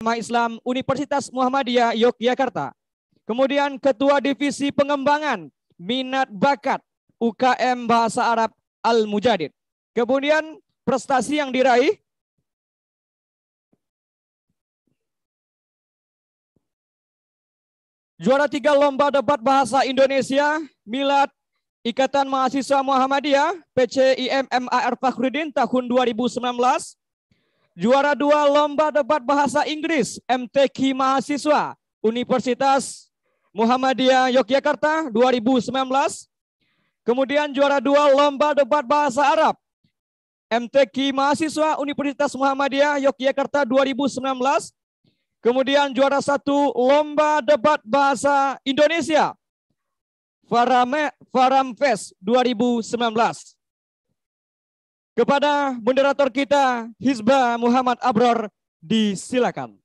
Agama Islam Universitas Muhammadiyah Yogyakarta. Kemudian Ketua Divisi Pengembangan Minat Bakat UKM Bahasa Arab Al-Mujadid. Kemudian prestasi yang diraih Juara tiga lomba debat bahasa Indonesia, Milad Ikatan Mahasiswa Muhammadiyah, PCIMMAR Fakhruddin tahun 2019. Juara dua lomba debat bahasa Inggris MTQ mahasiswa Universitas Muhammadiyah Yogyakarta 2019. Kemudian juara dua lomba debat bahasa Arab MTQ mahasiswa Universitas Muhammadiyah Yogyakarta 2019. Kemudian juara satu lomba debat bahasa Indonesia Faramfest 2019 kepada moderator kita Hizbah Muhammad Abror, disilakan.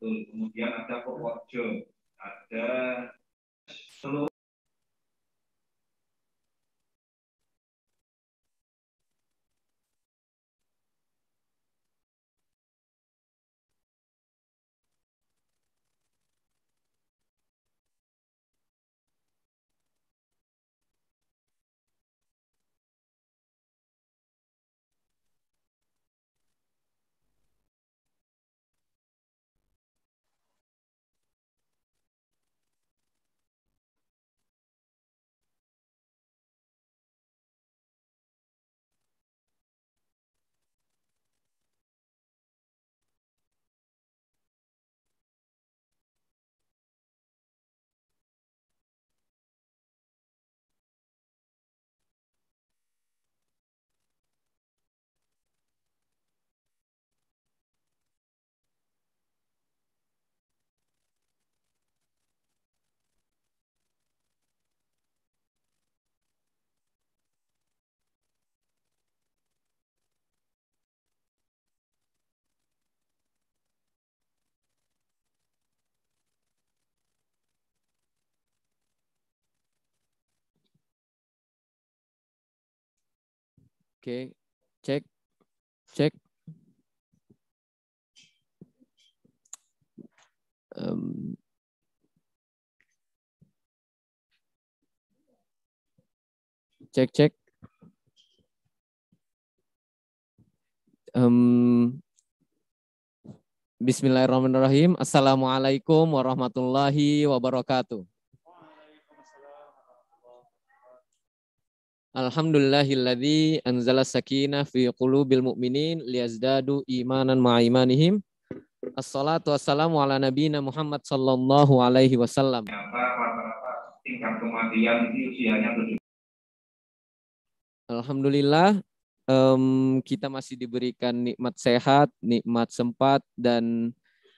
Kemudian ada pekerja, ada seluruh Oke, cek, cek. Um, cek cek um, Bismillahirrahmanirrahim Assalamualaikum warahmatullahi wabarakatuh Alhamdulillahilladzi anzala sakinah fi qulubil mu'minin liyazdadu imanan ma'a imanihim. Assalatu wassalamu ala nabiyyina Muhammad sallallahu alaihi wasallam. tingkat kematian usianya Alhamdulillah um, kita masih diberikan nikmat sehat, nikmat sempat dan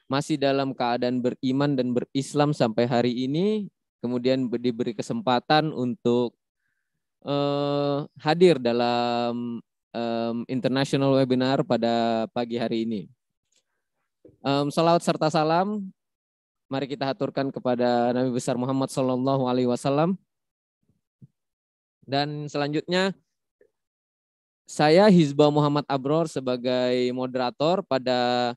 masih dalam keadaan beriman dan berislam sampai hari ini kemudian diberi kesempatan untuk Eh, hadir dalam um, international webinar pada pagi hari ini. Um, salawat serta salam mari kita haturkan kepada Nabi besar Muhammad Sallallahu Alaihi Wasallam. Dan selanjutnya saya Hizbah Muhammad Abror sebagai moderator pada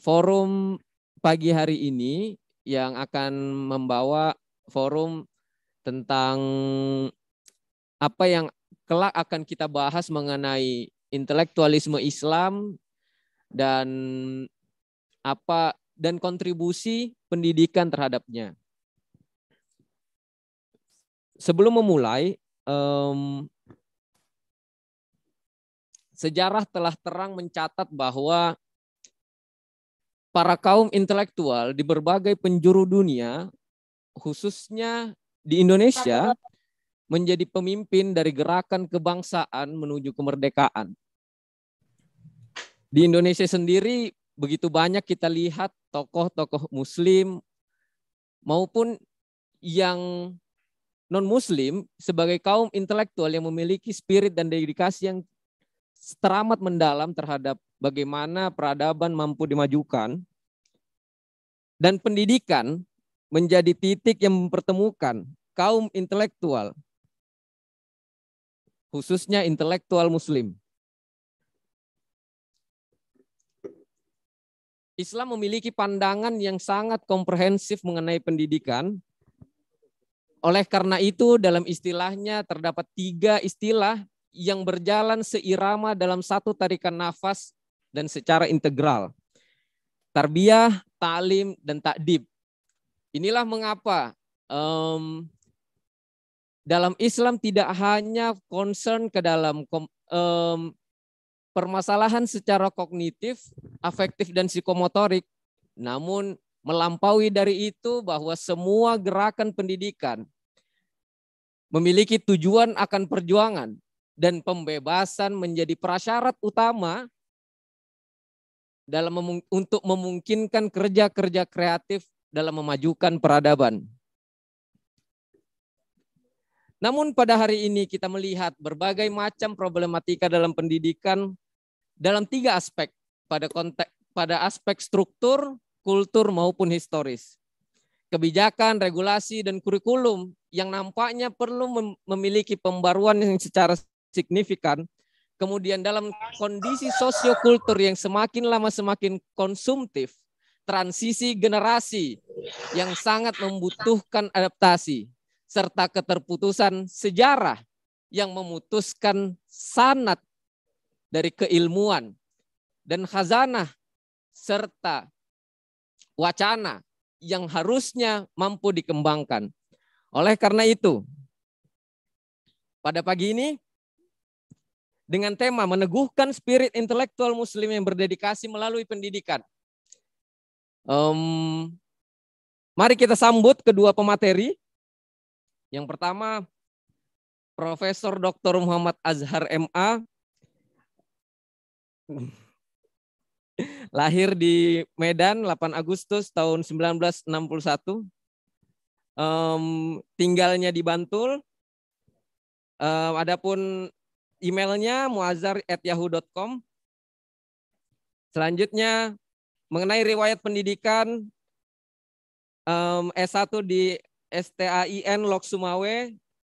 forum pagi hari ini yang akan membawa forum tentang apa yang kelak akan kita bahas mengenai intelektualisme Islam dan apa dan kontribusi pendidikan terhadapnya. Sebelum memulai, um, sejarah telah terang mencatat bahwa para kaum intelektual di berbagai penjuru dunia, khususnya di Indonesia, menjadi pemimpin dari gerakan kebangsaan menuju kemerdekaan. Di Indonesia sendiri begitu banyak kita lihat tokoh-tokoh muslim maupun yang non-muslim sebagai kaum intelektual yang memiliki spirit dan dedikasi yang teramat mendalam terhadap bagaimana peradaban mampu dimajukan dan pendidikan menjadi titik yang mempertemukan kaum intelektual khususnya intelektual muslim. Islam memiliki pandangan yang sangat komprehensif mengenai pendidikan. Oleh karena itu, dalam istilahnya terdapat tiga istilah yang berjalan seirama dalam satu tarikan nafas dan secara integral. Tarbiyah, ta'lim, dan takdib. Inilah mengapa um, dalam Islam tidak hanya concern ke dalam um, permasalahan secara kognitif, afektif dan psikomotorik, namun melampaui dari itu bahwa semua gerakan pendidikan memiliki tujuan akan perjuangan dan pembebasan menjadi prasyarat utama dalam memung untuk memungkinkan kerja-kerja kreatif dalam memajukan peradaban. Namun pada hari ini kita melihat berbagai macam problematika dalam pendidikan dalam tiga aspek pada konteks pada aspek struktur, kultur maupun historis. Kebijakan, regulasi dan kurikulum yang nampaknya perlu memiliki pembaruan yang secara signifikan Kemudian dalam kondisi sosiokultur yang semakin lama semakin konsumtif, transisi generasi yang sangat membutuhkan adaptasi serta keterputusan sejarah yang memutuskan sanat dari keilmuan dan khazanah serta wacana yang harusnya mampu dikembangkan. Oleh karena itu, pada pagi ini dengan tema meneguhkan spirit intelektual muslim yang berdedikasi melalui pendidikan. Um, mari kita sambut kedua pemateri yang pertama, Profesor Dr. Muhammad Azhar MA lahir di Medan 8 Agustus tahun 1961. Um, tinggalnya di Bantul. Um, adapun emailnya muazar@yahoo.com. Selanjutnya mengenai riwayat pendidikan um, S1 di STAIN Lok Sumawe,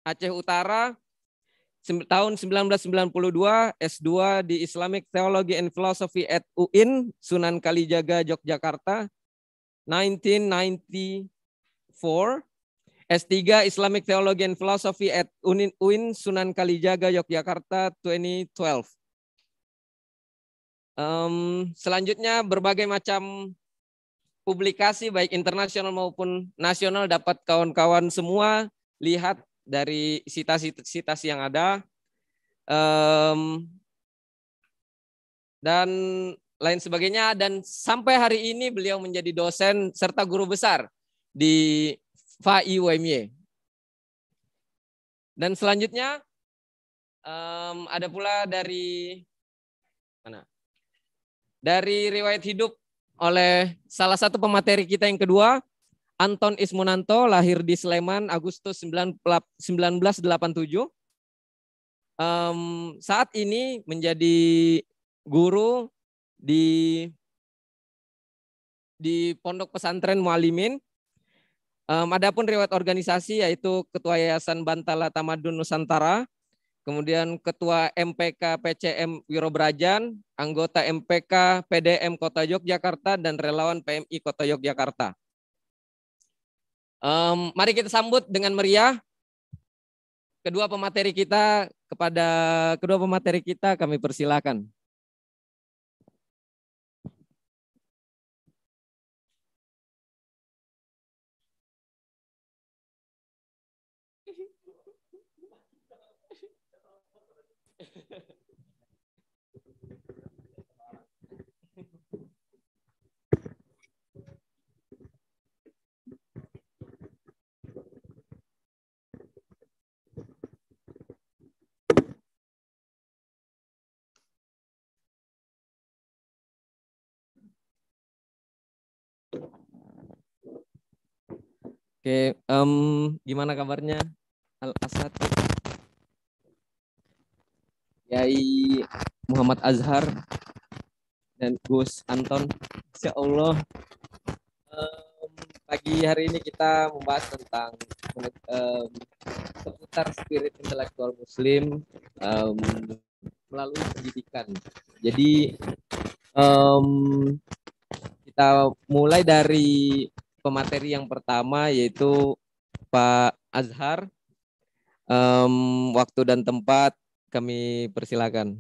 Aceh Utara, tahun 1992 S2 di Islamic Theology and Philosophy at UIN, Sunan Kalijaga, Yogyakarta, 1994, S3 Islamic Theology and Philosophy at UIN Sunan Kalijaga Yogyakarta 2012. Um, selanjutnya berbagai macam publikasi baik internasional maupun nasional dapat kawan-kawan semua lihat dari citasi-citasi yang ada. Um, dan lain sebagainya dan sampai hari ini beliau menjadi dosen serta guru besar di FAI UMY. Dan selanjutnya um, ada pula dari mana? Dari riwayat hidup oleh salah satu pemateri kita yang kedua, Anton Ismunanto, lahir di Sleman Agustus 1987. Um, saat ini menjadi guru di di Pondok Pesantren Mualimin. Um, adapun riwayat organisasi yaitu Ketua Yayasan Bantala Tamadun Nusantara, kemudian Ketua MPK PCM Wirobrajan, anggota MPK PDM Kota Yogyakarta, dan relawan PMI Kota Yogyakarta. Um, mari kita sambut dengan meriah kedua pemateri kita kepada kedua pemateri kita kami persilakan. Oke, um, gimana kabarnya Al Asad? Yai Muhammad Azhar dan Gus Anton. Insya Allah um, pagi hari ini kita membahas tentang um, seputar spirit intelektual Muslim um, melalui pendidikan. Jadi um, kita mulai dari pemateri yang pertama yaitu Pak Azhar. Um, waktu dan tempat kami persilakan.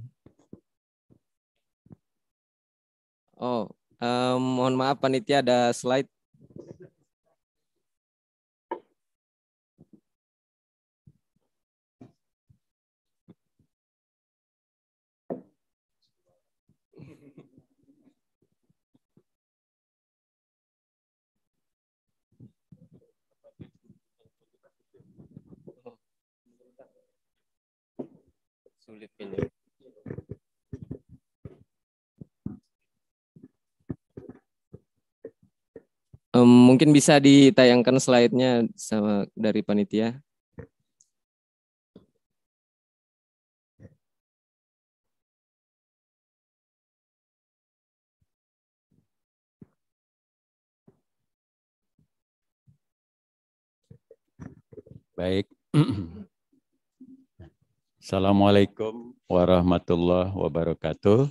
Oh, um, mohon maaf panitia ada slide Um, mungkin bisa ditayangkan slide-nya sama dari panitia. Baik, Assalamualaikum warahmatullahi wabarakatuh.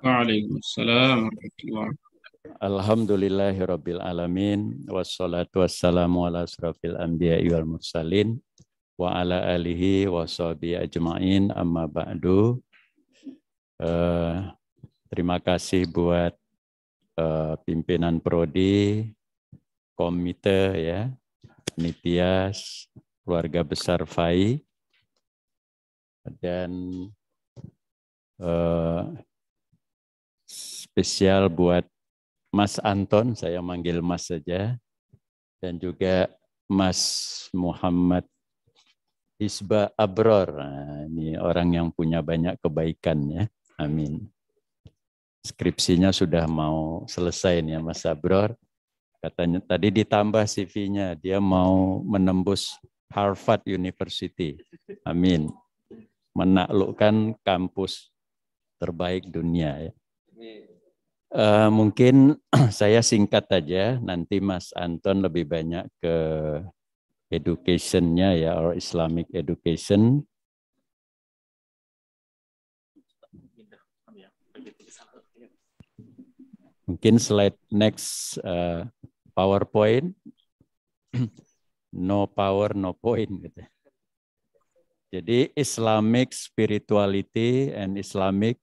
Waalaikumsalam warahmatullahi Alhamdulillahirabbil alamin wassalatu wassalamu ala asrafil anbiya wal mursalin wa ala alihi wa ajmain amma ba'du. Uh, terima kasih buat uh, pimpinan prodi, komite ya, Nitias, keluarga besar FAI dan uh, spesial buat Mas Anton, saya manggil Mas saja, dan juga Mas Muhammad Isba Abror. Nah, ini orang yang punya banyak kebaikan ya. Amin. Skripsinya sudah mau selesai nih ya, Mas Abror. Katanya tadi ditambah CV-nya, dia mau menembus Harvard University. Amin menaklukkan kampus terbaik dunia. Ya. Uh, mungkin saya singkat saja, nanti Mas Anton lebih banyak ke education-nya ya, or Islamic education. Mungkin slide next uh, PowerPoint. no power, no point gitu. Jadi Islamic spirituality and Islamic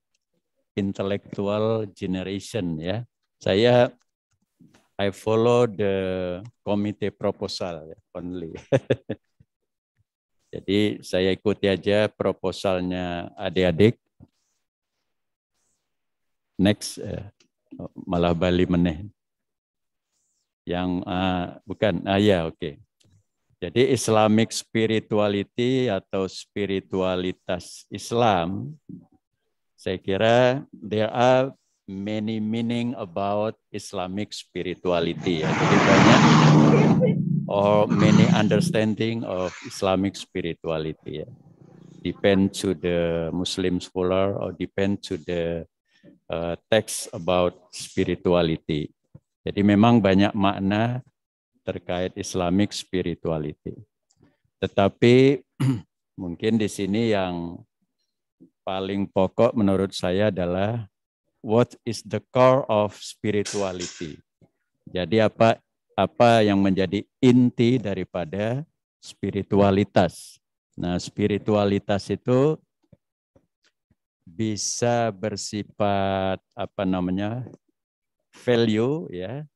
intellectual generation ya. Saya I follow the committee proposal ya, only. Jadi saya ikuti aja proposalnya adik-adik. Next eh, malah Bali meneh. Yang uh, bukan, ah ya oke. Okay. Jadi Islamic spirituality atau spiritualitas Islam, saya kira there are many meaning about Islamic spirituality. Ya. Jadi banyak or many understanding of Islamic spirituality. Ya. Depend to the Muslim scholar or depend to the uh, text about spirituality. Jadi memang banyak makna terkait Islamic spirituality. Tetapi mungkin di sini yang paling pokok menurut saya adalah what is the core of spirituality. Jadi apa apa yang menjadi inti daripada spiritualitas. Nah, spiritualitas itu bisa bersifat apa namanya? value ya,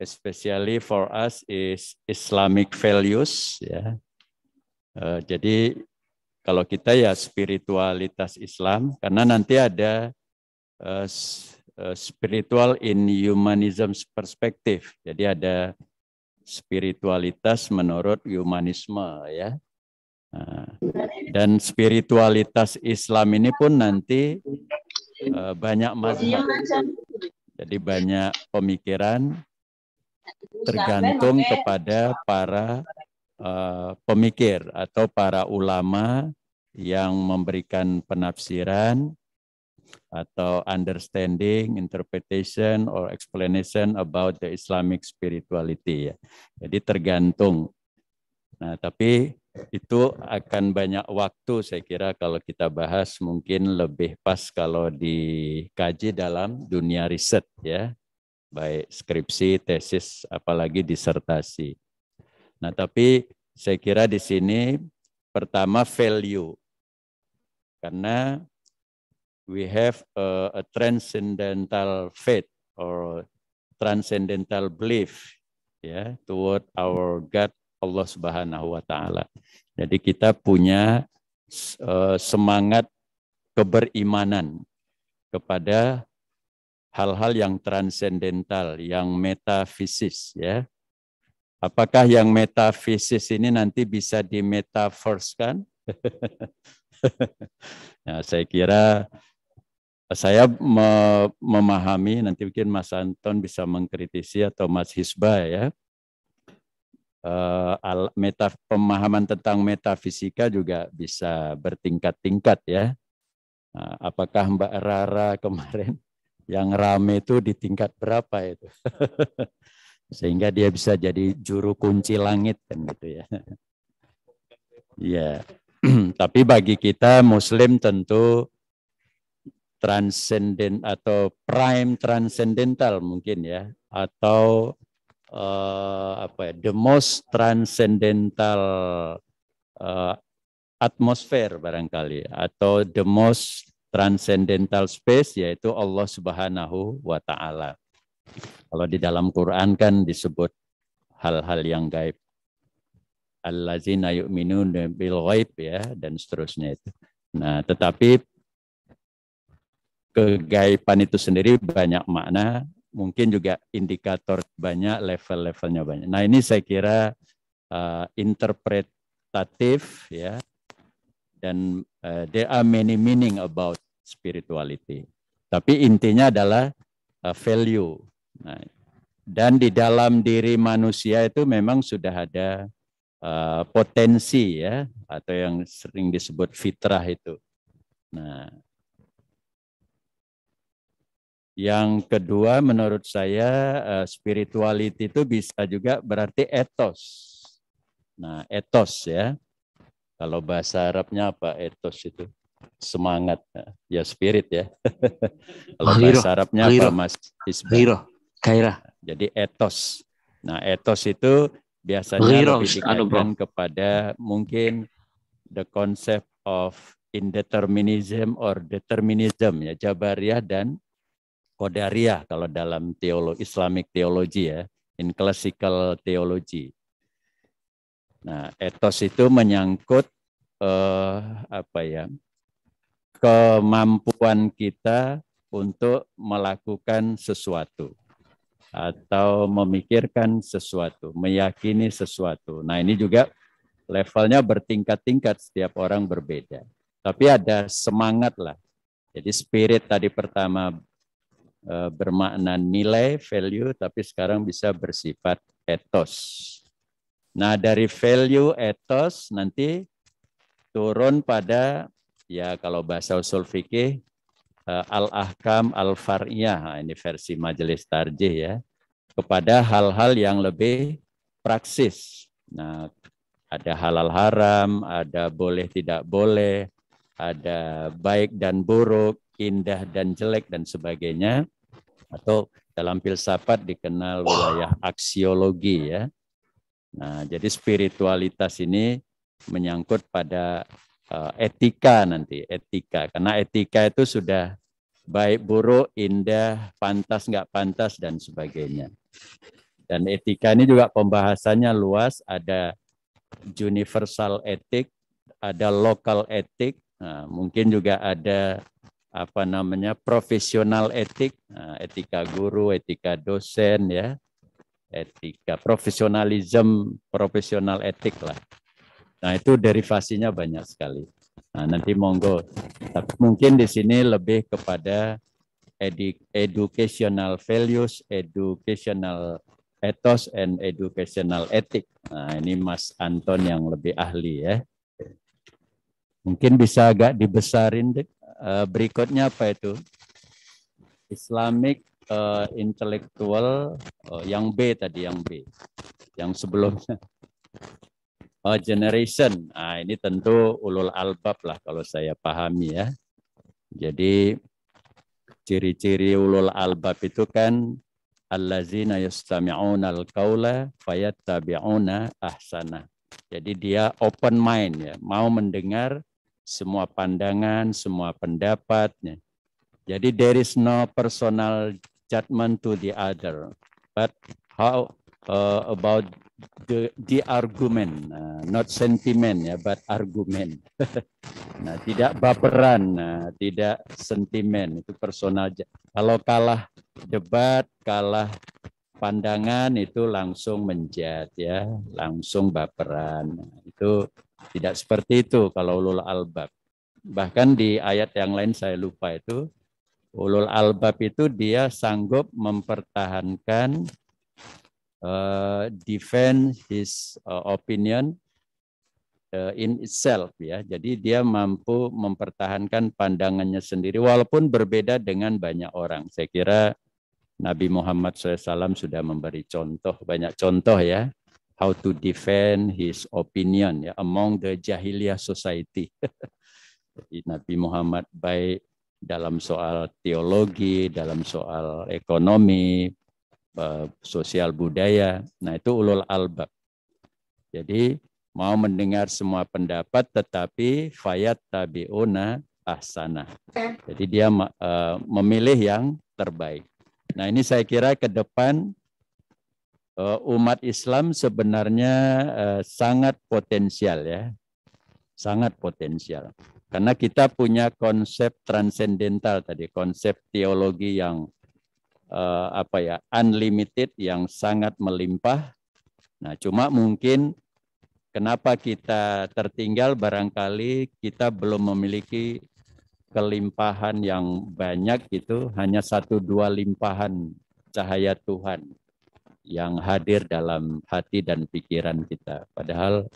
especially for us is Islamic values ya. Uh, jadi kalau kita ya spiritualitas Islam karena nanti ada uh, spiritual in humanism perspective. Jadi ada spiritualitas menurut humanisme ya. Uh, dan spiritualitas Islam ini pun nanti uh, banyak mazhab. Iya, jadi banyak pemikiran tergantung kepada para uh, pemikir atau para ulama yang memberikan penafsiran atau understanding, interpretation, or explanation about the Islamic spirituality. Ya. Jadi tergantung. Nah, tapi itu akan banyak waktu saya kira kalau kita bahas mungkin lebih pas kalau dikaji dalam dunia riset ya baik skripsi, tesis, apalagi disertasi. Nah, tapi saya kira di sini pertama value. Karena we have a, a transcendental faith or transcendental belief ya yeah, toward our God Allah Subhanahu wa taala. Jadi kita punya uh, semangat keberimanan kepada hal-hal yang transendental, yang metafisis ya. Apakah yang metafisis ini nanti bisa dimetaverskan? nah, saya kira saya memahami nanti mungkin Mas Anton bisa mengkritisi atau Mas Hisba ya. Eh, meta, pemahaman tentang metafisika juga bisa bertingkat-tingkat ya. Nah, apakah Mbak Rara kemarin yang rame itu di tingkat berapa itu. Sehingga dia bisa jadi juru kunci langit kan gitu ya. Ya, Tapi bagi kita muslim tentu transenden atau prime transcendental mungkin ya atau uh, apa ya the most transcendental uh, atmosfer barangkali atau the most transcendental space yaitu Allah Subhanahu wa taala. Kalau di dalam Quran kan disebut hal-hal yang gaib. Allazina yu'minun bil ghaib ya dan seterusnya itu. Nah, tetapi kegaiban itu sendiri banyak makna, mungkin juga indikator banyak, level-levelnya banyak. Nah, ini saya kira uh, interpretatif ya dan Eh, there are many meaning about spirituality. Tapi intinya adalah uh, value. Nah, dan di dalam diri manusia itu memang sudah ada uh, potensi ya atau yang sering disebut fitrah itu. Nah, yang kedua menurut saya uh, spirituality itu bisa juga berarti etos. Nah, etos ya. Kalau bahasa Arabnya apa etos itu? Semangat, ya spirit ya. Kalau bahasa Arabnya apa Mas Ismail? Kairah. Nah, jadi etos. Nah etos itu biasanya anu, dikaitkan kepada mungkin the concept of indeterminism or determinism ya Jabariyah dan Kodariah kalau dalam teologi Islamic theology ya in classical theology Nah, etos itu menyangkut eh, apa ya? kemampuan kita untuk melakukan sesuatu atau memikirkan sesuatu, meyakini sesuatu. Nah, ini juga levelnya bertingkat-tingkat setiap orang berbeda. Tapi ada semangat lah. Jadi spirit tadi pertama eh, bermakna nilai, value, tapi sekarang bisa bersifat etos. Nah, dari value etos nanti turun pada ya kalau bahasa usul fikih eh, al-ahkam al-far'iyah. Nah, ini versi majelis tarjih ya. Kepada hal-hal yang lebih praksis. Nah, ada halal haram, ada boleh tidak boleh, ada baik dan buruk, indah dan jelek dan sebagainya. Atau dalam filsafat dikenal wilayah aksiologi ya. Nah, jadi spiritualitas ini menyangkut pada uh, etika nanti, etika. Karena etika itu sudah baik buruk, indah, pantas nggak pantas dan sebagainya. Dan etika ini juga pembahasannya luas, ada universal etik, ada lokal etik, nah, mungkin juga ada apa namanya profesional etik, nah, etika guru, etika dosen ya, etika, profesionalisme, profesional etik lah. Nah itu derivasinya banyak sekali. Nah, nanti monggo. Tapi mungkin di sini lebih kepada edu educational values, educational ethos, and educational etik. Nah, ini Mas Anton yang lebih ahli ya. Mungkin bisa agak dibesarin. Eh, berikutnya apa itu? Islamic uh, intelektual uh, yang B tadi yang B yang sebelumnya uh, generation nah, ini tentu ulul albab lah kalau saya pahami ya jadi ciri-ciri ulul albab itu kan allazina yastami'una alqaula fayattabi'una ahsana jadi dia open mind ya mau mendengar semua pandangan semua pendapatnya jadi there is no personal judgment to the other. But how uh, about the, the argument, uh, not sentiment ya, but argument. nah, tidak baperan, uh, tidak sentimen itu personal. Kalau kalah debat, kalah pandangan itu langsung menjat ya, langsung baperan. Itu tidak seperti itu kalau ulul albab. Bahkan di ayat yang lain saya lupa itu Ulul albab itu dia sanggup mempertahankan uh, defend his uh, opinion uh, in itself ya. Jadi dia mampu mempertahankan pandangannya sendiri walaupun berbeda dengan banyak orang. Saya kira Nabi Muhammad SAW sudah memberi contoh banyak contoh ya how to defend his opinion ya among the jahiliyah society. Jadi Nabi Muhammad baik dalam soal teologi, dalam soal ekonomi, eh, sosial budaya. Nah, itu ulul albab. Jadi mau mendengar semua pendapat tetapi fayat tabiuna ahsana. Jadi dia eh, memilih yang terbaik. Nah, ini saya kira ke depan eh, umat Islam sebenarnya sangat potensial ya. Sangat potensial. Karena kita punya konsep transendental tadi, konsep teologi yang uh, apa ya, unlimited yang sangat melimpah. Nah, cuma mungkin kenapa kita tertinggal barangkali kita belum memiliki kelimpahan yang banyak itu hanya satu dua limpahan cahaya Tuhan yang hadir dalam hati dan pikiran kita. Padahal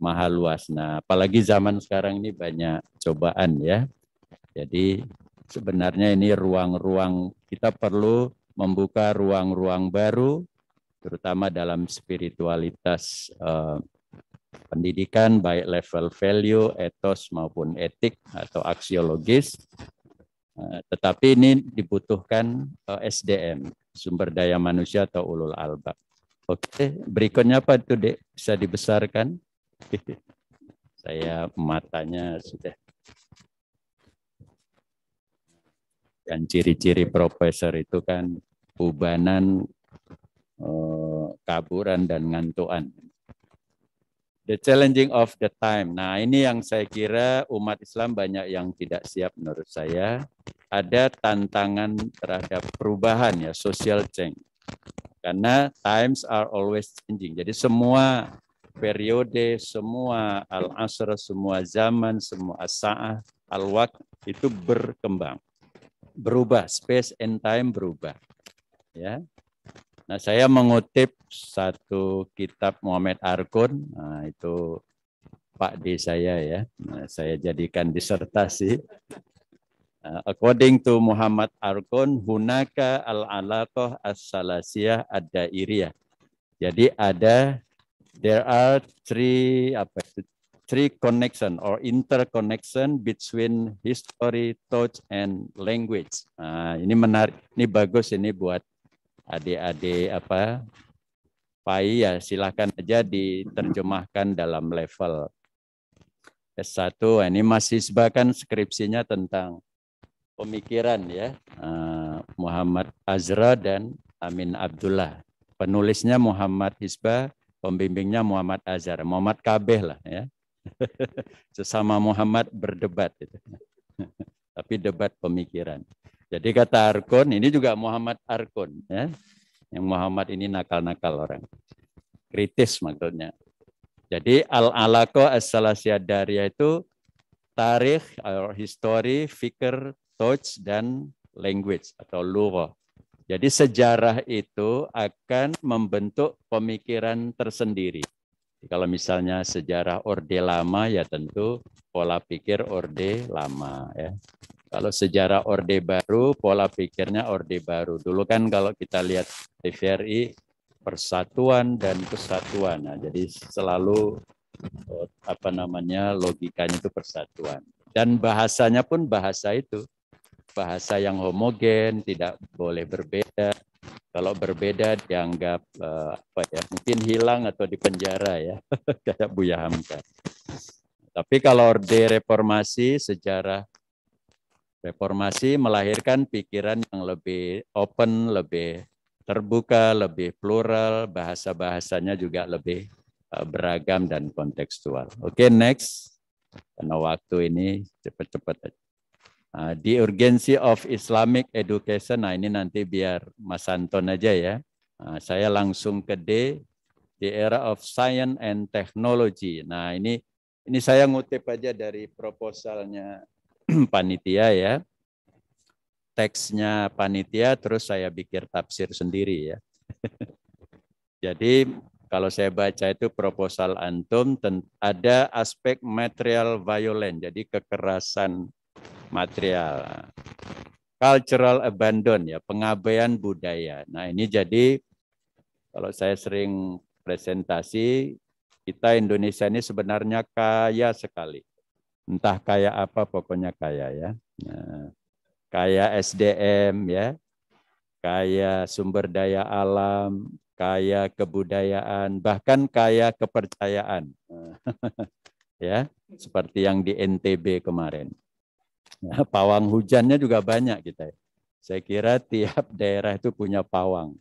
maha luas. Nah, apalagi zaman sekarang ini banyak cobaan ya. Jadi sebenarnya ini ruang-ruang kita perlu membuka ruang-ruang baru terutama dalam spiritualitas eh, pendidikan baik level value, etos maupun etik atau aksiologis. Eh, tetapi ini dibutuhkan eh, SDM, sumber daya manusia atau ulul albab. Oke, berikutnya apa itu Dek? Bisa dibesarkan? Saya matanya sudah dan ciri-ciri profesor itu kan ubanan, eh, kaburan dan ngantuan. The challenging of the time. Nah, ini yang saya kira umat Islam banyak yang tidak siap menurut saya. Ada tantangan terhadap perubahan ya, social change. Karena times are always changing. Jadi semua periode, semua al-asr, semua zaman, semua as al waq itu berkembang. Berubah, space and time berubah. Ya. Nah, saya mengutip satu kitab Muhammad Arkun, nah, itu Pak D saya ya. Nah, saya jadikan disertasi. Nah, according to Muhammad Arkun, hunaka al-alaqah as-salasiyah ad-dairiyah. Jadi ada there are three apa itu, three connection or interconnection between history, thought, and language. Nah, ini menarik, ini bagus ini buat adik-adik apa PAI ya silahkan aja diterjemahkan dalam level S1. Nah, ini masih kan skripsinya tentang pemikiran ya eh, Muhammad Azra dan Amin Abdullah. Penulisnya Muhammad Hisbah pembimbingnya Muhammad Azhar, Muhammad Kabeh lah ya. Sesama Muhammad berdebat itu. Tapi debat pemikiran. Jadi kata Arkon, ini juga Muhammad Arkon ya. Yang Muhammad ini nakal-nakal orang. Kritis maksudnya. Jadi al alako as salasiya dari itu tarikh, eh, history, fikir, touch, dan language atau lughah jadi sejarah itu akan membentuk pemikiran tersendiri. Kalau misalnya sejarah Orde Lama ya tentu pola pikir Orde Lama ya. Kalau sejarah Orde Baru pola pikirnya Orde Baru. Dulu kan kalau kita lihat TVRI persatuan dan kesatuan. Nah, jadi selalu eh, apa namanya logikanya itu persatuan dan bahasanya pun bahasa itu bahasa yang homogen, tidak boleh berbeda. Kalau berbeda dianggap uh, apa ya, mungkin hilang atau dipenjara ya, kayak Buya Hamka. Tapi kalau dereformasi sejarah reformasi melahirkan pikiran yang lebih open, lebih terbuka, lebih plural, bahasa-bahasanya juga lebih uh, beragam dan kontekstual. Oke, okay, next. Karena waktu ini cepat-cepat aja. Uh, ah, the urgency of Islamic education, nah ini nanti biar Mas Anton aja ya. Uh, saya langsung ke D, di era of science and technology. Nah ini ini saya ngutip aja dari proposalnya panitia ya. Teksnya panitia, terus saya pikir tafsir sendiri ya. Jadi kalau saya baca itu proposal antum ada aspek material violent, jadi kekerasan material. Cultural abandon ya, pengabaian budaya. Nah, ini jadi kalau saya sering presentasi, kita Indonesia ini sebenarnya kaya sekali. Entah kaya apa, pokoknya kaya ya. Nah, kaya SDM ya, kaya sumber daya alam, kaya kebudayaan, bahkan kaya kepercayaan. ya, seperti yang di NTB kemarin. pawang hujannya juga banyak kita. Ya. Saya kira tiap daerah itu punya pawang.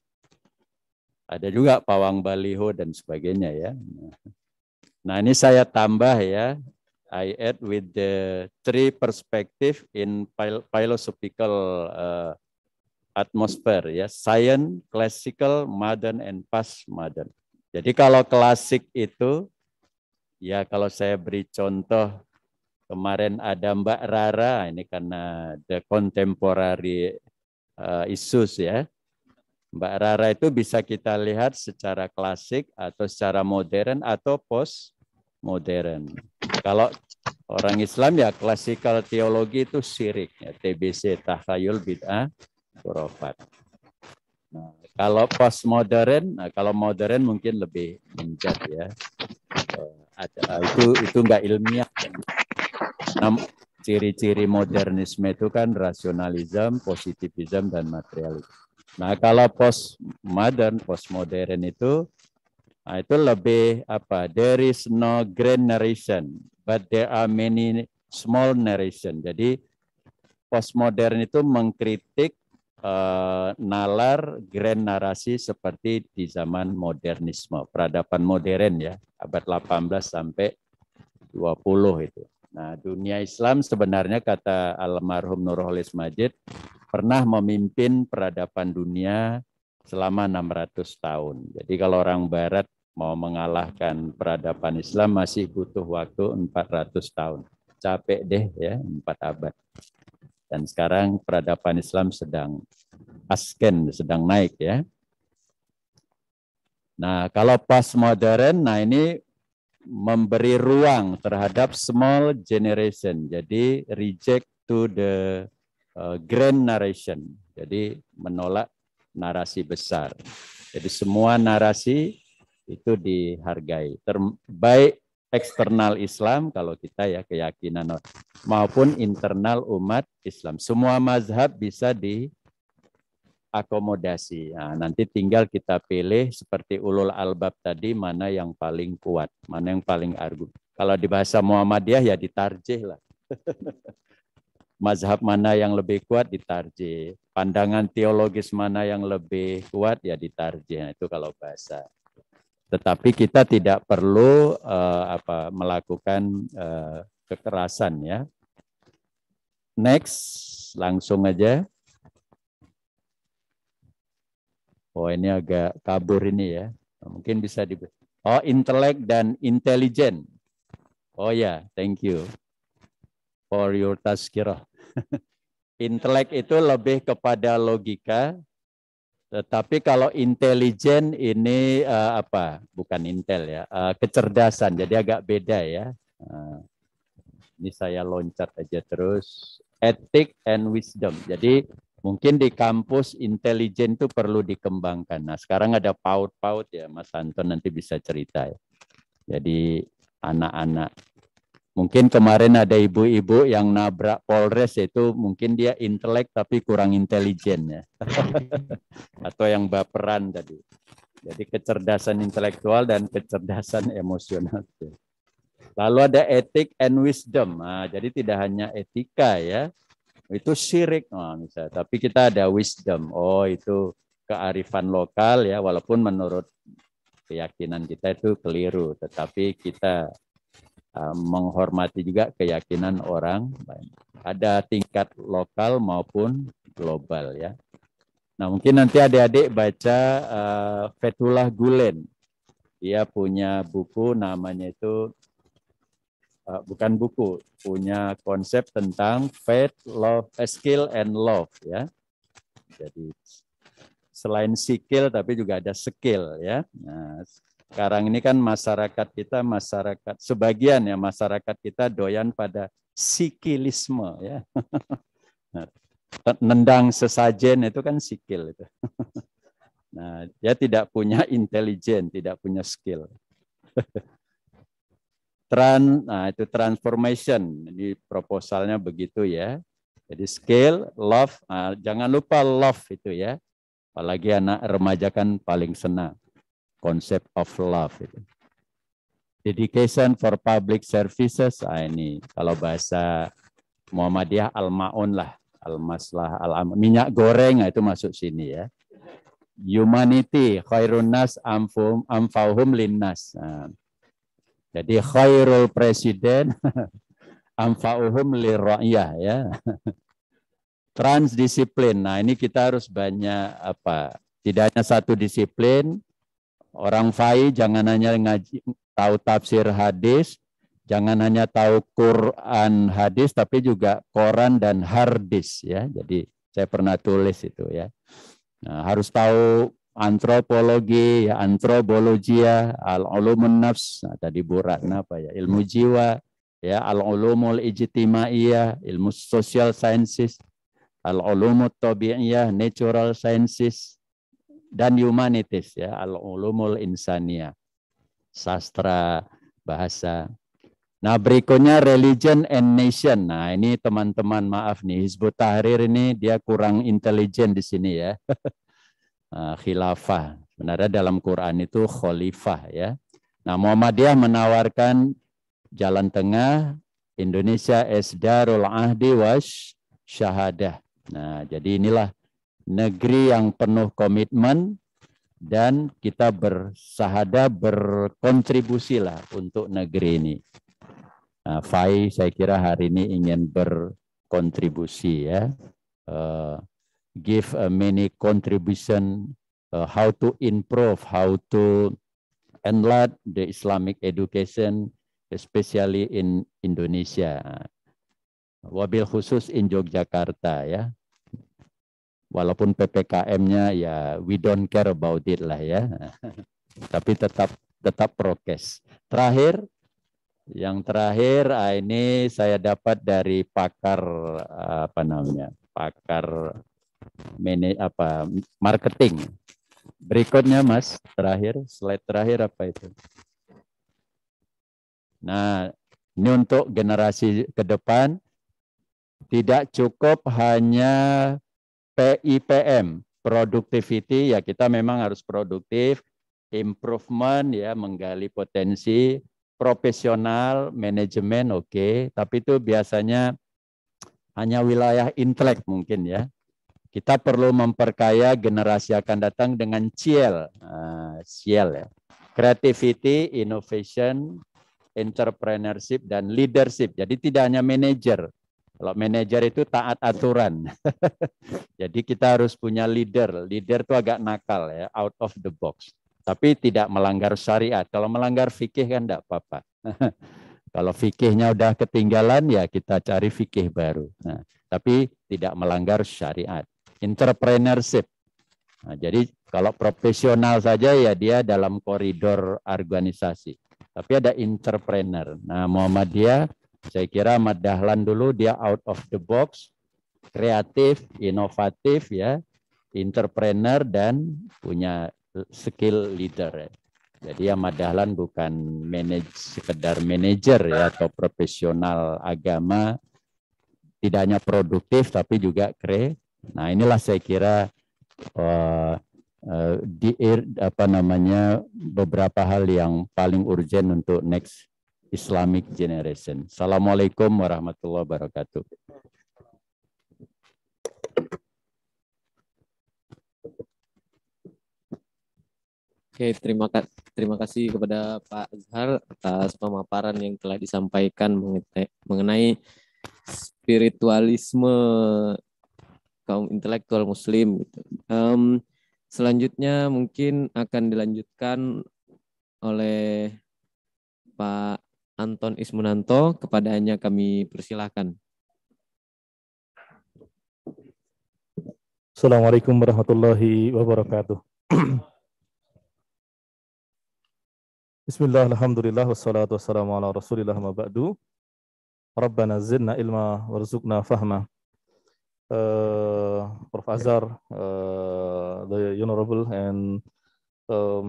Ada juga pawang baliho dan sebagainya ya. Nah ini saya tambah ya. I add with the three perspective in philosophical uh, atmosphere ya. Science, classical, modern, and past modern. Jadi kalau klasik itu ya kalau saya beri contoh Kemarin ada Mbak Rara, ini karena the contemporary uh, issues ya. Mbak Rara itu bisa kita lihat secara klasik atau secara modern atau post modern. Kalau orang Islam ya klasikal teologi itu syirik ya, TBC tahayul bid'ah khurafat. Nah, kalau modern, nah, kalau modern mungkin lebih menjadi ya. Eh, ada, itu itu nggak ilmiah. Nah, ciri-ciri modernisme itu kan rasionalisme, positivisme dan materialisme. Nah, kalau postmodern, postmodern itu nah itu lebih apa? There is no grand narration, but there are many small narration. Jadi postmodern itu mengkritik eh, nalar grand narasi seperti di zaman modernisme, peradaban modern ya, abad 18 sampai 20 itu. Nah, dunia Islam sebenarnya kata almarhum Nurholis Majid pernah memimpin peradaban dunia selama 600 tahun. Jadi kalau orang barat mau mengalahkan peradaban Islam masih butuh waktu 400 tahun. Capek deh ya, 4 abad. Dan sekarang peradaban Islam sedang asken, sedang naik ya. Nah, kalau pas modern, nah ini memberi ruang terhadap small generation. Jadi reject to the uh, grand narration. Jadi menolak narasi besar. Jadi semua narasi itu dihargai. Terbaik eksternal Islam kalau kita ya keyakinan maupun internal umat Islam. Semua mazhab bisa di akomodasi. Nah, nanti tinggal kita pilih seperti ulul albab tadi mana yang paling kuat, mana yang paling argu. Kalau di bahasa Muhammadiyah ya ditarjih lah. Mazhab mana yang lebih kuat ditarjih. Pandangan teologis mana yang lebih kuat ya ditarjih. Nah, itu kalau bahasa. Tetapi kita tidak perlu uh, apa melakukan uh, kekerasan ya. Next, langsung aja. Oh ini agak kabur ini ya. Mungkin bisa di Oh intelek dan intelijen. Oh ya, yeah. thank you for your kira. intelek itu lebih kepada logika, tetapi kalau intelijen ini uh, apa? Bukan intel ya, uh, kecerdasan. Jadi agak beda ya. Uh, ini saya loncat aja terus. Ethic and wisdom. Jadi Mungkin di kampus intelijen itu perlu dikembangkan. Nah sekarang ada PAUD-PAUD ya Mas Anton nanti bisa cerita ya. Jadi anak-anak Mungkin kemarin ada ibu-ibu yang nabrak Polres itu mungkin dia intelek tapi kurang intelijen ya. Atau yang baperan tadi. Jadi kecerdasan intelektual dan kecerdasan emosional. Lalu ada etik and wisdom. Nah, jadi tidak hanya etika ya, itu syirik oh, misalnya. Tapi kita ada wisdom. Oh itu kearifan lokal ya walaupun menurut keyakinan kita itu keliru, tetapi kita uh, menghormati juga keyakinan orang Ada tingkat lokal maupun global ya. Nah mungkin nanti adik-adik baca uh, Fethullah Gulen. Dia punya buku namanya itu Eh, bukan buku, punya konsep tentang faith, love, eh, skill and love ya. Jadi selain skill tapi juga ada skill ya. Nah, sekarang ini kan masyarakat kita masyarakat sebagian ya masyarakat kita doyan pada sikilisme ya. Nah, nendang sesajen itu kan sikil itu. Nah, dia tidak punya intelijen, tidak punya skill. Trans, nah itu transformation. ini proposalnya begitu ya. Jadi scale, love, nah, jangan lupa love itu ya. Apalagi anak remaja kan paling senang konsep of love itu. Dedication for public services, nah, ini kalau bahasa Muhammadiyah al-maun lah, al-maslah, al, minyak goreng nah, itu masuk sini ya. Humanity, khairun nas amfum, amfauhum linnas. Nah, jadi khairul presiden amfa'uhum lirra'yah ya. Transdisiplin. Nah, ini kita harus banyak apa? Tidak hanya satu disiplin. Orang fai jangan hanya ngaji tahu tafsir hadis, jangan hanya tahu Quran hadis tapi juga koran dan hardis ya. Jadi saya pernah tulis itu ya. Nah, harus tahu antropologi, ya, antropologia, ya, al-ulumun nafs, nah, tadi Bu Ratna apa ya, ilmu jiwa, ya, al-ulumul ijtimaiyah, ilmu social sciences, al-ulumut tabi'iyah, natural sciences, dan humanities, ya, al-ulumul insania, sastra, bahasa. Nah, berikutnya religion and nation. Nah, ini teman-teman maaf nih, Hizbut Tahrir ini dia kurang intelijen di sini ya. Eh, khilafah. Sebenarnya dalam Quran itu khalifah ya. Nah, Muhammadiyah menawarkan jalan tengah Indonesia esdarul ahdi was syahadah. Nah, jadi inilah negeri yang penuh komitmen dan kita bersahada berkontribusi lah untuk negeri ini. Nah, Fai saya kira hari ini ingin berkontribusi ya. Uh, give uh, many contribution uh, how to improve, how to enlarge the Islamic education, especially in Indonesia. Wabil khusus in Yogyakarta ya. Walaupun PPKM-nya ya we don't care about it lah ya. Tapi tetap tetap prokes. Terakhir yang terakhir ah, ini saya dapat dari pakar ah, apa namanya? Pakar mini apa marketing. Berikutnya Mas, terakhir slide terakhir apa itu? Nah, ini untuk generasi ke depan tidak cukup hanya PIPM, productivity ya kita memang harus produktif, improvement ya menggali potensi, profesional, manajemen oke, okay. tapi itu biasanya hanya wilayah intelek mungkin ya. Kita perlu memperkaya generasi akan datang dengan CL, uh, ah, CL ya. Creativity, innovation, entrepreneurship dan leadership. Jadi tidak hanya manajer. Kalau manajer itu taat aturan. Jadi kita harus punya leader. Leader itu agak nakal ya, out of the box. Tapi tidak melanggar syariat. Kalau melanggar fikih kan tidak apa-apa. Kalau fikihnya udah ketinggalan ya kita cari fikih baru. Nah, tapi tidak melanggar syariat entrepreneurship. Nah, jadi kalau profesional saja ya dia dalam koridor organisasi. Tapi ada entrepreneur. Nah Muhammadiyah saya kira Ahmad Dahlan dulu dia out of the box, kreatif, inovatif ya, entrepreneur dan punya skill leader. Ya. Jadi Ahmad Dahlan bukan manage sekedar manajer ya atau profesional agama tidak hanya produktif tapi juga kreatif. Nah inilah saya kira uh, uh, di apa namanya beberapa hal yang paling urgent untuk next Islamic generation. Assalamualaikum warahmatullahi wabarakatuh. Oke, terima kasih terima kasih kepada Pak Azhar atas pemaparan yang telah disampaikan mengenai spiritualisme kaum intelektual muslim gitu. um, selanjutnya mungkin akan dilanjutkan oleh Pak Anton Ismunanto kepadanya kami persilahkan Assalamualaikum warahmatullahi wabarakatuh Bismillah, alhamdulillah, wassalatu wassalamu ala rasulillah ma ba'du. Rabbana zidna ilma warzuqna fahma. uh, Prof. Azhar, uh, the Honorable, and uh,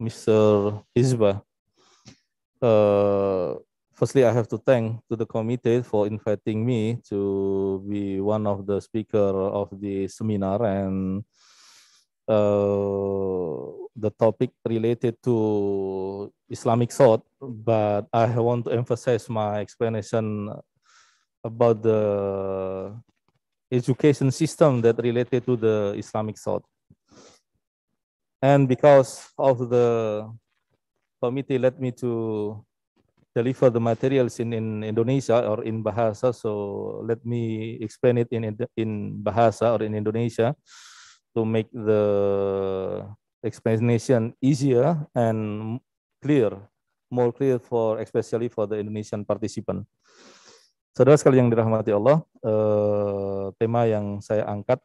Mr. Hizba. Uh, firstly, I have to thank to the committee for inviting me to be one of the speaker of the seminar and uh, the topic related to Islamic thought, but I want to emphasize my explanation about the education system that related to the Islamic thought, And because of the committee led me to deliver the materials in, in Indonesia or in Bahasa. So let me explain it in, in Bahasa or in Indonesia to make the explanation easier and clear, more clear for especially for the Indonesian participant. Saudara sekalian yang dirahmati Allah, eh, tema yang saya angkat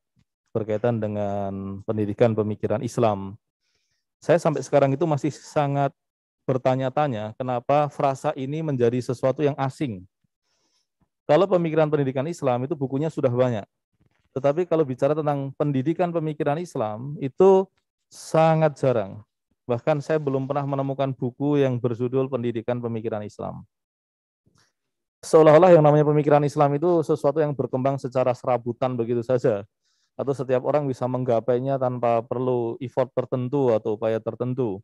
berkaitan dengan pendidikan pemikiran Islam. Saya sampai sekarang itu masih sangat bertanya-tanya kenapa frasa ini menjadi sesuatu yang asing. Kalau pemikiran pendidikan Islam itu bukunya sudah banyak. Tetapi kalau bicara tentang pendidikan pemikiran Islam itu sangat jarang. Bahkan saya belum pernah menemukan buku yang berjudul pendidikan pemikiran Islam seolah-olah yang namanya pemikiran Islam itu sesuatu yang berkembang secara serabutan begitu saja atau setiap orang bisa menggapainya tanpa perlu effort tertentu atau upaya tertentu.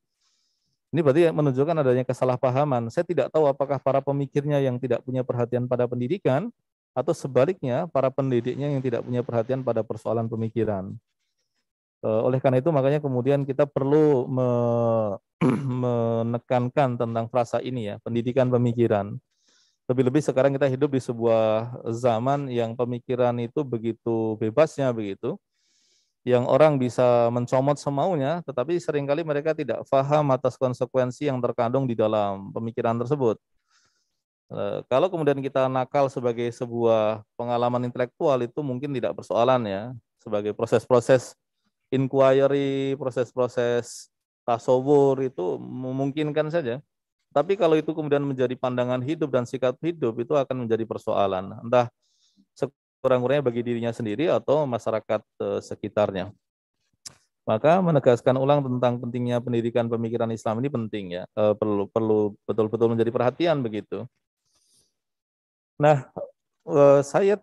Ini berarti menunjukkan adanya kesalahpahaman. Saya tidak tahu apakah para pemikirnya yang tidak punya perhatian pada pendidikan atau sebaliknya para pendidiknya yang tidak punya perhatian pada persoalan pemikiran. E, oleh karena itu makanya kemudian kita perlu menekankan tentang frasa ini ya, pendidikan pemikiran. Lebih-lebih sekarang kita hidup di sebuah zaman yang pemikiran itu begitu bebasnya begitu, yang orang bisa mencomot semaunya, tetapi seringkali mereka tidak paham atas konsekuensi yang terkandung di dalam pemikiran tersebut. Eh, kalau kemudian kita nakal sebagai sebuah pengalaman intelektual itu mungkin tidak persoalan ya, sebagai proses-proses inquiry, proses-proses tasawur itu memungkinkan saja. Tapi kalau itu kemudian menjadi pandangan hidup dan sikap hidup itu akan menjadi persoalan. Entah sekurang-kurangnya bagi dirinya sendiri atau masyarakat eh, sekitarnya. Maka menegaskan ulang tentang pentingnya pendidikan pemikiran Islam ini penting ya, eh, perlu perlu betul-betul menjadi perhatian begitu. Nah, e, saya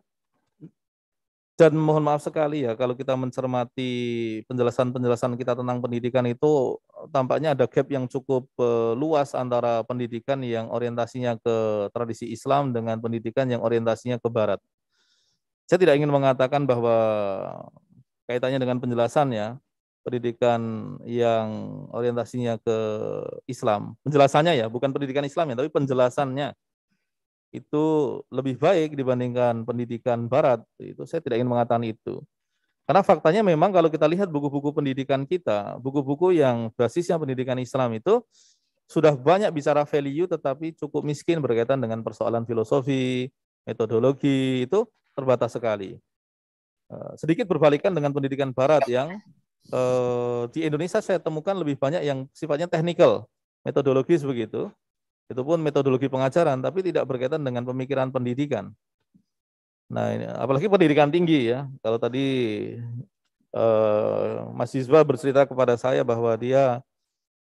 dan mohon maaf sekali ya kalau kita mencermati penjelasan-penjelasan kita tentang pendidikan itu tampaknya ada gap yang cukup eh, luas antara pendidikan yang orientasinya ke tradisi Islam dengan pendidikan yang orientasinya ke barat. Saya tidak ingin mengatakan bahwa kaitannya dengan penjelasan ya, pendidikan yang orientasinya ke Islam. Penjelasannya ya, bukan pendidikan Islam ya, tapi penjelasannya itu lebih baik dibandingkan pendidikan barat itu saya tidak ingin mengatakan itu karena faktanya memang kalau kita lihat buku-buku pendidikan kita buku-buku yang basisnya pendidikan Islam itu sudah banyak bicara value tetapi cukup miskin berkaitan dengan persoalan filosofi metodologi itu terbatas sekali eh, sedikit berbalikan dengan pendidikan barat yang eh, di Indonesia saya temukan lebih banyak yang sifatnya teknikal metodologis begitu itu pun metodologi pengajaran, tapi tidak berkaitan dengan pemikiran pendidikan. Nah, ini, apalagi pendidikan tinggi ya. Kalau tadi eh, Mas Yisba bercerita kepada saya bahwa dia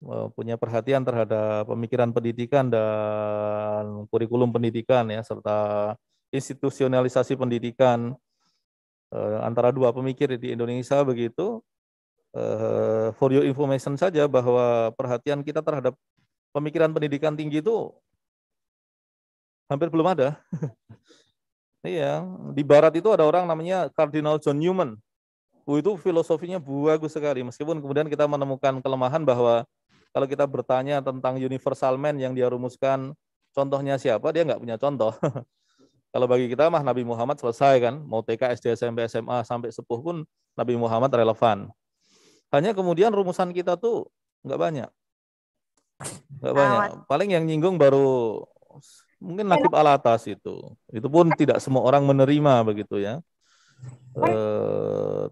eh, punya perhatian terhadap pemikiran pendidikan dan kurikulum pendidikan ya, serta institusionalisasi pendidikan eh, antara dua pemikir di Indonesia begitu. Eh, for your information saja bahwa perhatian kita terhadap pemikiran pendidikan tinggi itu hampir belum ada. iya, di barat itu ada orang namanya Cardinal John Newman. Oh, itu filosofinya bagus sekali. Meskipun kemudian kita menemukan kelemahan bahwa kalau kita bertanya tentang universal man yang dia rumuskan, contohnya siapa, dia nggak punya contoh. kalau bagi kita mah Nabi Muhammad selesai kan, mau TK, SD, SMP, SMA, sampai sepuh pun Nabi Muhammad relevan. Hanya kemudian rumusan kita tuh nggak banyak. Gak banyak. Paling yang nyinggung baru mungkin Nakib iya. ala atas itu. Itu pun tidak semua orang menerima begitu ya. E,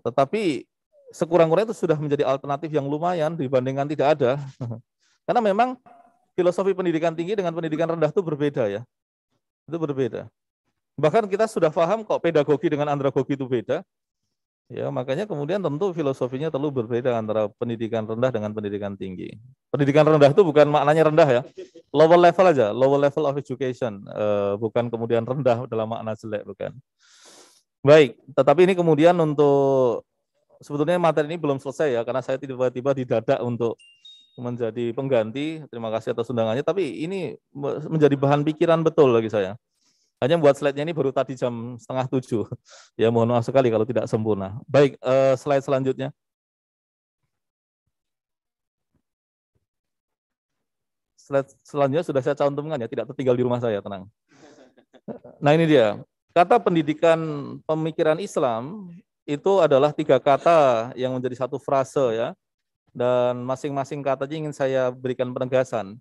tetapi sekurang-kurangnya itu sudah menjadi alternatif yang lumayan dibandingkan tidak ada. Karena memang filosofi pendidikan tinggi dengan pendidikan rendah itu berbeda ya. Itu berbeda. Bahkan kita sudah paham kok pedagogi dengan andragogi itu beda. Ya, makanya kemudian tentu filosofinya terlalu berbeda antara pendidikan rendah dengan pendidikan tinggi. Pendidikan rendah itu bukan maknanya rendah ya. Lower level aja, lower level of education, Uh, bukan kemudian rendah dalam makna jelek, bukan. Baik, tetapi ini kemudian untuk sebetulnya materi ini belum selesai ya karena saya tiba-tiba didadak untuk menjadi pengganti. Terima kasih atas undangannya, tapi ini menjadi bahan pikiran betul lagi saya. Hanya buat slide-nya ini baru tadi jam setengah tujuh. Ya mohon maaf sekali kalau tidak sempurna. Baik, uh, slide selanjutnya. Slide selanjutnya sudah saya cantumkan ya, tidak tertinggal di rumah saya, tenang. Nah ini dia, kata pendidikan pemikiran Islam itu adalah tiga kata yang menjadi satu frase ya. Dan masing-masing katanya ingin saya berikan penegasan.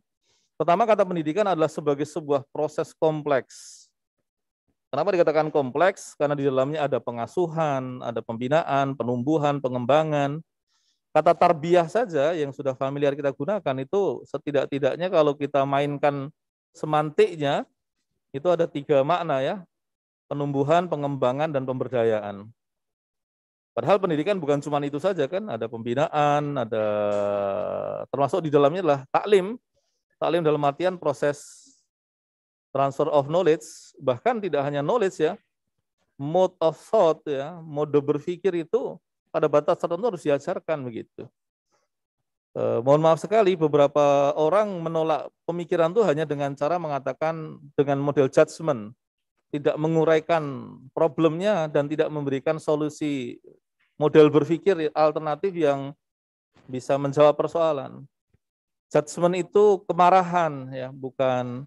Pertama kata pendidikan adalah sebagai sebuah proses kompleks Kenapa dikatakan kompleks? Karena di dalamnya ada pengasuhan, ada pembinaan, penumbuhan, pengembangan. Kata tarbiyah saja yang sudah familiar kita gunakan itu setidak-tidaknya kalau kita mainkan semantiknya itu ada tiga makna ya. Penumbuhan, pengembangan, dan pemberdayaan. Padahal pendidikan bukan cuma itu saja kan, ada pembinaan, ada termasuk di dalamnya adalah taklim. Taklim dalam artian proses transfer of knowledge, bahkan tidak hanya knowledge ya, mode of thought ya, mode berpikir itu pada batas tertentu harus diajarkan begitu. Eh, mohon maaf sekali beberapa orang menolak pemikiran itu hanya dengan cara mengatakan dengan model judgment tidak menguraikan problemnya dan tidak memberikan solusi model berpikir alternatif yang bisa menjawab persoalan. judgment itu kemarahan ya, bukan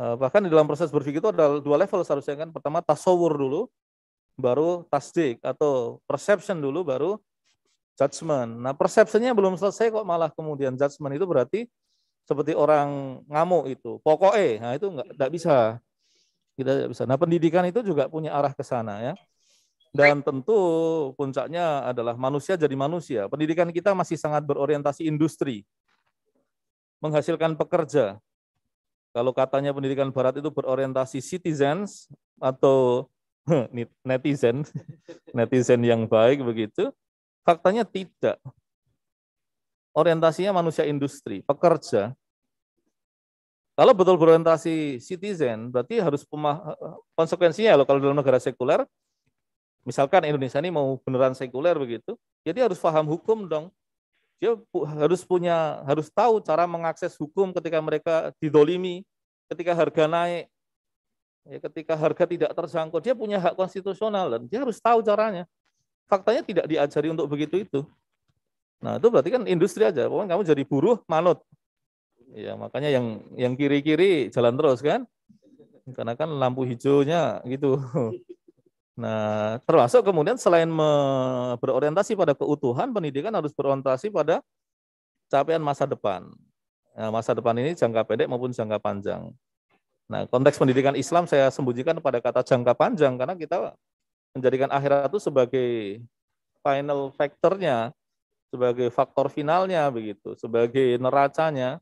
Eh, bahkan di dalam proses berpikir itu ada dua level seharusnya kan pertama tasawur dulu baru tasdik atau perception dulu baru judgment nah perceptionnya belum selesai kok malah kemudian judgment itu berarti seperti orang ngamuk itu pokoknya nah itu nggak nggak bisa kita tidak bisa nah pendidikan itu juga punya arah ke sana ya dan tentu puncaknya adalah manusia jadi manusia pendidikan kita masih sangat berorientasi industri menghasilkan pekerja kalau katanya pendidikan barat itu berorientasi citizens atau hmm, netizen, netizen yang baik begitu, faktanya tidak. Orientasinya manusia industri, pekerja. Kalau betul berorientasi citizen, berarti harus pemah konsekuensinya loh kalau dalam negara sekuler, misalkan Indonesia ini mau beneran sekuler begitu, jadi harus paham hukum dong. Dia harus punya, harus tahu cara mengakses hukum ketika mereka didolimi, ketika harga naik, ya, ketika harga tidak tersangkut, Dia punya hak konstitusional dan dia harus tahu caranya. Faktanya tidak diajari untuk begitu itu. Nah itu berarti kan industri aja. Pokoknya kamu jadi buruh, manut. Ya makanya yang yang kiri-kiri jalan terus kan. Karena kan lampu hijaunya gitu. Nah, termasuk kemudian selain berorientasi pada keutuhan, pendidikan harus berorientasi pada capaian masa depan. Nah, masa depan ini jangka pendek maupun jangka panjang. Nah, konteks pendidikan Islam saya sembunyikan pada kata jangka panjang karena kita menjadikan akhirat itu sebagai final faktornya, sebagai faktor finalnya begitu, sebagai neracanya.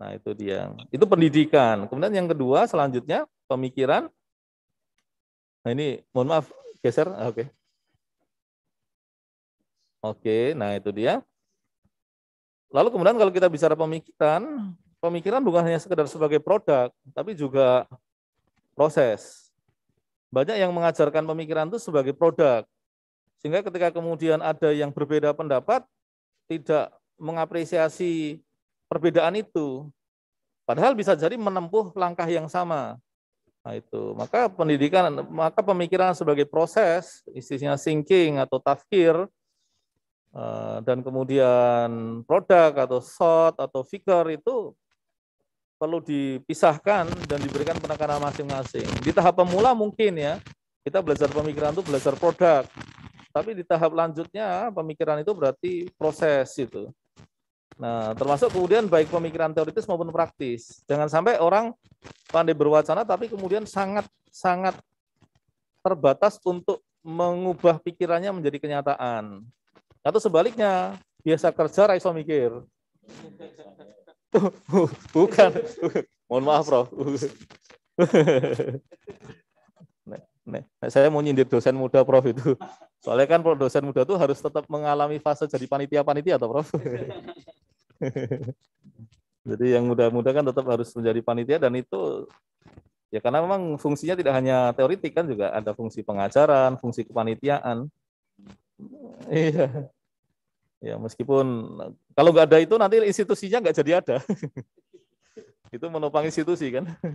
Nah, itu dia. Itu pendidikan. Kemudian yang kedua selanjutnya pemikiran Nah ini mohon maaf geser, ah, oke. okay. Oke, okay, nah itu dia. Lalu kemudian kalau kita bicara pemikiran, pemikiran bukan hanya sekedar sebagai produk, tapi juga proses. Banyak yang mengajarkan pemikiran itu sebagai produk. Sehingga ketika kemudian ada yang berbeda pendapat, tidak mengapresiasi perbedaan itu. Padahal bisa jadi menempuh langkah yang sama. Nah, itu. Maka pendidikan, maka pemikiran sebagai proses, istilahnya thinking atau tafkir, eh, dan kemudian produk atau shot atau figure itu perlu dipisahkan dan diberikan penekanan masing-masing. Di tahap pemula mungkin ya, kita belajar pemikiran itu belajar produk. Tapi di tahap lanjutnya pemikiran itu berarti proses itu. Nah, termasuk kemudian baik pemikiran teoritis maupun praktis. Jangan sampai orang pandai berwacana tapi kemudian sangat sangat terbatas untuk mengubah pikirannya menjadi kenyataan. Atau sebaliknya, biasa kerja ra mikir. Bukan. Mohon maaf, prof Nek, saya mau nyindir dosen muda, Prof itu. Soalnya kan dosen muda itu harus tetap mengalami fase jadi panitia-panitia atau Prof. Jadi yang muda-muda kan tetap harus menjadi panitia dan itu ya karena memang fungsinya tidak hanya teoritik kan juga ada fungsi pengajaran, fungsi kepanitiaan. Hmm. Iya. Ya meskipun kalau nggak ada itu nanti institusinya nggak jadi ada. itu menopang institusi kan.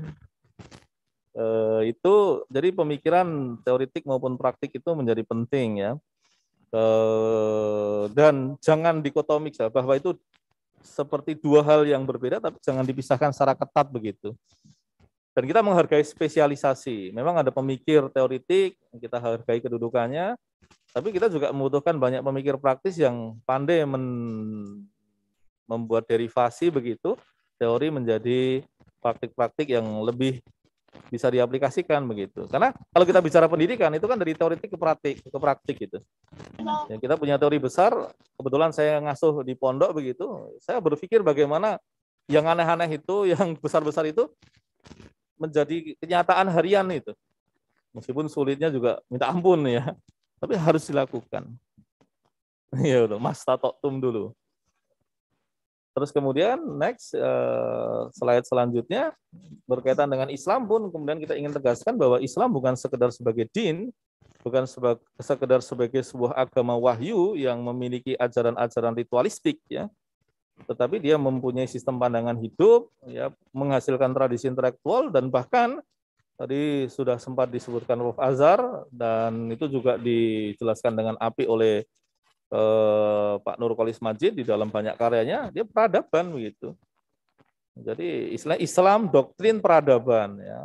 Eh, itu jadi pemikiran teoritik maupun praktik itu menjadi penting ya. Eh, dan jangan dikotomik bahwa itu seperti dua hal yang berbeda tapi jangan dipisahkan secara ketat begitu. Dan kita menghargai spesialisasi. Memang ada pemikir teoritik, kita hargai kedudukannya, tapi kita juga membutuhkan banyak pemikir praktis yang pandai membuat derivasi begitu, teori menjadi praktik-praktik yang lebih bisa diaplikasikan begitu. Karena kalau kita bicara pendidikan itu kan dari teoritik ke praktik, ke praktik gitu. Ya, kita punya teori besar, kebetulan saya ngasuh di pondok begitu, saya berpikir bagaimana yang aneh-aneh itu, yang besar-besar itu menjadi kenyataan harian itu. Meskipun sulitnya juga minta ampun ya, tapi harus dilakukan. Ya udah, mas Tato tum dulu. Terus kemudian next selain eh, slide selanjutnya berkaitan dengan Islam pun kemudian kita ingin tegaskan bahwa Islam bukan sekedar sebagai din, bukan sekedar sebagai sebuah agama wahyu yang memiliki ajaran-ajaran ritualistik ya. Tetapi dia mempunyai sistem pandangan hidup ya, menghasilkan tradisi intelektual dan bahkan tadi sudah sempat disebutkan Prof Azhar dan itu juga dijelaskan dengan api oleh eh, Pak Nurkolis Majid di dalam banyak karyanya dia peradaban begitu. Jadi Islam, Islam doktrin peradaban ya.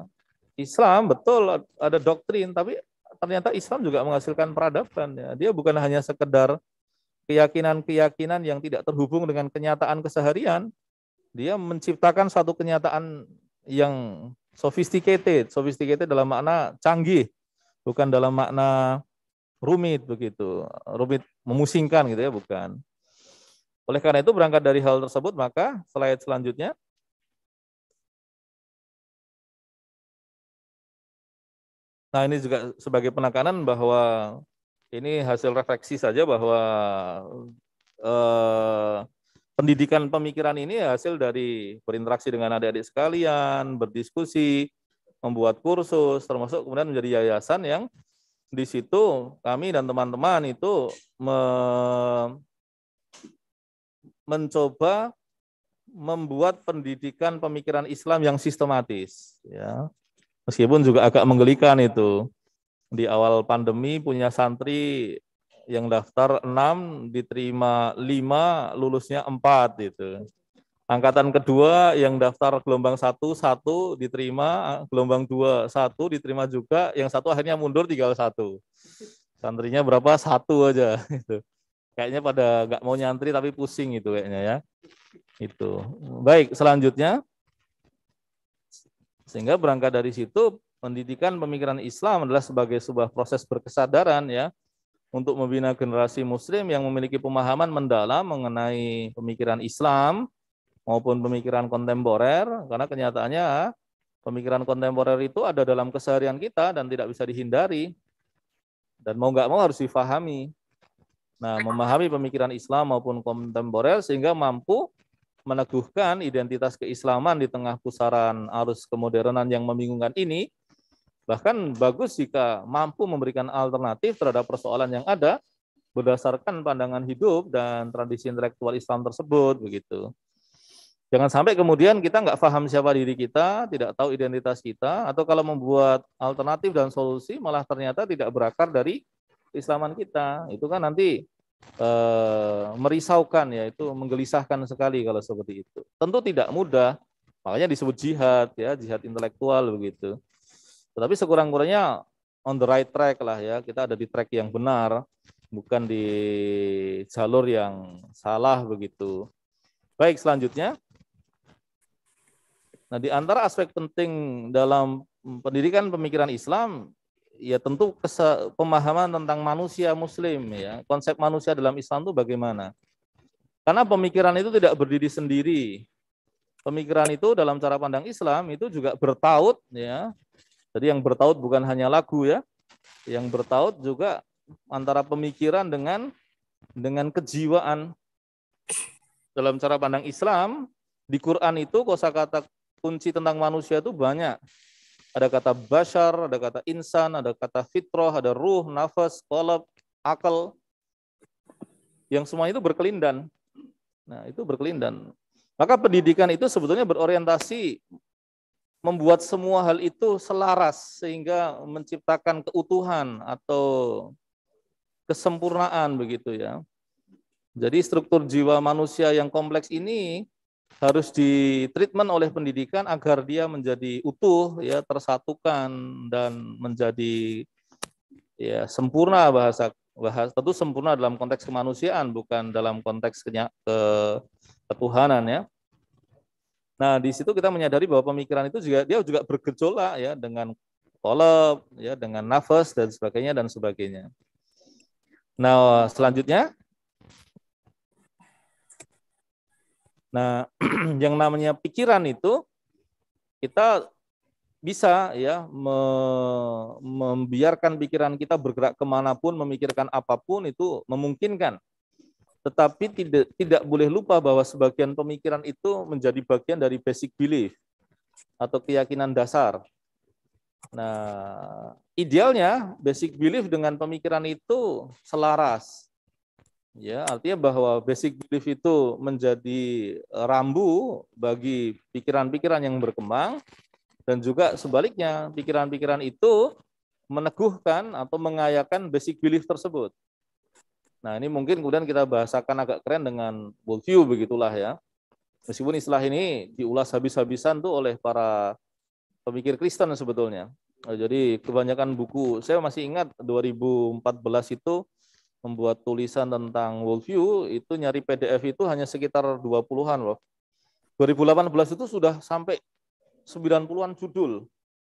Islam betul ada doktrin tapi ternyata Islam juga menghasilkan peradaban ya. Dia bukan hanya sekedar keyakinan-keyakinan yang tidak terhubung dengan kenyataan keseharian. Dia menciptakan satu kenyataan yang sophisticated, sophisticated dalam makna canggih, bukan dalam makna rumit begitu, rumit memusingkan gitu ya, bukan. Oleh karena itu berangkat dari hal tersebut maka slide selanjutnya Nah, ini juga sebagai penekanan bahwa ini hasil refleksi saja bahwa eh, pendidikan pemikiran ini hasil dari berinteraksi dengan adik-adik sekalian, berdiskusi, membuat kursus, termasuk kemudian menjadi yayasan yang di situ kami dan teman-teman itu me mencoba membuat pendidikan pemikiran Islam yang sistematis ya meskipun juga agak menggelikan itu di awal pandemi punya santri yang daftar 6 diterima 5 lulusnya 4 gitu Angkatan kedua yang daftar gelombang satu satu diterima, gelombang dua satu diterima juga, yang satu akhirnya mundur tinggal satu. Santrinya berapa? Satu aja itu. Kayaknya pada nggak mau nyantri tapi pusing gitu kayaknya ya. Itu. Baik, selanjutnya sehingga berangkat dari situ pendidikan pemikiran Islam adalah sebagai sebuah proses berkesadaran ya untuk membina generasi muslim yang memiliki pemahaman mendalam mengenai pemikiran Islam maupun pemikiran kontemporer karena kenyataannya pemikiran kontemporer itu ada dalam keseharian kita dan tidak bisa dihindari dan mau nggak mau harus difahami. Nah, memahami pemikiran Islam maupun kontemporer sehingga mampu meneguhkan identitas keislaman di tengah pusaran arus kemodernan yang membingungkan ini. Bahkan bagus jika mampu memberikan alternatif terhadap persoalan yang ada berdasarkan pandangan hidup dan tradisi intelektual Islam tersebut begitu. Jangan sampai kemudian kita nggak paham siapa diri kita, tidak tahu identitas kita, atau kalau membuat alternatif dan solusi malah ternyata tidak berakar dari Islaman kita. Itu kan nanti e, merisaukan ya, itu menggelisahkan sekali kalau seperti itu. Tentu tidak mudah, makanya disebut jihad ya, jihad intelektual begitu. Tetapi sekurang-kurangnya on the right track lah ya, kita ada di track yang benar, bukan di jalur yang salah begitu. Baik, selanjutnya Nah, di antara aspek penting dalam pendidikan pemikiran Islam ya tentu pemahaman tentang manusia muslim ya. Konsep manusia dalam Islam itu bagaimana? Karena pemikiran itu tidak berdiri sendiri. Pemikiran itu dalam cara pandang Islam itu juga bertaut ya. Jadi yang bertaut bukan hanya lagu ya. Yang bertaut juga antara pemikiran dengan dengan kejiwaan. Dalam cara pandang Islam di Quran itu kosakata kunci tentang manusia itu banyak. Ada kata bashar, ada kata insan, ada kata fitrah, ada ruh, nafas, kolab, akal. Yang semua itu berkelindan. Nah, itu berkelindan. Maka pendidikan itu sebetulnya berorientasi membuat semua hal itu selaras sehingga menciptakan keutuhan atau kesempurnaan begitu ya. Jadi struktur jiwa manusia yang kompleks ini harus ditreatment oleh pendidikan agar dia menjadi utuh ya tersatukan dan menjadi ya sempurna bahasa bahasa tentu sempurna dalam konteks kemanusiaan bukan dalam konteks ke ketuhanan ya. Nah, di situ kita menyadari bahwa pemikiran itu juga dia juga bergejolak ya dengan kolab ya dengan nafas dan sebagainya dan sebagainya. Nah, selanjutnya Nah, yang namanya pikiran itu kita bisa ya me membiarkan pikiran kita bergerak kemanapun, memikirkan apapun itu memungkinkan. Tetapi tidak tidak boleh lupa bahwa sebagian pemikiran itu menjadi bagian dari basic belief atau keyakinan dasar. Nah, idealnya basic belief dengan pemikiran itu selaras. Ya, artinya bahwa basic belief itu menjadi eh, rambu bagi pikiran-pikiran yang berkembang dan juga sebaliknya pikiran-pikiran itu meneguhkan atau mengayakan basic belief tersebut. Nah, ini mungkin kemudian kita bahasakan agak keren dengan worldview begitulah ya. Meskipun istilah ini diulas habis-habisan tuh oleh para pemikir Kristen sebetulnya. Nah, jadi kebanyakan buku, saya masih ingat 2014 itu membuat tulisan tentang worldview itu nyari PDF itu hanya sekitar 20-an loh. 2018 itu sudah sampai 90-an judul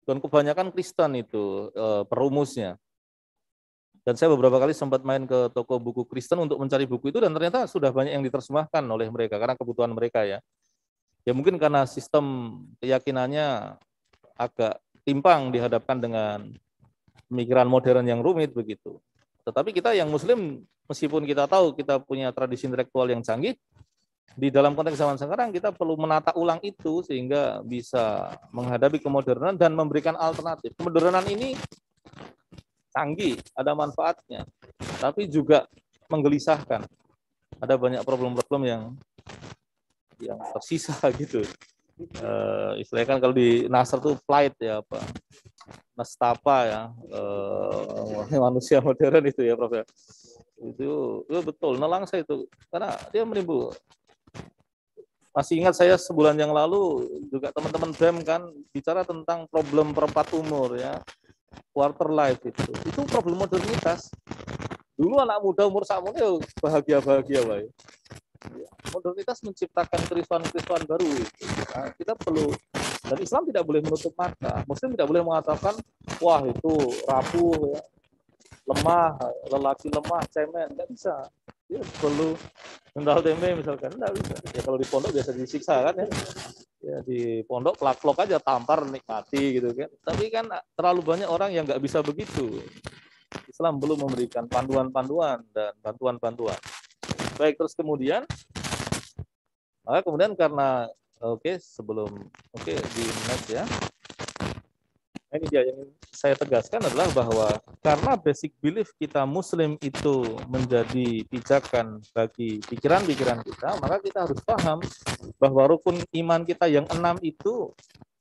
dan kebanyakan Kristen itu e, perumusnya. Dan saya beberapa kali sempat main ke toko buku Kristen untuk mencari buku itu dan ternyata sudah banyak yang diterjemahkan oleh mereka karena kebutuhan mereka ya. Ya mungkin karena sistem keyakinannya agak timpang dihadapkan dengan pemikiran modern yang rumit begitu. Tetapi kita yang muslim meskipun kita tahu kita punya tradisi intelektual yang canggih, di dalam konteks zaman sekarang kita perlu menata ulang itu sehingga bisa menghadapi kemodernan dan memberikan alternatif. Kemodernan ini canggih, ada manfaatnya, tapi juga menggelisahkan. Ada banyak problem-problem yang yang tersisa gitu. Uh, istilahnya kan kalau di Nasr itu flight ya apa nestapa ya uh, manusia modern itu ya Prof ya itu, itu betul nelang saya itu karena dia menimbul masih ingat saya sebulan yang lalu juga teman-teman BEM kan bicara tentang problem perempat umur ya quarter life itu itu problem modernitas dulu anak muda umur sama ya bahagia bahagia ya. baik modernitas menciptakan kerisauan kerisauan baru itu. Nah, kita perlu dan Islam tidak boleh menutup mata. Muslim tidak boleh mengatakan, wah itu rapuh, ya. lemah, lelaki lemah, cemen. Tidak bisa. Dia ya, perlu kendal tempe misalkan. Tidak bisa. Ya, kalau di pondok biasa disiksa kan ya. Ya, di pondok plak-plok aja tampar nikmati gitu kan. Tapi kan ah, terlalu banyak orang yang nggak bisa begitu. Islam belum memberikan panduan-panduan dan bantuan-bantuan. Baik terus kemudian, maka kemudian karena Oke, okay, sebelum oke okay, di next ya. Nah, ini dia yang saya tegaskan adalah bahwa karena basic belief kita Muslim itu menjadi pijakan bagi pikiran-pikiran kita, maka kita harus paham bahwa rukun iman kita yang enam itu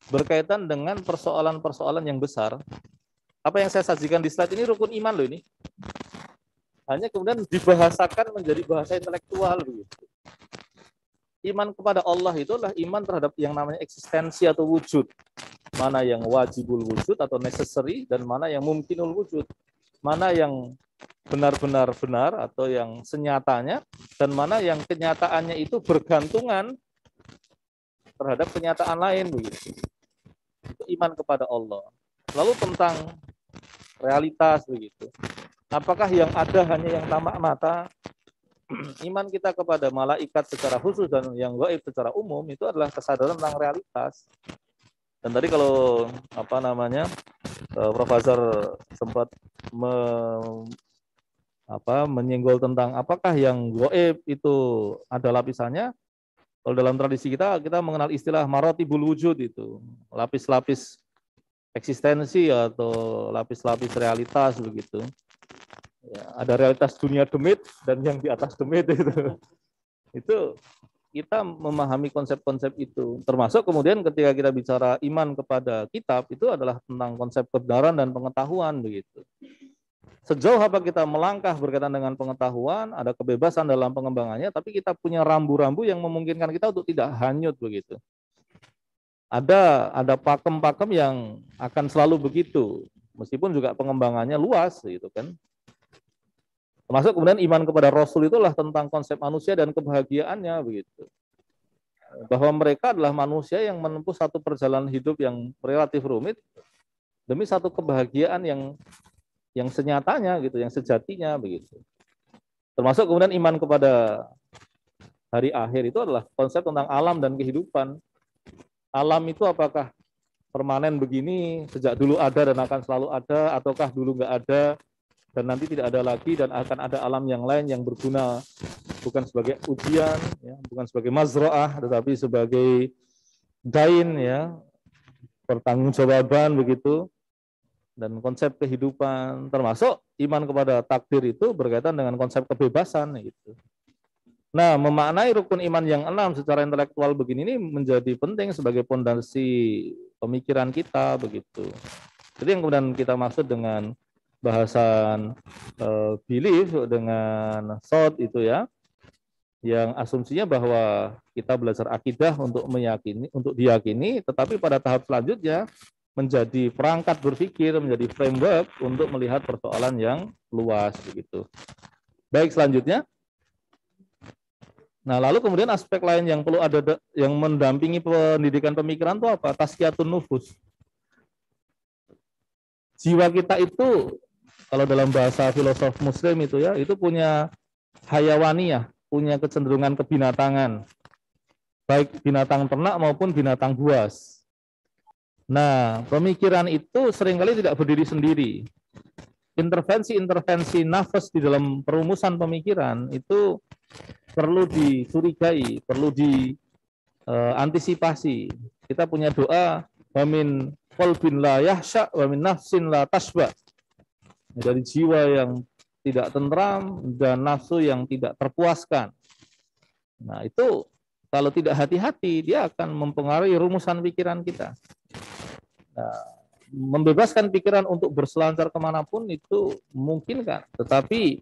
berkaitan dengan persoalan-persoalan yang besar. Apa yang saya sajikan di slide ini rukun iman loh ini. Hanya kemudian dibahasakan menjadi bahasa intelektual gitu iman kepada Allah itulah iman terhadap yang namanya eksistensi atau wujud. Mana yang wajibul wujud atau necessary dan mana yang mungkinul wujud. Mana yang benar-benar benar atau yang senyatanya dan mana yang kenyataannya itu bergantungan terhadap kenyataan lain begitu. Itu iman kepada Allah. Lalu tentang realitas begitu. Apakah yang ada hanya yang tamak mata iman kita kepada malaikat secara khusus dan yang gaib secara umum itu adalah kesadaran tentang realitas. Dan tadi kalau apa namanya eh, Profesor sempat me, apa, menyinggol tentang apakah yang goib itu ada lapisannya. Kalau dalam tradisi kita, kita mengenal istilah maroti wujud itu. Lapis-lapis eksistensi atau lapis-lapis realitas begitu ya, ada realitas dunia demit dan yang di atas demit itu itu kita memahami konsep-konsep itu termasuk kemudian ketika kita bicara iman kepada kitab itu adalah tentang konsep kebenaran dan pengetahuan begitu sejauh apa kita melangkah berkaitan dengan pengetahuan ada kebebasan dalam pengembangannya tapi kita punya rambu-rambu yang memungkinkan kita untuk tidak hanyut begitu ada ada pakem-pakem yang akan selalu begitu meskipun juga pengembangannya luas gitu kan Termasuk kemudian iman kepada Rasul itulah tentang konsep manusia dan kebahagiaannya begitu. Bahwa mereka adalah manusia yang menempuh satu perjalanan hidup yang relatif rumit demi satu kebahagiaan yang yang senyatanya gitu, yang sejatinya begitu. Termasuk kemudian iman kepada hari akhir itu adalah konsep tentang alam dan kehidupan. Alam itu apakah permanen begini, sejak dulu ada dan akan selalu ada, ataukah dulu nggak ada, dan nanti tidak ada lagi dan akan ada alam yang lain yang berguna bukan sebagai ujian ya, bukan sebagai mazroah tetapi sebagai dain ya pertanggungjawaban begitu dan konsep kehidupan termasuk iman kepada takdir itu berkaitan dengan konsep kebebasan gitu. Nah, memaknai rukun iman yang enam secara intelektual begini ini menjadi penting sebagai pondasi pemikiran kita begitu. Jadi yang kemudian kita maksud dengan bahasan uh, belief dengan thought itu ya yang asumsinya bahwa kita belajar akidah untuk meyakini untuk diyakini tetapi pada tahap selanjutnya menjadi perangkat berpikir menjadi framework untuk melihat persoalan yang luas begitu. Baik selanjutnya Nah, lalu kemudian aspek lain yang perlu ada yang mendampingi pendidikan pemikiran itu apa? Taskiyatun nufus. Jiwa kita itu kalau dalam bahasa filosof muslim itu ya itu punya hayawani ya punya kecenderungan kebinatangan baik binatang ternak maupun binatang buas nah pemikiran itu seringkali tidak berdiri sendiri intervensi-intervensi nafas di dalam perumusan pemikiran itu perlu dicurigai, perlu diantisipasi. Eh, Kita punya doa, wamin kolbin la yahsya, wamin nafsin la tasba dari jiwa yang tidak tentram dan nafsu yang tidak terpuaskan. Nah, itu kalau tidak hati-hati dia akan mempengaruhi rumusan pikiran kita. Nah, membebaskan pikiran untuk berselancar kemanapun itu mungkin kan, tetapi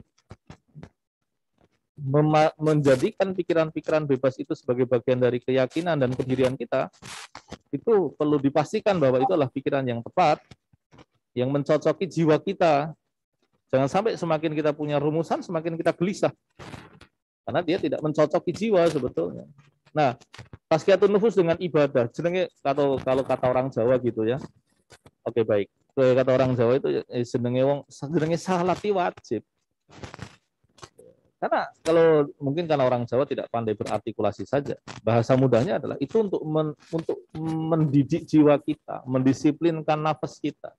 menjadikan pikiran-pikiran bebas itu sebagai bagian dari keyakinan dan pendirian kita, itu perlu dipastikan bahwa itulah pikiran yang tepat, yang mencocoki jiwa kita Jangan sampai semakin kita punya rumusan, semakin kita gelisah. Karena dia tidak mencocoki jiwa sebetulnya. Nah, tazkiyatun nufus dengan ibadah, jenenge kalau kalau kata orang Jawa gitu ya. Oke, baik. Kalau Kata orang Jawa itu ya, eh, jenenge wong jenenge salati wajib. Karena kalau mungkin karena orang Jawa tidak pandai berartikulasi saja. Bahasa mudahnya adalah itu untuk men, untuk mendidik jiwa kita, mendisiplinkan nafas kita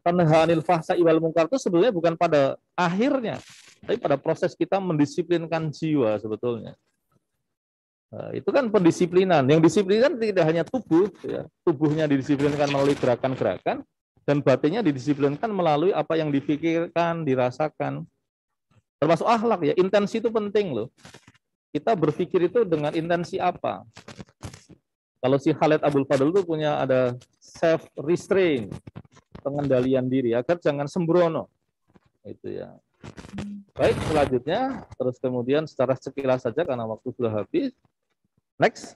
penahanil fahsa iwal mungkar itu sebenarnya bukan pada akhirnya, tapi pada proses kita mendisiplinkan jiwa sebetulnya. Nah, itu kan pendisiplinan. Yang disiplinan tidak hanya tubuh, ya. tubuhnya didisiplinkan melalui gerakan-gerakan, dan batinnya didisiplinkan melalui apa yang dipikirkan, dirasakan. Termasuk akhlak ya, intensi itu penting loh. Kita berpikir itu dengan intensi apa? Kalau si Khalid Abdul Fadl itu punya ada self restraint pengendalian diri agar jangan sembrono. Itu ya. Baik, selanjutnya terus kemudian secara sekilas saja karena waktu sudah habis. Next.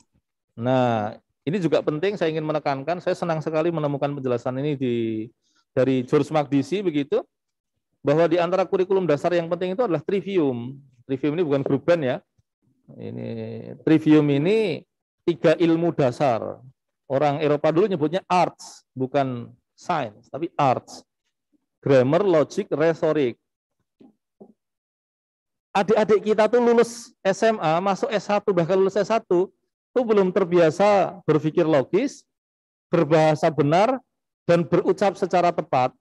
Nah, ini juga penting saya ingin menekankan, saya senang sekali menemukan penjelasan ini di dari George Magdisi begitu bahwa di antara kurikulum dasar yang penting itu adalah trivium. Trivium ini bukan grup band ya. Ini trivium ini tiga ilmu dasar. Orang Eropa dulu nyebutnya arts, bukan science, tapi arts. Grammar, logic, rhetoric. Adik-adik kita tuh lulus SMA, masuk S1, bahkan lulus S1, itu belum terbiasa berpikir logis, berbahasa benar, dan berucap secara tepat.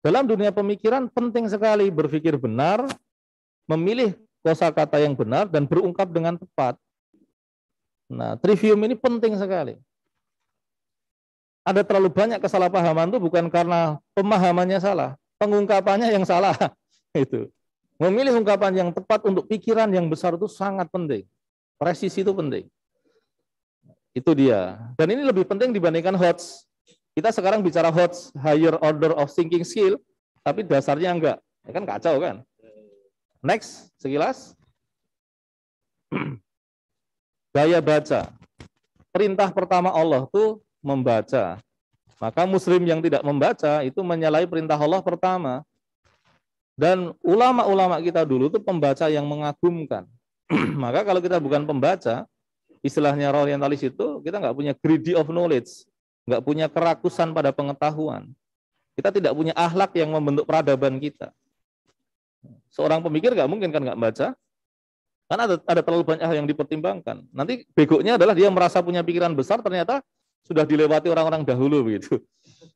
Dalam dunia pemikiran penting sekali berpikir benar, memilih kosa kata yang benar dan berungkap dengan tepat. Nah, trivium ini penting sekali ada terlalu banyak kesalahpahaman itu bukan karena pemahamannya salah, pengungkapannya yang salah. Itu. Memilih ungkapan yang tepat untuk pikiran yang besar itu sangat penting. Presisi itu penting. Itu dia. Dan ini lebih penting dibandingkan HOTS. Kita sekarang bicara HOTS, higher order of thinking skill, tapi dasarnya enggak. Ya kan kacau kan? Next, sekilas. Gaya baca. Perintah pertama Allah tuh membaca. Maka muslim yang tidak membaca itu menyalahi perintah Allah pertama. Dan ulama-ulama kita dulu itu pembaca yang mengagumkan. Maka kalau kita bukan pembaca, istilahnya orientalis itu kita nggak punya greedy of knowledge, nggak punya kerakusan pada pengetahuan. Kita tidak punya ahlak yang membentuk peradaban kita. Seorang pemikir nggak mungkin kan nggak baca, karena ada, ada terlalu banyak hal yang dipertimbangkan. Nanti begonya adalah dia merasa punya pikiran besar, ternyata sudah dilewati orang-orang dahulu begitu.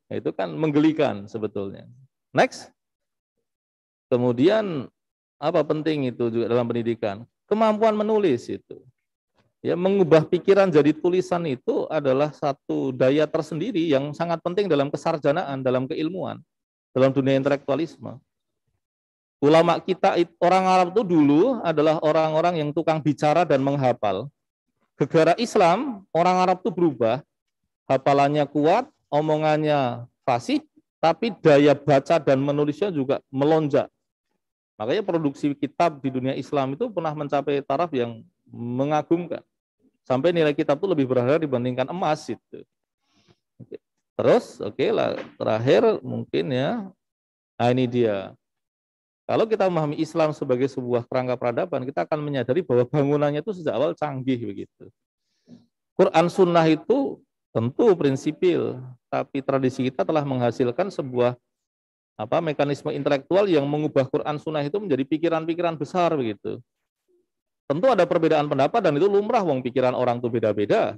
Nah, itu kan menggelikan sebetulnya. Next. Kemudian apa penting itu juga dalam pendidikan? Kemampuan menulis itu. Ya, mengubah pikiran jadi tulisan itu adalah satu daya tersendiri yang sangat penting dalam kesarjanaan, dalam keilmuan, dalam dunia intelektualisme. Ulama kita orang Arab itu dulu adalah orang-orang yang tukang bicara dan menghafal. Gegara Islam, orang Arab itu berubah hafalannya kuat, omongannya fasih, tapi daya baca dan menulisnya juga melonjak. Makanya produksi kitab di dunia Islam itu pernah mencapai taraf yang mengagumkan. Sampai nilai kitab itu lebih berharga dibandingkan emas itu. Terus, oke okay lah, terakhir mungkin ya, nah ini dia. Kalau kita memahami Islam sebagai sebuah kerangka peradaban, kita akan menyadari bahwa bangunannya itu sejak awal canggih begitu. Quran Sunnah itu tentu prinsipil, tapi tradisi kita telah menghasilkan sebuah apa mekanisme intelektual yang mengubah Quran Sunnah itu menjadi pikiran-pikiran besar begitu. Tentu ada perbedaan pendapat dan itu lumrah wong pikiran orang tuh beda-beda.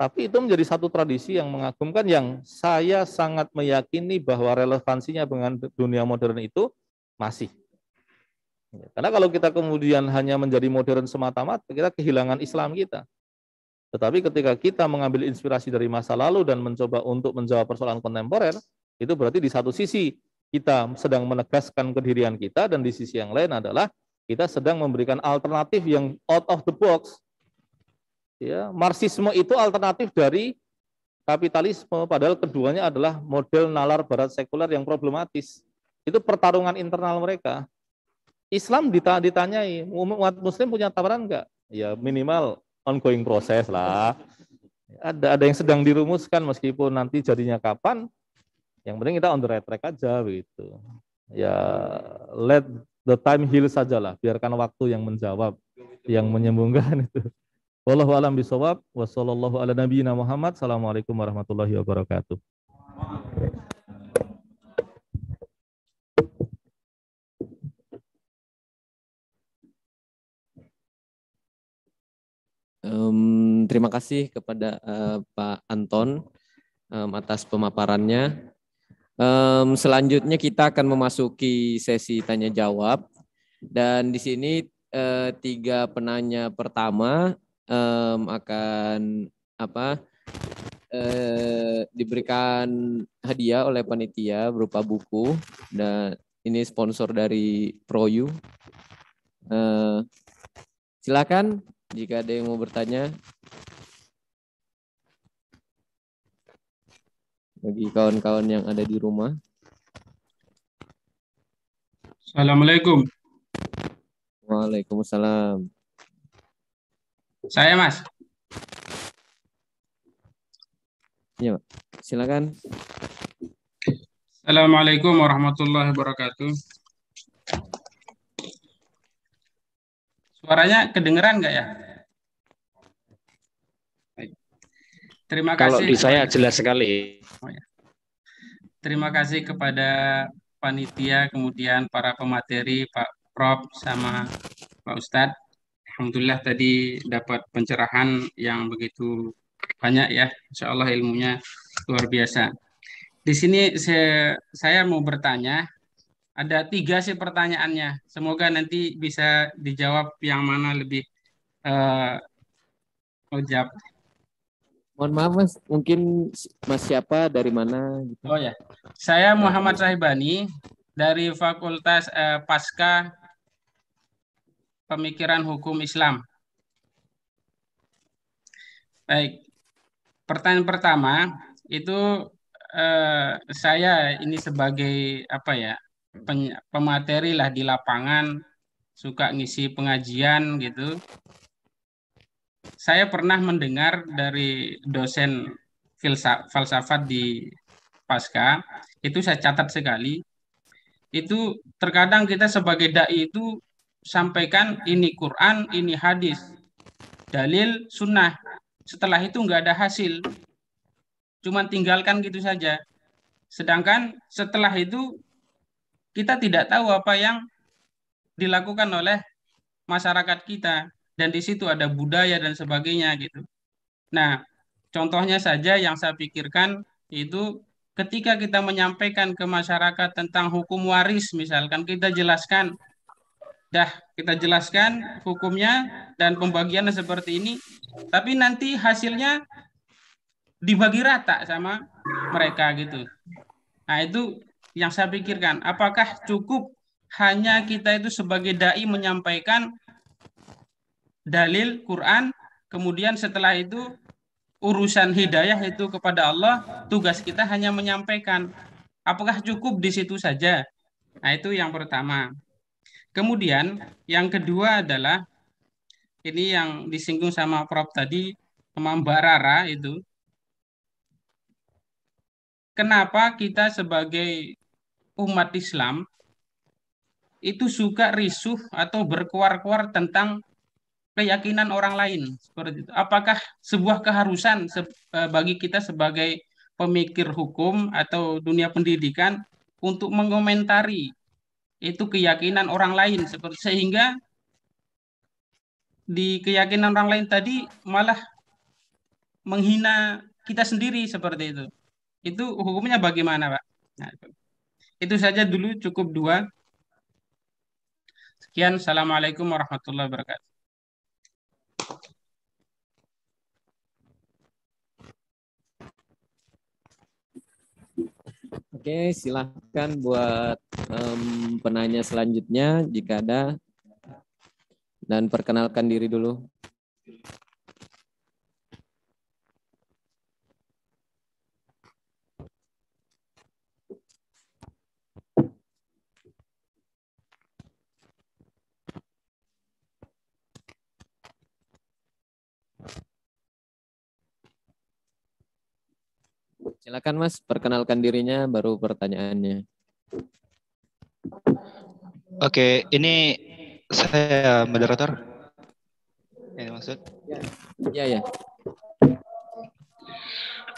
Tapi itu menjadi satu tradisi yang mengagumkan yang saya sangat meyakini bahwa relevansinya dengan dunia modern itu masih. Karena kalau kita kemudian hanya menjadi modern semata-mata, kita kehilangan Islam kita. Tetapi ketika kita mengambil inspirasi dari masa lalu dan mencoba untuk menjawab persoalan kontemporer, itu berarti di satu sisi kita sedang menegaskan kedirian kita dan di sisi yang lain adalah kita sedang memberikan alternatif yang out of the box. Ya, Marxisme itu alternatif dari kapitalisme padahal keduanya adalah model nalar barat sekuler yang problematis. Itu pertarungan internal mereka. Islam ditanyai, umat muslim punya tawaran enggak? Ya minimal ongoing proses lah. Ada ada yang sedang dirumuskan meskipun nanti jadinya kapan, yang penting kita on the right track aja begitu. Ya let the time heal sajalah, biarkan waktu yang menjawab, yang menyembuhkan itu. Wallahu alam bisawab. Wassalamualaikum warahmatullahi wabarakatuh. Um, terima kasih kepada uh, Pak Anton um, atas pemaparannya. Um, selanjutnya kita akan memasuki sesi tanya jawab dan di sini uh, tiga penanya pertama um, akan apa uh, diberikan hadiah oleh panitia berupa buku dan ini sponsor dari Proyu. Uh, silakan jika ada yang mau bertanya. Bagi kawan-kawan yang ada di rumah. Assalamualaikum. Waalaikumsalam. Saya Mas. Ya, Silakan. Assalamualaikum warahmatullahi wabarakatuh. Suaranya kedengeran nggak ya? Terima Kalau kasih. Kalau di saya jelas sekali. Oh ya. Terima kasih kepada panitia, kemudian para pemateri, Pak Prof, sama Pak Ustadz. Alhamdulillah tadi dapat pencerahan yang begitu banyak ya. Insya Allah ilmunya luar biasa. Di sini saya, saya mau bertanya ada tiga sih pertanyaannya. Semoga nanti bisa dijawab yang mana lebih uh, eh, ojab. Mohon maaf mas, mungkin mas siapa dari mana? Gitu. Oh ya, saya Muhammad Sahibani dari Fakultas uh, Pasca Pemikiran Hukum Islam. Baik, pertanyaan pertama itu uh, saya ini sebagai apa ya pemateri lah di lapangan suka ngisi pengajian gitu. Saya pernah mendengar dari dosen filsafat di pasca itu saya catat sekali itu terkadang kita sebagai dai itu sampaikan ini Quran ini hadis dalil sunnah setelah itu nggak ada hasil cuman tinggalkan gitu saja sedangkan setelah itu kita tidak tahu apa yang dilakukan oleh masyarakat kita dan di situ ada budaya dan sebagainya gitu. Nah, contohnya saja yang saya pikirkan itu ketika kita menyampaikan ke masyarakat tentang hukum waris misalkan kita jelaskan dah kita jelaskan hukumnya dan pembagiannya seperti ini tapi nanti hasilnya dibagi rata sama mereka gitu. Nah, itu yang saya pikirkan. Apakah cukup hanya kita itu sebagai dai menyampaikan dalil Quran, kemudian setelah itu urusan hidayah itu kepada Allah, tugas kita hanya menyampaikan. Apakah cukup di situ saja? Nah, itu yang pertama. Kemudian yang kedua adalah ini yang disinggung sama Prof tadi sama Mbak Rara itu. Kenapa kita sebagai umat Islam itu suka risuh atau berkuar-kuar tentang keyakinan orang lain seperti itu. Apakah sebuah keharusan e, bagi kita sebagai pemikir hukum atau dunia pendidikan untuk mengomentari itu keyakinan orang lain seperti sehingga di keyakinan orang lain tadi malah menghina kita sendiri seperti itu. Itu hukumnya bagaimana, Pak? Nah, itu saja dulu cukup dua. Sekian, Assalamualaikum warahmatullahi wabarakatuh. Oke, silahkan buat um, penanya selanjutnya jika ada dan perkenalkan diri dulu. Silakan Mas, perkenalkan dirinya baru pertanyaannya. Oke, ini saya moderator. Ini maksud? Ya, ya.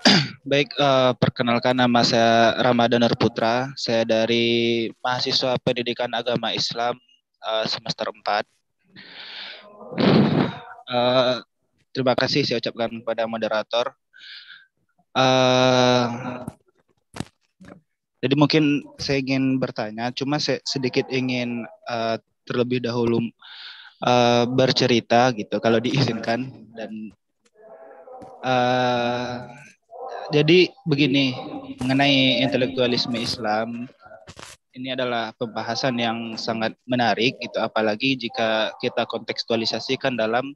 Baik, uh, perkenalkan nama saya Ramadhan Putra. Saya dari mahasiswa Pendidikan Agama Islam uh, semester 4. Uh, eh, terima kasih saya ucapkan kepada moderator Eh, jadi mungkin saya ingin bertanya, cuma saya sedikit ingin uh, terlebih dahulu uh, bercerita gitu, kalau diizinkan dan uh, jadi begini mengenai intelektualisme Islam ini adalah pembahasan yang sangat menarik gitu, apalagi jika kita kontekstualisasikan dalam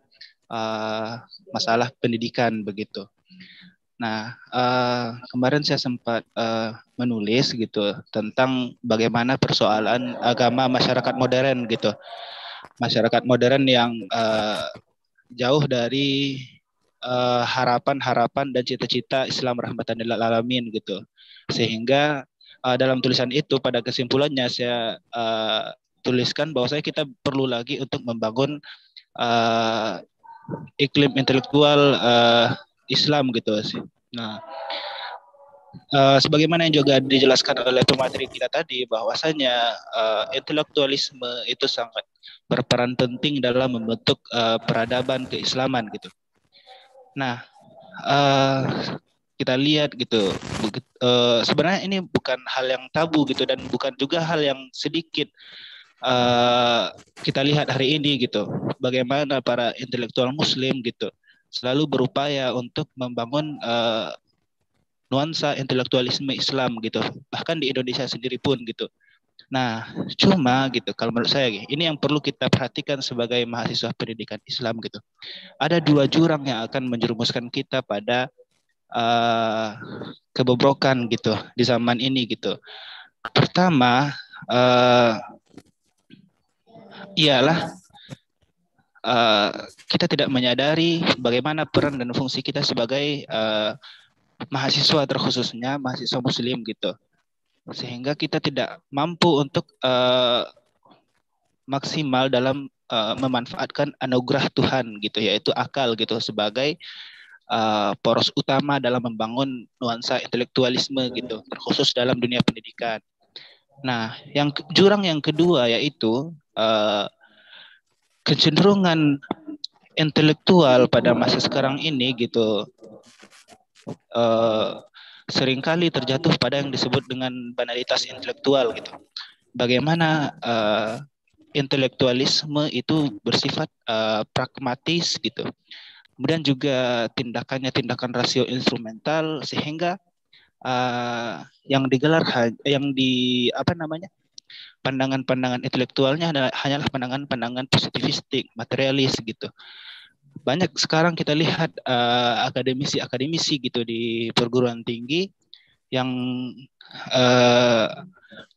uh, masalah pendidikan begitu. Nah, uh, kemarin saya sempat uh, menulis gitu tentang bagaimana persoalan agama masyarakat modern gitu. Masyarakat modern yang uh, jauh dari harapan-harapan uh, dan cita-cita Islam rahmatan lil alamin gitu. Sehingga uh, dalam tulisan itu pada kesimpulannya saya uh, tuliskan bahwa saya kita perlu lagi untuk membangun uh, iklim intelektual uh, Islam gitu sih. Nah, uh, sebagaimana yang juga dijelaskan oleh pemateri kita tadi bahwasanya uh, intelektualisme itu sangat berperan penting dalam membentuk uh, peradaban keislaman gitu. Nah, uh, kita lihat gitu. Uh, sebenarnya ini bukan hal yang tabu gitu dan bukan juga hal yang sedikit uh, kita lihat hari ini gitu. Bagaimana para intelektual muslim gitu selalu berupaya untuk membangun uh, nuansa intelektualisme Islam gitu bahkan di Indonesia sendiri pun gitu nah cuma gitu kalau menurut saya gitu, ini yang perlu kita perhatikan sebagai mahasiswa pendidikan Islam gitu ada dua jurang yang akan menjerumuskan kita pada uh, kebobrokan gitu di zaman ini gitu pertama uh, ialah uh, kita tidak menyadari bagaimana peran dan fungsi kita sebagai uh, mahasiswa terkhususnya mahasiswa muslim gitu sehingga kita tidak mampu untuk uh, maksimal dalam uh, memanfaatkan anugerah Tuhan gitu yaitu akal gitu sebagai uh, poros utama dalam membangun nuansa intelektualisme gitu terkhusus dalam dunia pendidikan. Nah, yang jurang yang kedua yaitu uh, kecenderungan intelektual pada masa sekarang ini gitu uh, seringkali terjatuh pada yang disebut dengan banalitas intelektual gitu. Bagaimana uh, intelektualisme itu bersifat uh, pragmatis gitu. Kemudian juga tindakannya tindakan rasio instrumental sehingga uh, yang digelar yang di apa namanya pandangan-pandangan intelektualnya adalah, hanyalah pandangan-pandangan positivistik, materialis gitu. Banyak sekarang kita lihat akademisi eh, akademisi-akademisi gitu di perguruan tinggi yang uh,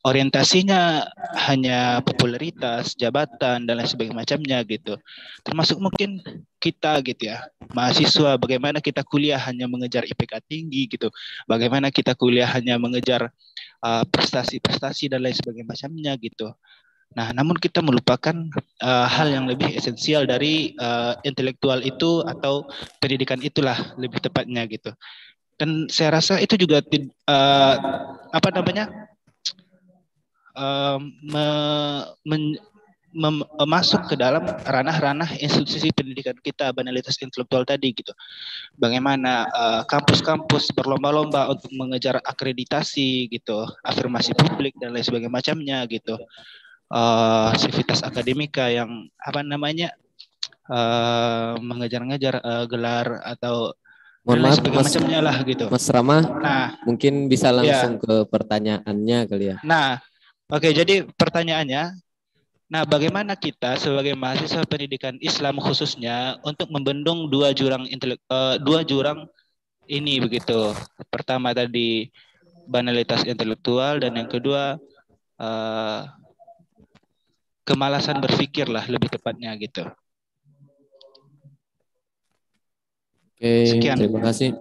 orientasinya hanya popularitas, jabatan dan lain sebagainya gitu. Termasuk mungkin kita gitu ya, mahasiswa bagaimana kita kuliah hanya mengejar IPK tinggi gitu. Bagaimana kita kuliah hanya mengejar Eh, prestasi-prestasi uh, dan lain sebagainya macamnya gitu. Nah, namun kita melupakan uh, hal yang lebih esensial dari uh, intelektual itu atau pendidikan itulah lebih tepatnya gitu. Dan saya rasa itu juga uh, apa namanya uh, me, men, mem- eh, masuk ke dalam ranah-ranah institusi pendidikan kita banalitas intelektual tadi gitu. Bagaimana uh, kampus-kampus berlomba-lomba untuk mengejar akreditasi gitu, afirmasi publik dan lain sebagainya macamnya gitu. Uh, sivitas akademika yang apa namanya uh, mengejar-ngejar uh, gelar atau Mohon maaf, mas, macamnya lah gitu. Mas Rama, nah, mungkin bisa iya. langsung ya. ke pertanyaannya kali ya. Nah, oke, jadi pertanyaannya Nah, bagaimana kita sebagai mahasiswa pendidikan Islam khususnya untuk membendung dua jurang intelek, uh, dua jurang ini begitu. Pertama tadi banalitas intelektual dan yang kedua uh, kemalasan berpikir lah lebih tepatnya gitu. Oke, Sekian. terima kasih.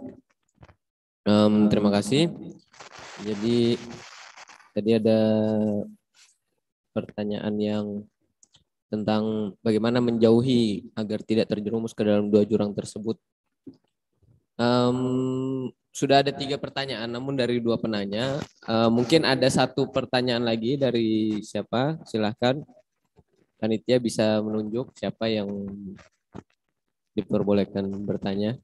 Um, terima kasih. Jadi tadi ada pertanyaan yang tentang bagaimana menjauhi agar tidak terjerumus ke dalam dua jurang tersebut. Um, sudah ada tiga pertanyaan, namun dari dua penanya, uh, mungkin ada satu pertanyaan lagi dari siapa? Silahkan, panitia bisa menunjuk siapa yang diperbolehkan bertanya.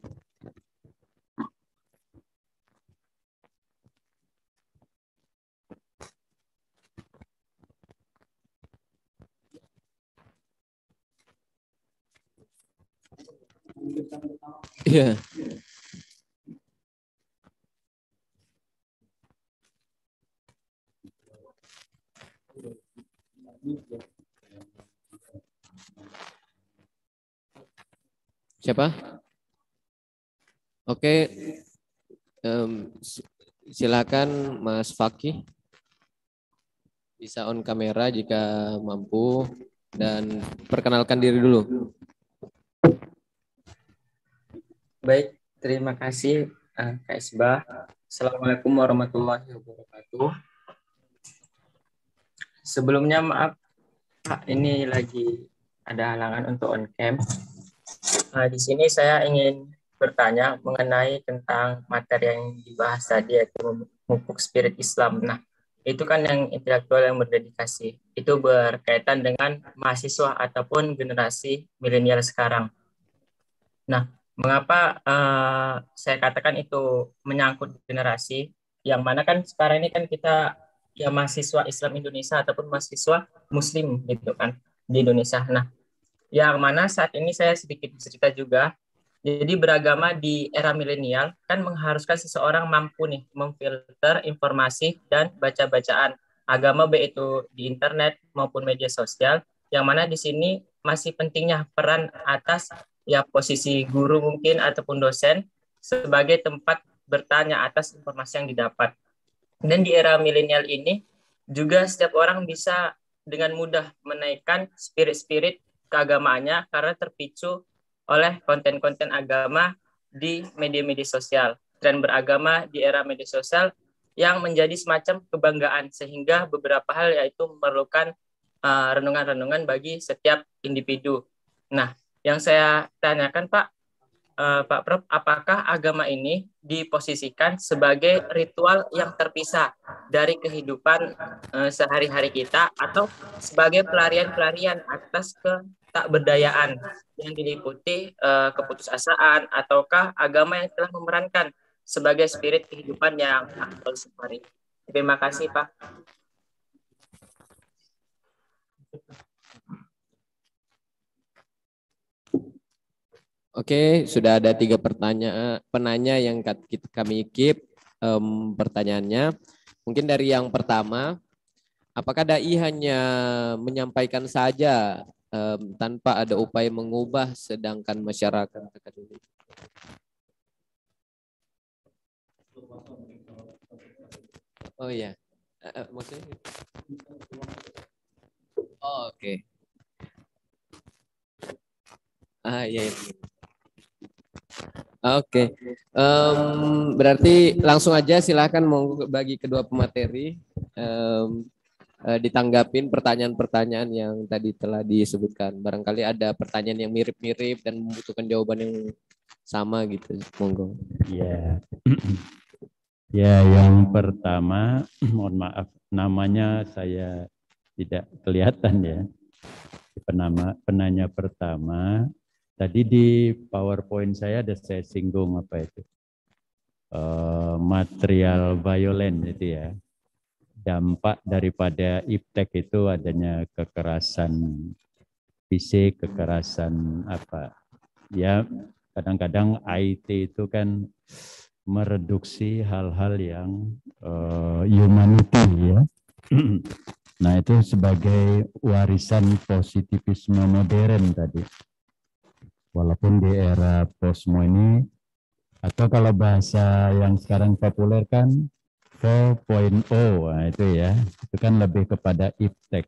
Iya. Siapa? Oke, okay. um, silakan Mas Fakih bisa on kamera jika mampu dan perkenalkan diri dulu. Baik, terima kasih uh, Kak Isbah. Assalamualaikum warahmatullahi wabarakatuh. Sebelumnya maaf, Pak, ini lagi ada halangan untuk on cam. Uh, di sini saya ingin bertanya mengenai tentang materi yang dibahas tadi yaitu mupuk spirit Islam. Nah, itu kan yang intelektual yang berdedikasi. Itu berkaitan dengan mahasiswa ataupun generasi milenial sekarang. Nah, mengapa uh, saya katakan itu menyangkut generasi yang mana kan sekarang ini kan kita ya mahasiswa Islam Indonesia ataupun mahasiswa Muslim gitu kan di Indonesia. Nah, yang mana saat ini saya sedikit bercerita juga. Jadi beragama di era milenial kan mengharuskan seseorang mampu nih memfilter informasi dan baca-bacaan agama baik itu di internet maupun media sosial yang mana di sini masih pentingnya peran atas ya posisi guru mungkin ataupun dosen sebagai tempat bertanya atas informasi yang didapat. Dan di era milenial ini juga setiap orang bisa dengan mudah menaikkan spirit-spirit keagamaannya karena terpicu oleh konten-konten agama di media-media sosial. dan beragama di era media sosial yang menjadi semacam kebanggaan sehingga beberapa hal yaitu memerlukan eh, renungan-renungan uh, bagi setiap individu. Nah, yang saya tanyakan Pak, uh, Pak Prof, apakah agama ini diposisikan sebagai ritual yang terpisah dari kehidupan uh, sehari-hari kita atau sebagai pelarian-pelarian atas ke berdayaan yang diliputi uh, keputusasaan ataukah agama yang telah memerankan sebagai spirit kehidupan yang aktual sehari? Terima kasih Pak. Oke, sudah ada tiga pertanyaan penanya yang kami keep um, pertanyaannya. Mungkin dari yang pertama, apakah dai hanya menyampaikan saja um, tanpa ada upaya mengubah, sedangkan masyarakat Oh ya maksudnya? Oh, Oke. Okay. Ah ya iya. iya. Oke, okay. um, berarti langsung aja silahkan mau bagi kedua pemateri um, uh, ditanggapin pertanyaan-pertanyaan yang tadi telah disebutkan. Barangkali ada pertanyaan yang mirip-mirip dan membutuhkan jawaban yang sama gitu, monggo. Iya, yeah. ya yeah, yang pertama mohon maaf namanya saya tidak kelihatan ya. Penama, penanya pertama Tadi di PowerPoint saya ada saya singgung apa itu uh, material violent itu ya. Dampak daripada iptek itu adanya kekerasan fisik, kekerasan apa ya kadang-kadang IT itu kan mereduksi hal-hal yang uh, humanity ya. nah itu sebagai warisan positivisme modern tadi. Walaupun di era posmo ini atau kalau bahasa yang sekarang populer kan 4.0 nah itu ya itu kan lebih kepada iptek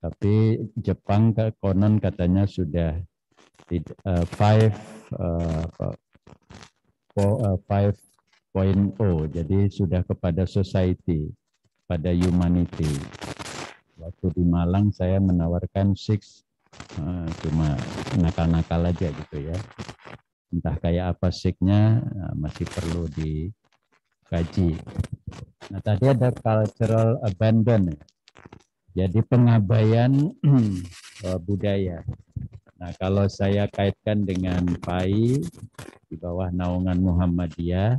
tapi Jepang konon katanya sudah eh, five eh, eh, oh. jadi sudah kepada society pada humanity waktu di Malang saya menawarkan six Eh, cuma nakal-nakal aja gitu ya entah kayak apa siknya eh, masih perlu dikaji nah tadi ada cultural abandon ya. jadi pengabaian eh, budaya nah kalau saya kaitkan dengan PAI di bawah naungan Muhammadiyah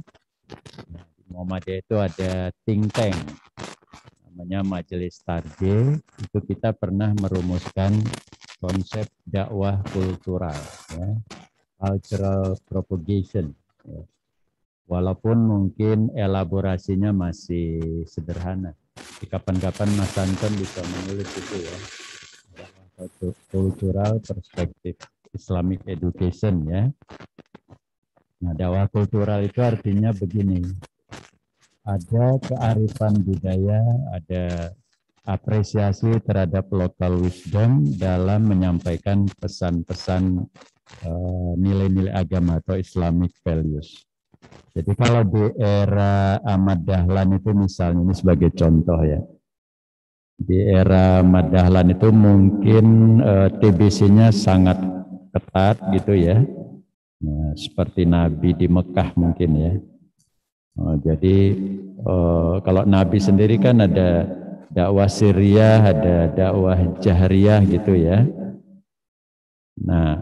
nah, Muhammadiyah itu ada think tank namanya Majelis Tarje itu kita pernah merumuskan konsep dakwah kultural, ya, cultural propagation. Ya. Walaupun mungkin elaborasinya masih sederhana. Kapan-kapan Mas Anton bisa menulis itu ya. Cultural perspektif Islamic education ya. Nah, dakwah kultural itu artinya begini. Ada kearifan budaya, ada apresiasi terhadap local wisdom dalam menyampaikan pesan-pesan eh, nilai-nilai uh, agama atau Islamic values. Jadi kalau di era Ahmad Dahlan itu misalnya ini sebagai contoh ya. Di era Ahmad Dahlan itu mungkin uh, eh, TBC-nya sangat ketat gitu ya. Nah, seperti Nabi di Mekah mungkin ya. Oh, jadi uh, kalau Nabi sendiri kan ada dakwah Syria, ada dakwah jahriyah gitu ya. Nah,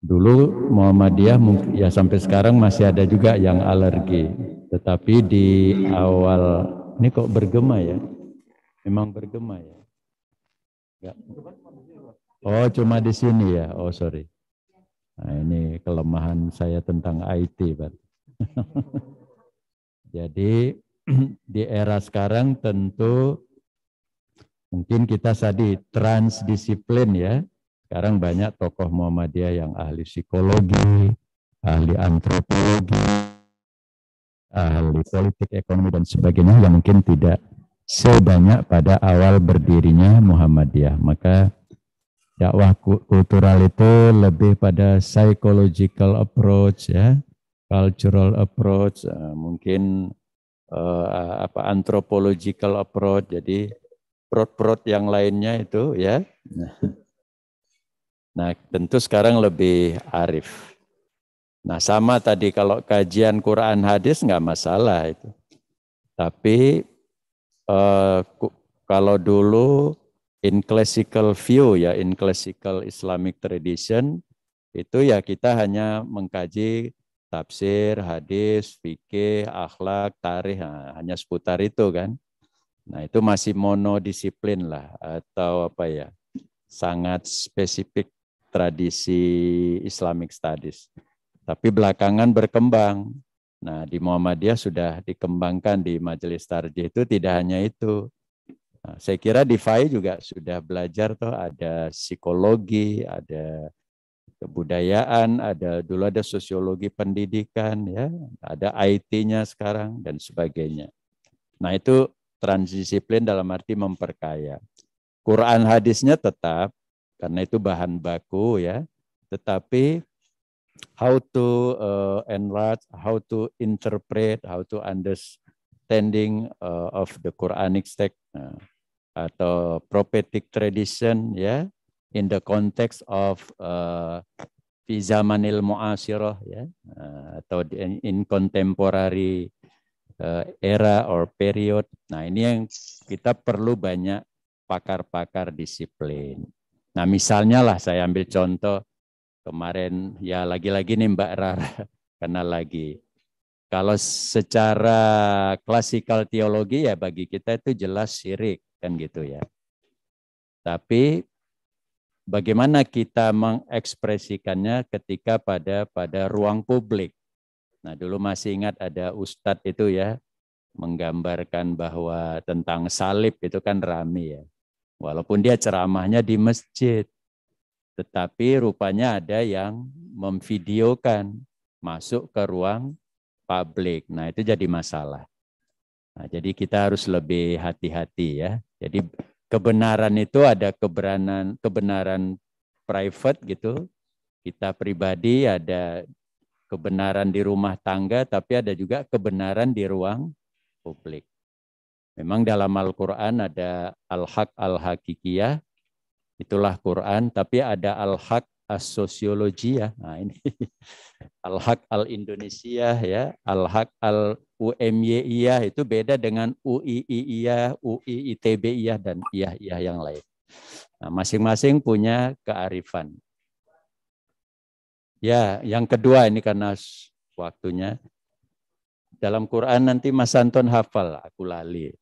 dulu Muhammadiyah ya sampai sekarang masih ada juga yang alergi. Tetapi di awal ini kok bergema ya? Memang bergema ya? Enggak. Oh, cuma di sini ya. Oh, sorry. Nah, ini kelemahan saya tentang IT, Pak. Jadi di era sekarang tentu mungkin kita tadi transdisiplin ya. Sekarang banyak tokoh Muhammadiyah yang ahli psikologi, ahli antropologi, ahli politik, ekonomi, dan sebagainya yang mungkin tidak sebanyak pada awal berdirinya Muhammadiyah. Maka dakwah kultural itu lebih pada psychological approach ya, cultural approach, eh, mungkin uh, apa anthropological approach, jadi prot-prot yang lainnya itu ya. Nah, tentu sekarang lebih arif. Nah, sama tadi kalau kajian Quran hadis nggak masalah itu. Tapi uh, kalau dulu in classical view ya in classical Islamic tradition itu ya kita hanya mengkaji tafsir, hadis, fikih, akhlak, tarikh, nah, hanya seputar itu kan. Nah itu masih monodisiplin lah atau apa ya, sangat spesifik tradisi Islamic Studies. Tapi belakangan berkembang. Nah di Muhammadiyah sudah dikembangkan di Majelis Tarjih itu tidak hanya itu. Nah, saya kira di FAI juga sudah belajar tuh ada psikologi, ada kebudayaan, ada dulu ada sosiologi pendidikan ya, ada IT-nya sekarang dan sebagainya. Nah, itu transdisiplin dalam arti memperkaya. Quran hadisnya tetap karena itu bahan baku ya, tetapi how to uh, enlarge, how to interpret, how to understanding uh, of the Quranic text uh, eh, atau prophetic tradition ya in the context of uh, zamanil mu'asirah ya uh, atau in, contemporary uh, era or period. Nah, ini yang kita perlu banyak pakar-pakar disiplin. Nah, misalnya lah saya ambil contoh kemarin ya lagi-lagi nih Mbak Rara karena lagi kalau secara klasikal teologi ya bagi kita itu jelas syirik kan gitu ya. Tapi bagaimana kita mengekspresikannya ketika pada pada ruang publik. Nah, dulu masih ingat ada ustadz itu ya menggambarkan bahwa tentang salib itu kan rame ya. Walaupun dia ceramahnya di masjid, tetapi rupanya ada yang memvideokan masuk ke ruang publik. Nah, itu jadi masalah. Nah, jadi kita harus lebih hati-hati ya. Jadi kebenaran itu ada kebenaran kebenaran private gitu kita pribadi ada kebenaran di rumah tangga tapi ada juga kebenaran di ruang publik memang dalam Al-Qur'an ada al-haq al-hakikiyah itulah Quran tapi ada al-haq as ya nah ini al-haq al-Indonesia ya al-haq al UMYIah itu beda dengan UIIIah, UIITBIah dan IAH-IAH yang lain. masing nah, masing-masing punya kearifan. Ya, yang kedua ini karena waktunya dalam Quran nanti Mas Anton hafal, aku lali.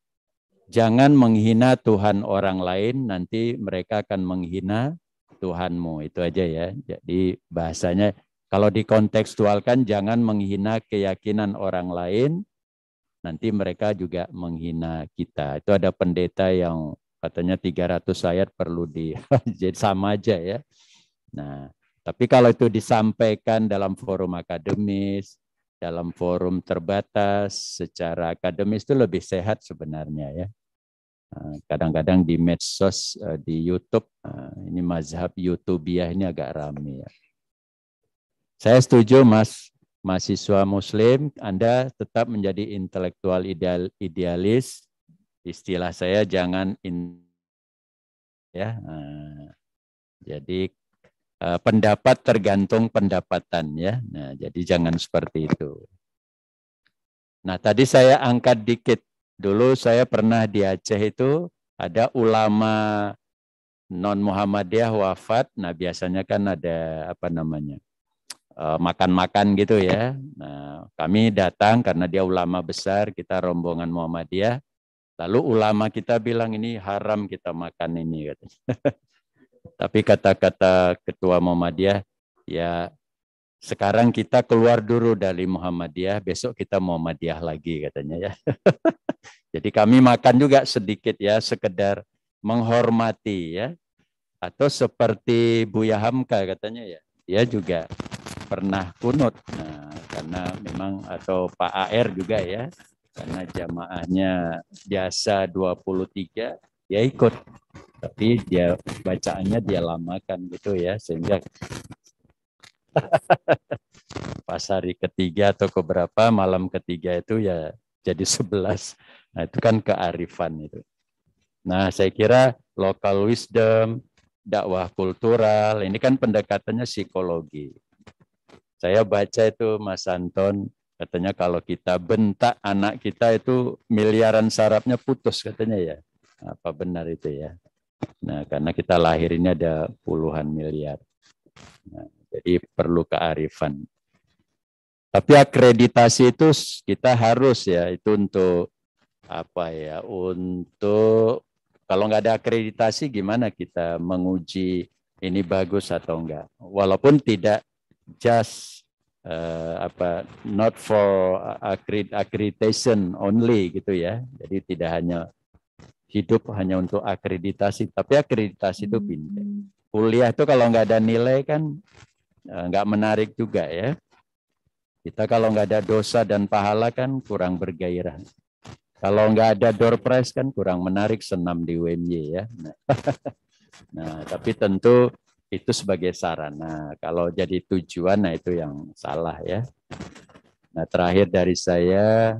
Jangan menghina Tuhan orang lain, nanti mereka akan menghina Tuhanmu. Itu aja ya. Jadi bahasanya kalau dikontekstualkan jangan menghina keyakinan orang lain, nanti mereka juga menghina kita. Itu ada pendeta yang katanya 300 ayat perlu di jadi sama aja ya. Nah, tapi kalau itu disampaikan dalam forum akademis, dalam forum terbatas, secara akademis itu lebih sehat sebenarnya ya. Nah, kadang-kadang di medsos, eh, di YouTube, eh, ini mazhab YouTube ya ini agak ramai ya. Saya setuju Mas mahasiswa muslim, Anda tetap menjadi intelektual ideal, idealis. Istilah saya jangan in, ya. Nah, jadi eh, pendapat tergantung pendapatan ya. Nah, jadi jangan seperti itu. Nah, tadi saya angkat dikit. Dulu saya pernah di Aceh itu ada ulama non Muhammadiyah wafat. Nah, biasanya kan ada apa namanya? Eh, makan-makan gitu ya. Nah, kami datang karena dia ulama besar, kita rombongan Muhammadiyah. Lalu ulama kita bilang ini haram kita makan ini. Tapi kata-kata ketua Muhammadiyah, ya sekarang kita keluar dulu dari Muhammadiyah, besok kita Muhammadiyah lagi katanya ya. Jadi kami makan juga sedikit ya, sekedar menghormati ya. Atau seperti Buya Hamka katanya ya, Ya juga pernah kunut nah, karena memang atau Pak AR juga ya karena jamaahnya jasa 23 ya ikut tapi dia bacaannya dia lamakan gitu ya sehingga pas hari ketiga atau keberapa malam ketiga itu ya jadi 11 nah itu kan kearifan itu nah saya kira local wisdom dakwah kultural ini kan pendekatannya psikologi saya baca itu Mas Anton, katanya kalau kita bentak anak kita itu miliaran sarapnya putus katanya ya. Apa benar itu ya? Nah, karena kita lahir ini ada puluhan miliar. Nah, jadi perlu kearifan. Tapi akreditasi itu kita harus ya itu untuk apa ya? Untuk kalau nggak ada akreditasi gimana kita menguji ini bagus atau enggak? Walaupun tidak just uh, apa not for accreditation only gitu ya. Jadi tidak hanya hidup hanya untuk akreditasi, tapi akreditasi itu hmm. penting. Kuliah itu kalau nggak ada nilai kan eh, nggak menarik juga ya. Kita kalau nggak ada dosa dan pahala kan kurang bergairah. Kalau nggak ada door prize kan kurang menarik senam di UMY ya. Nah, nah tapi tentu itu sebagai sarana. Kalau jadi tujuan, nah itu yang salah ya. Nah terakhir dari saya,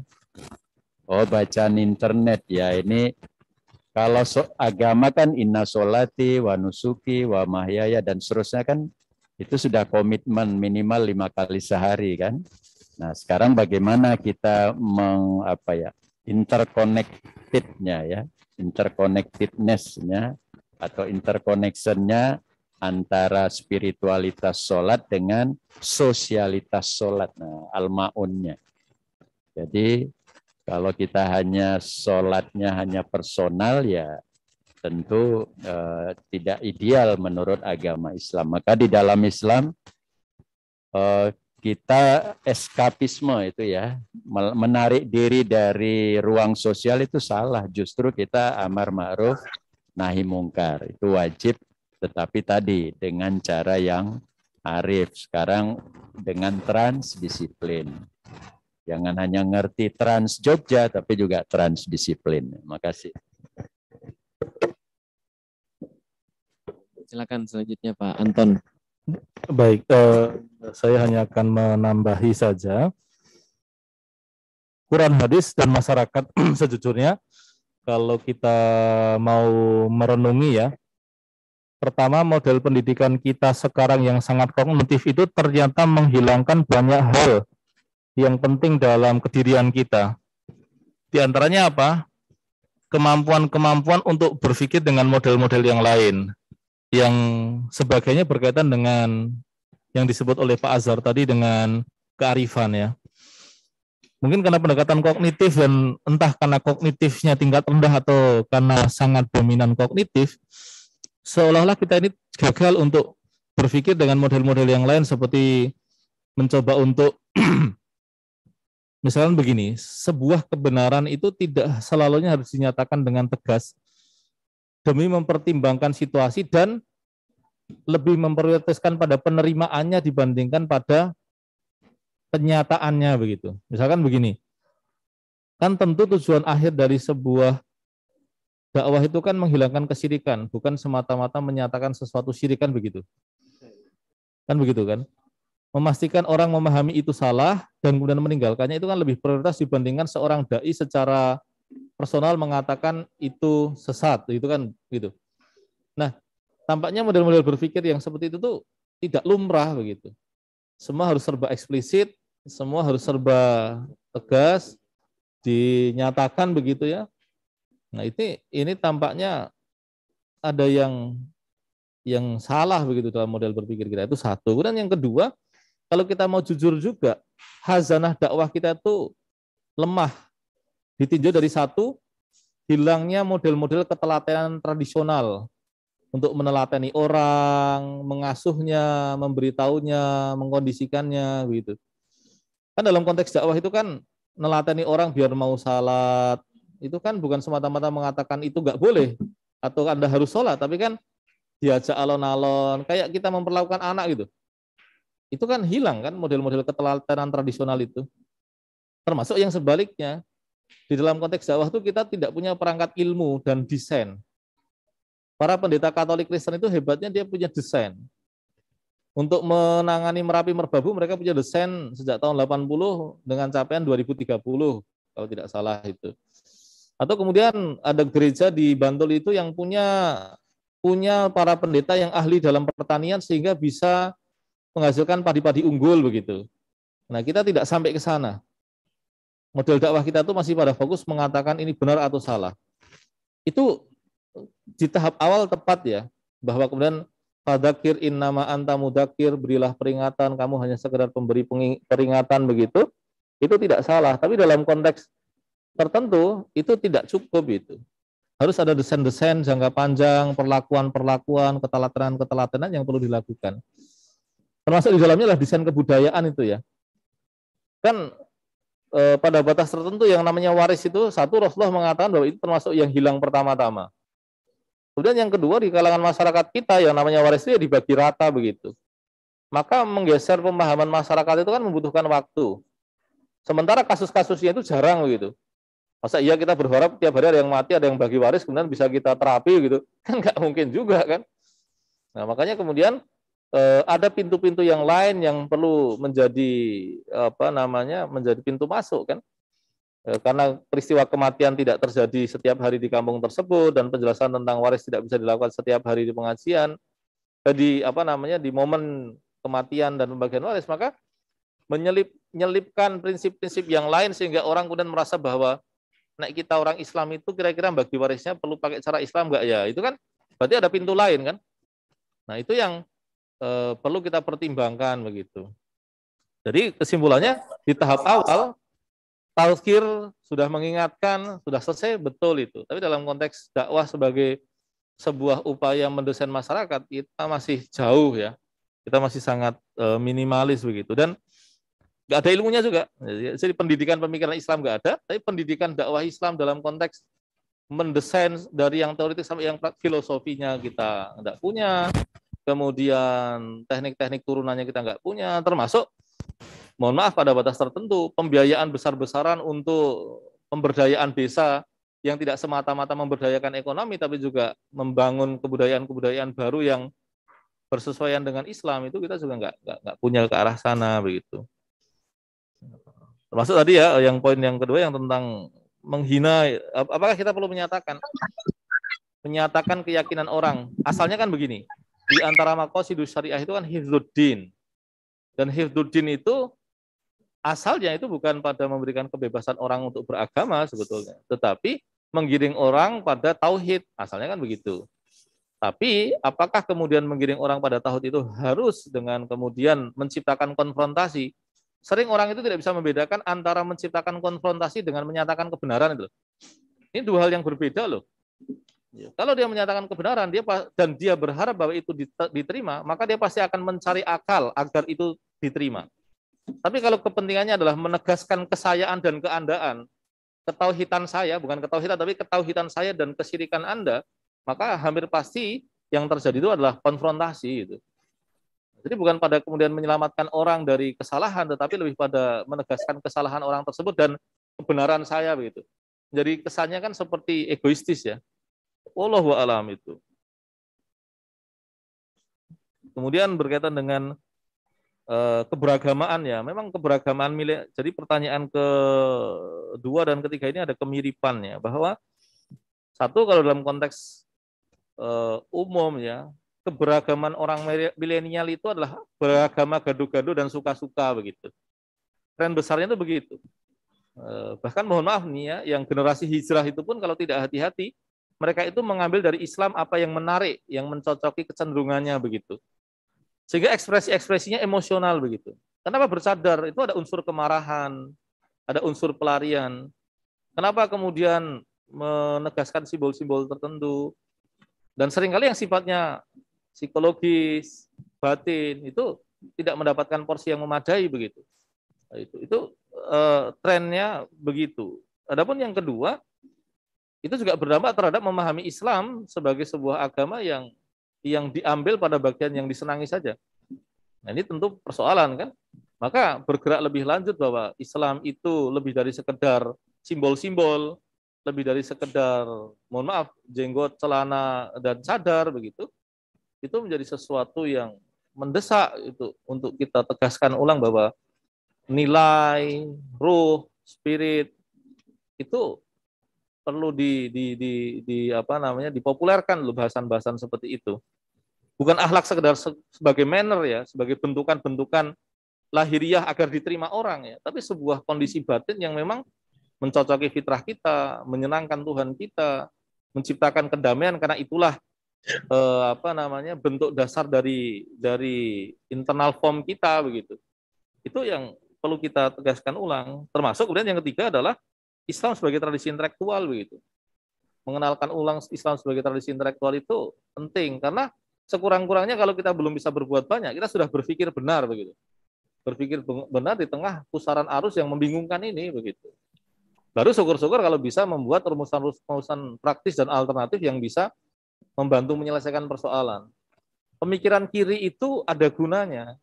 oh bacaan internet ya ini kalau so, agama kan inna solati, wa nusuki, wa mahyaya dan seterusnya kan itu sudah komitmen minimal lima kali sehari kan. Nah sekarang bagaimana kita meng, apa ya interconnectednya ya interconnectednessnya atau interconnectionnya antara spiritualitas sholat dengan sosialitas sholat, nah, almaunnya. Jadi kalau kita hanya sholatnya hanya personal ya tentu eh, tidak ideal menurut agama Islam. Maka di dalam Islam eh, kita eskapisme itu ya menarik diri dari ruang sosial itu salah. Justru kita amar ma'ruf nahi mungkar itu wajib tetapi tadi dengan cara yang arif. Sekarang dengan transdisiplin. Jangan hanya ngerti trans Jogja, tapi juga transdisiplin. Makasih. Silakan selanjutnya Pak Anton. Baik, eh, saya hanya akan menambahi saja. Quran hadis dan masyarakat sejujurnya kalau kita mau merenungi ya Pertama, model pendidikan kita sekarang yang sangat kognitif itu ternyata menghilangkan banyak hal yang penting dalam kedirian kita. Di antaranya apa? Kemampuan-kemampuan untuk berpikir dengan model-model yang lain yang sebagainya berkaitan dengan yang disebut oleh Pak Azhar tadi dengan kearifan ya. Mungkin karena pendekatan kognitif dan entah karena kognitifnya tingkat rendah atau karena sangat dominan kognitif, seolah-olah kita ini gagal untuk berpikir dengan model-model yang lain seperti mencoba untuk misalnya begini, sebuah kebenaran itu tidak selalunya harus dinyatakan dengan tegas demi mempertimbangkan situasi dan lebih memprioritaskan pada penerimaannya dibandingkan pada penyataannya begitu. Misalkan begini, kan tentu tujuan akhir dari sebuah dakwah itu kan menghilangkan kesirikan, bukan semata-mata menyatakan sesuatu sirikan begitu. Kan begitu kan? Memastikan orang memahami itu salah dan kemudian meninggalkannya itu kan lebih prioritas dibandingkan seorang dai secara personal mengatakan itu sesat, itu kan gitu. Nah, tampaknya model-model berpikir yang seperti itu tuh tidak lumrah begitu. Semua harus serba eksplisit, semua harus serba tegas, dinyatakan begitu ya, Nah ini ini tampaknya ada yang yang salah begitu dalam model berpikir kita itu satu. Kemudian yang kedua, kalau kita mau jujur juga, hazanah dakwah kita itu lemah. Ditinjau dari satu, hilangnya model-model ketelatenan tradisional untuk menelateni orang, mengasuhnya, memberitahunya, mengkondisikannya, begitu. Kan dalam konteks dakwah itu kan nelateni orang biar mau salat, itu kan bukan semata-mata mengatakan itu nggak boleh atau Anda harus sholat, tapi kan diajak alon-alon, kayak kita memperlakukan anak gitu. Itu kan hilang kan model-model ketelatenan tradisional itu. Termasuk yang sebaliknya, di dalam konteks dakwah itu kita tidak punya perangkat ilmu dan desain. Para pendeta Katolik Kristen itu hebatnya dia punya desain. Untuk menangani Merapi Merbabu mereka punya desain sejak tahun 80 dengan capaian 2030 kalau tidak salah itu. Atau kemudian ada gereja di Bantul itu yang punya punya para pendeta yang ahli dalam pertanian sehingga bisa menghasilkan padi-padi unggul begitu. Nah, kita tidak sampai ke sana. Model dakwah kita itu masih pada fokus mengatakan ini benar atau salah. Itu di tahap awal tepat ya, bahwa kemudian padakir in nama anta mudakir, berilah peringatan, kamu hanya sekedar pemberi peringatan begitu, itu tidak salah. Tapi dalam konteks tertentu itu tidak cukup itu. Harus ada desain-desain jangka panjang, perlakuan-perlakuan, ketelatenan-ketelatenan yang perlu dilakukan. Termasuk di dalamnya adalah desain kebudayaan itu ya. Kan e, pada batas tertentu yang namanya waris itu satu Rasulullah mengatakan bahwa itu termasuk yang hilang pertama-tama. Kemudian yang kedua di kalangan masyarakat kita yang namanya waris itu ya dibagi rata begitu. Maka menggeser pemahaman masyarakat itu kan membutuhkan waktu. Sementara kasus-kasusnya itu jarang begitu. Masa iya kita berharap tiap hari ada yang mati, ada yang bagi waris, kemudian bisa kita terapi gitu. Kan nggak mungkin juga kan. Nah makanya kemudian eh, ada pintu-pintu yang lain yang perlu menjadi apa namanya menjadi pintu masuk kan eh, karena peristiwa kematian tidak terjadi setiap hari di kampung tersebut dan penjelasan tentang waris tidak bisa dilakukan setiap hari di pengajian jadi eh, apa namanya di momen kematian dan pembagian waris maka menyelip menyelipkan prinsip-prinsip yang lain sehingga orang kemudian merasa bahwa nek kita orang Islam itu kira-kira bagi warisnya perlu pakai cara Islam enggak ya? Itu kan berarti ada pintu lain kan? Nah, itu yang e, perlu kita pertimbangkan begitu. Jadi kesimpulannya di tahap awal tauskir sudah mengingatkan, sudah selesai betul itu. Tapi dalam konteks dakwah sebagai sebuah upaya mendesain masyarakat kita masih jauh ya. Kita masih sangat e, minimalis begitu dan nggak ada ilmunya juga. Jadi pendidikan pemikiran Islam nggak ada, tapi pendidikan dakwah Islam dalam konteks mendesain dari yang teoritis sampai yang filosofinya kita nggak punya, kemudian teknik-teknik turunannya kita nggak punya, termasuk mohon maaf pada batas tertentu pembiayaan besar-besaran untuk pemberdayaan desa yang tidak semata-mata memberdayakan ekonomi tapi juga membangun kebudayaan-kebudayaan baru yang bersesuaian dengan Islam itu kita juga nggak nggak punya ke arah sana begitu. Termasuk tadi ya yang poin yang kedua yang tentang menghina apakah kita perlu menyatakan menyatakan keyakinan orang. Asalnya kan begini. Di antara makosidus syariah itu kan hifdzuddin. Dan hifdzuddin itu asalnya itu bukan pada memberikan kebebasan orang untuk beragama sebetulnya, tetapi menggiring orang pada tauhid. Asalnya kan begitu. Tapi apakah kemudian menggiring orang pada tauhid itu harus dengan kemudian menciptakan konfrontasi? Sering orang itu tidak bisa membedakan antara menciptakan konfrontasi dengan menyatakan kebenaran itu. Ini dua hal yang berbeda loh. Iya. Kalau dia menyatakan kebenaran dia dan dia berharap bahwa itu diterima, maka dia pasti akan mencari akal agar itu diterima. Tapi kalau kepentingannya adalah menegaskan kesayaan dan keandaan, ketauhitan saya, bukan ketauhidan tapi ketauhitan saya dan kesirikan Anda, maka hampir pasti yang terjadi itu adalah konfrontasi itu. Jadi bukan pada kemudian menyelamatkan orang dari kesalahan, tetapi lebih pada menegaskan kesalahan orang tersebut dan kebenaran saya begitu. Jadi kesannya kan seperti egoistis ya. Allah alam itu. Kemudian berkaitan dengan eh, keberagamaan ya. Memang keberagamaan milik. Jadi pertanyaan kedua dan ketiga ini ada kemiripannya bahwa satu kalau dalam konteks eh, umum ya keberagaman orang milenial itu adalah beragama gaduh-gaduh dan suka-suka begitu. Tren besarnya itu begitu. Eh, bahkan mohon maaf nih ya, yang generasi hijrah itu pun kalau tidak hati-hati, mereka itu mengambil dari Islam apa yang menarik, yang mencocoki kecenderungannya begitu. Sehingga ekspresi-ekspresinya emosional begitu. Kenapa bersadar? Itu ada unsur kemarahan, ada unsur pelarian. Kenapa kemudian menegaskan simbol-simbol tertentu? Dan seringkali yang sifatnya psikologis, batin itu tidak mendapatkan porsi yang memadai begitu. Nah, itu itu eh, trennya begitu. Adapun yang kedua itu juga berdampak terhadap memahami Islam sebagai sebuah agama yang yang diambil pada bagian yang disenangi saja. Nah, ini tentu persoalan kan. Maka bergerak lebih lanjut bahwa Islam itu lebih dari sekedar simbol-simbol, lebih dari sekedar mohon maaf jenggot, celana dan cadar begitu itu menjadi sesuatu yang mendesak itu untuk kita tegaskan ulang bahwa nilai, ruh, spirit itu perlu di, di, di, di apa namanya dipopulerkan loh bahasan-bahasan seperti itu. Bukan akhlak sekedar se sebagai manner ya, sebagai bentukan-bentukan lahiriah agar diterima orang ya, tapi sebuah kondisi batin yang memang mencocoki fitrah kita, menyenangkan Tuhan kita, menciptakan kedamaian karena itulah eh, apa namanya bentuk dasar dari dari internal form kita begitu. Itu yang perlu kita tegaskan ulang. Termasuk kemudian yang ketiga adalah Islam sebagai tradisi intelektual begitu. Mengenalkan ulang Islam sebagai tradisi intelektual itu penting karena sekurang-kurangnya kalau kita belum bisa berbuat banyak, kita sudah berpikir benar begitu berpikir benar di tengah pusaran arus yang membingungkan ini begitu. Baru syukur-syukur kalau bisa membuat rumusan-rumusan praktis dan alternatif yang bisa membantu menyelesaikan persoalan. Pemikiran kiri itu ada gunanya.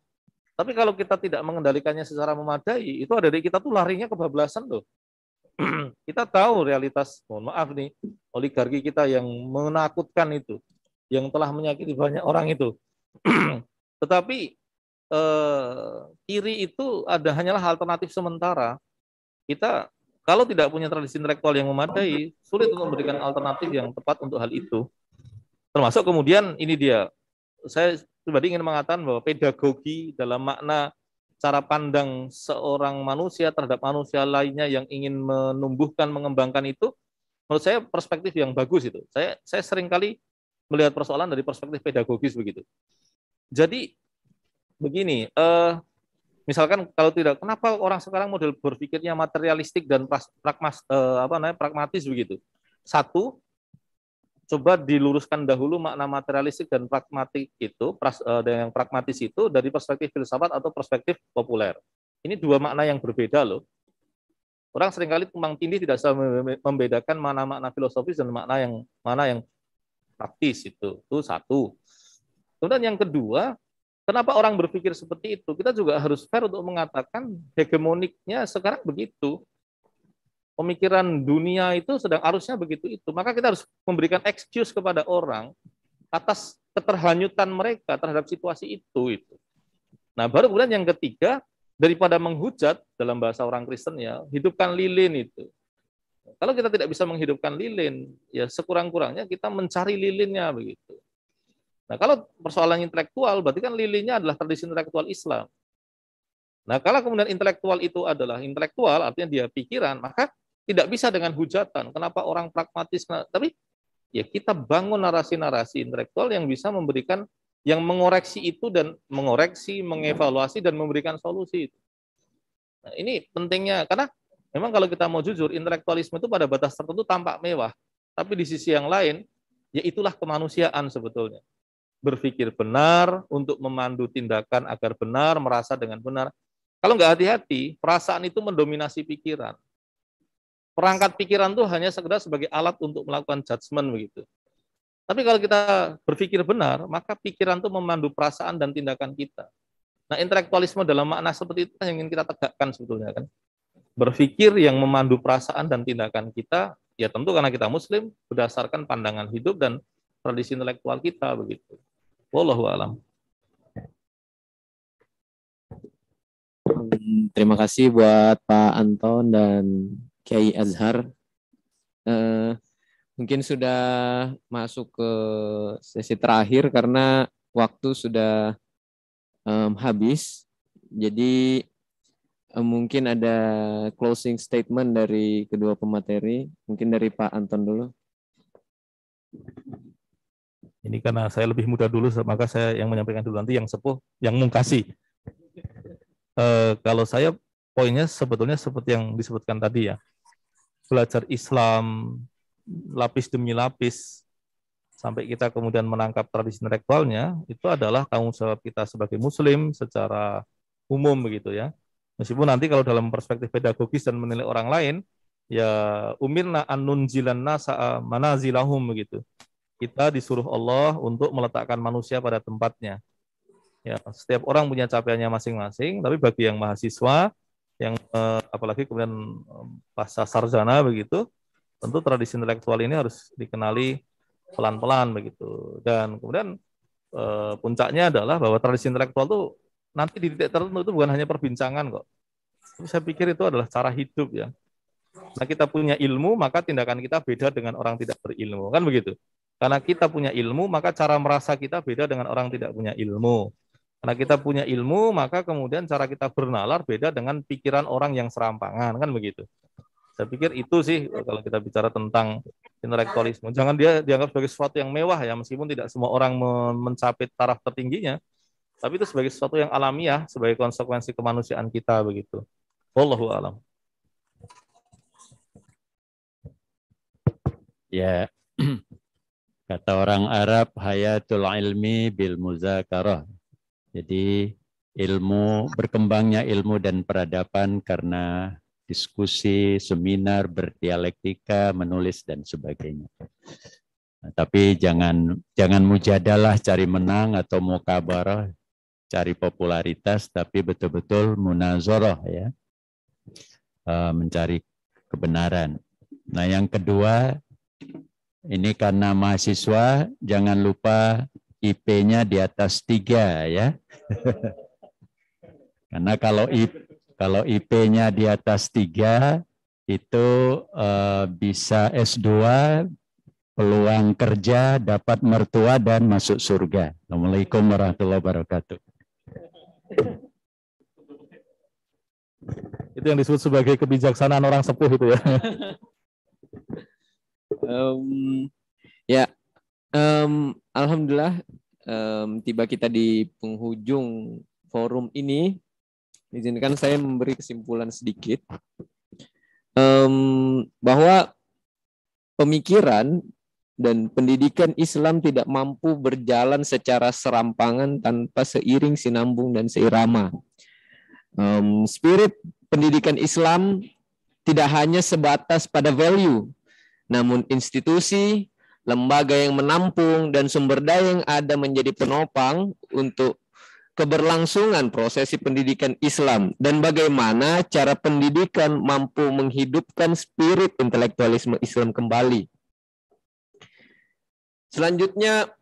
Tapi kalau kita tidak mengendalikannya secara memadai, itu ada di kita tuh larinya kebablasan loh. kita tahu realitas, mohon maaf nih, oligarki kita yang menakutkan itu, yang telah menyakiti banyak orang itu. Tetapi eh, kiri itu ada hanyalah alternatif sementara. Kita kalau tidak punya tradisi intelektual yang memadai, sulit untuk memberikan alternatif yang tepat untuk hal itu. Termasuk kemudian ini dia, saya pribadi ingin mengatakan bahwa pedagogi dalam makna cara pandang seorang manusia terhadap manusia lainnya yang ingin menumbuhkan, mengembangkan itu, menurut saya perspektif yang bagus itu. Saya saya sering kali melihat persoalan dari perspektif pedagogis begitu. Jadi begini, eh, misalkan kalau tidak, kenapa orang sekarang model berpikirnya materialistik dan pragmas, eh, apa namanya pragmatis begitu? Satu, coba diluruskan dahulu makna materialistik dan pragmatik itu pras, eh, dan yang pragmatis itu dari perspektif filsafat atau perspektif populer. Ini dua makna yang berbeda loh. Orang seringkali tumpang tindih tidak bisa membedakan mana makna filosofis dan makna yang mana yang praktis itu. Itu satu. Kemudian yang kedua, kenapa orang berpikir seperti itu? Kita juga harus fair untuk mengatakan hegemoniknya sekarang begitu pemikiran dunia itu sedang arusnya begitu itu. Maka kita harus memberikan excuse kepada orang atas keterhanyutan mereka terhadap situasi itu itu. Nah, baru kemudian yang ketiga daripada menghujat dalam bahasa orang Kristen ya, hidupkan lilin itu. Kalau kita tidak bisa menghidupkan lilin, ya sekurang-kurangnya kita mencari lilinnya begitu. Nah, kalau persoalan intelektual berarti kan lilinnya adalah tradisi intelektual Islam. Nah, kalau kemudian intelektual itu adalah intelektual, artinya dia pikiran, maka tidak bisa dengan hujatan. Kenapa orang pragmatis? Tapi ya kita bangun narasi-narasi intelektual yang bisa memberikan, yang mengoreksi itu dan mengoreksi, mengevaluasi dan memberikan solusi itu. Nah, ini pentingnya karena memang kalau kita mau jujur, intelektualisme itu pada batas tertentu tampak mewah, tapi di sisi yang lain ya itulah kemanusiaan sebetulnya. Berpikir benar untuk memandu tindakan agar benar, merasa dengan benar. Kalau nggak hati-hati, perasaan itu mendominasi pikiran perangkat pikiran itu hanya sekedar sebagai alat untuk melakukan judgement begitu. Tapi kalau kita berpikir benar, maka pikiran itu memandu perasaan dan tindakan kita. Nah, intelektualisme dalam makna seperti itu kan yang ingin kita tegakkan sebetulnya kan. Berpikir yang memandu perasaan dan tindakan kita, ya tentu karena kita muslim berdasarkan pandangan hidup dan tradisi intelektual kita begitu. Wallahu alam. Terima kasih buat Pak Anton dan Kiai Azhar. Eh, mungkin sudah masuk ke sesi terakhir karena waktu sudah um, habis. Jadi um, mungkin ada closing statement dari kedua pemateri. Mungkin dari Pak Anton dulu. Ini karena saya lebih muda dulu, maka saya yang menyampaikan dulu nanti yang sepuh, yang mungkasi. E, eh, kalau saya poinnya sebetulnya seperti yang disebutkan tadi ya belajar Islam lapis demi lapis sampai kita kemudian menangkap tradisi intelektualnya itu adalah tanggung jawab kita sebagai muslim secara umum begitu ya. Meskipun nanti kalau dalam perspektif pedagogis dan menilai orang lain ya umirna annun jilanna sa'a manazilahum begitu. Kita disuruh Allah untuk meletakkan manusia pada tempatnya. Ya, setiap orang punya capaiannya masing-masing, tapi bagi yang mahasiswa yang eh, apalagi kemudian eh, pasca sarjana begitu, tentu tradisi intelektual ini harus dikenali pelan-pelan begitu. Dan kemudian eh, puncaknya adalah bahwa tradisi intelektual itu nanti di titik tertentu itu bukan hanya perbincangan kok. Tapi saya pikir itu adalah cara hidup ya. Nah kita punya ilmu, maka tindakan kita beda dengan orang tidak berilmu. Kan begitu. Karena kita punya ilmu, maka cara merasa kita beda dengan orang tidak punya ilmu. Karena kita punya ilmu, maka kemudian cara kita bernalar beda dengan pikiran orang yang serampangan, kan begitu. Saya pikir itu sih kalau kita bicara tentang intelektualisme. Jangan dia dianggap sebagai sesuatu yang mewah ya, meskipun tidak semua orang mencapai taraf tertingginya, tapi itu sebagai sesuatu yang alamiah, sebagai konsekuensi kemanusiaan kita begitu. Wallahu alam. Ya, kata orang Arab, hayatul ilmi bil muzakarah. Jadi ilmu berkembangnya ilmu dan peradaban karena diskusi, seminar, berdialektika, menulis dan sebagainya. Nah, tapi jangan jangan mujadalah cari menang atau mukabarah, cari popularitas, tapi betul-betul munazoroh ya, e, mencari kebenaran. Nah yang kedua ini karena mahasiswa jangan lupa IP-nya di atas tiga ya. Karena kalau IP, kalau IP-nya di atas tiga itu uh, bisa S2 peluang kerja dapat mertua dan masuk surga. Assalamualaikum warahmatullahi wabarakatuh. Itu yang disebut sebagai kebijaksanaan orang sepuh itu ya. um, ya, um, alhamdulillah um, tiba kita di penghujung forum ini. Izinkan saya memberi kesimpulan sedikit um, bahwa pemikiran dan pendidikan Islam tidak mampu berjalan secara serampangan tanpa seiring, sinambung dan seirama. Um, spirit pendidikan Islam tidak hanya sebatas pada value, namun institusi, lembaga yang menampung dan sumber daya yang ada menjadi penopang untuk keberlangsungan prosesi pendidikan Islam dan bagaimana cara pendidikan mampu menghidupkan spirit intelektualisme Islam kembali. Selanjutnya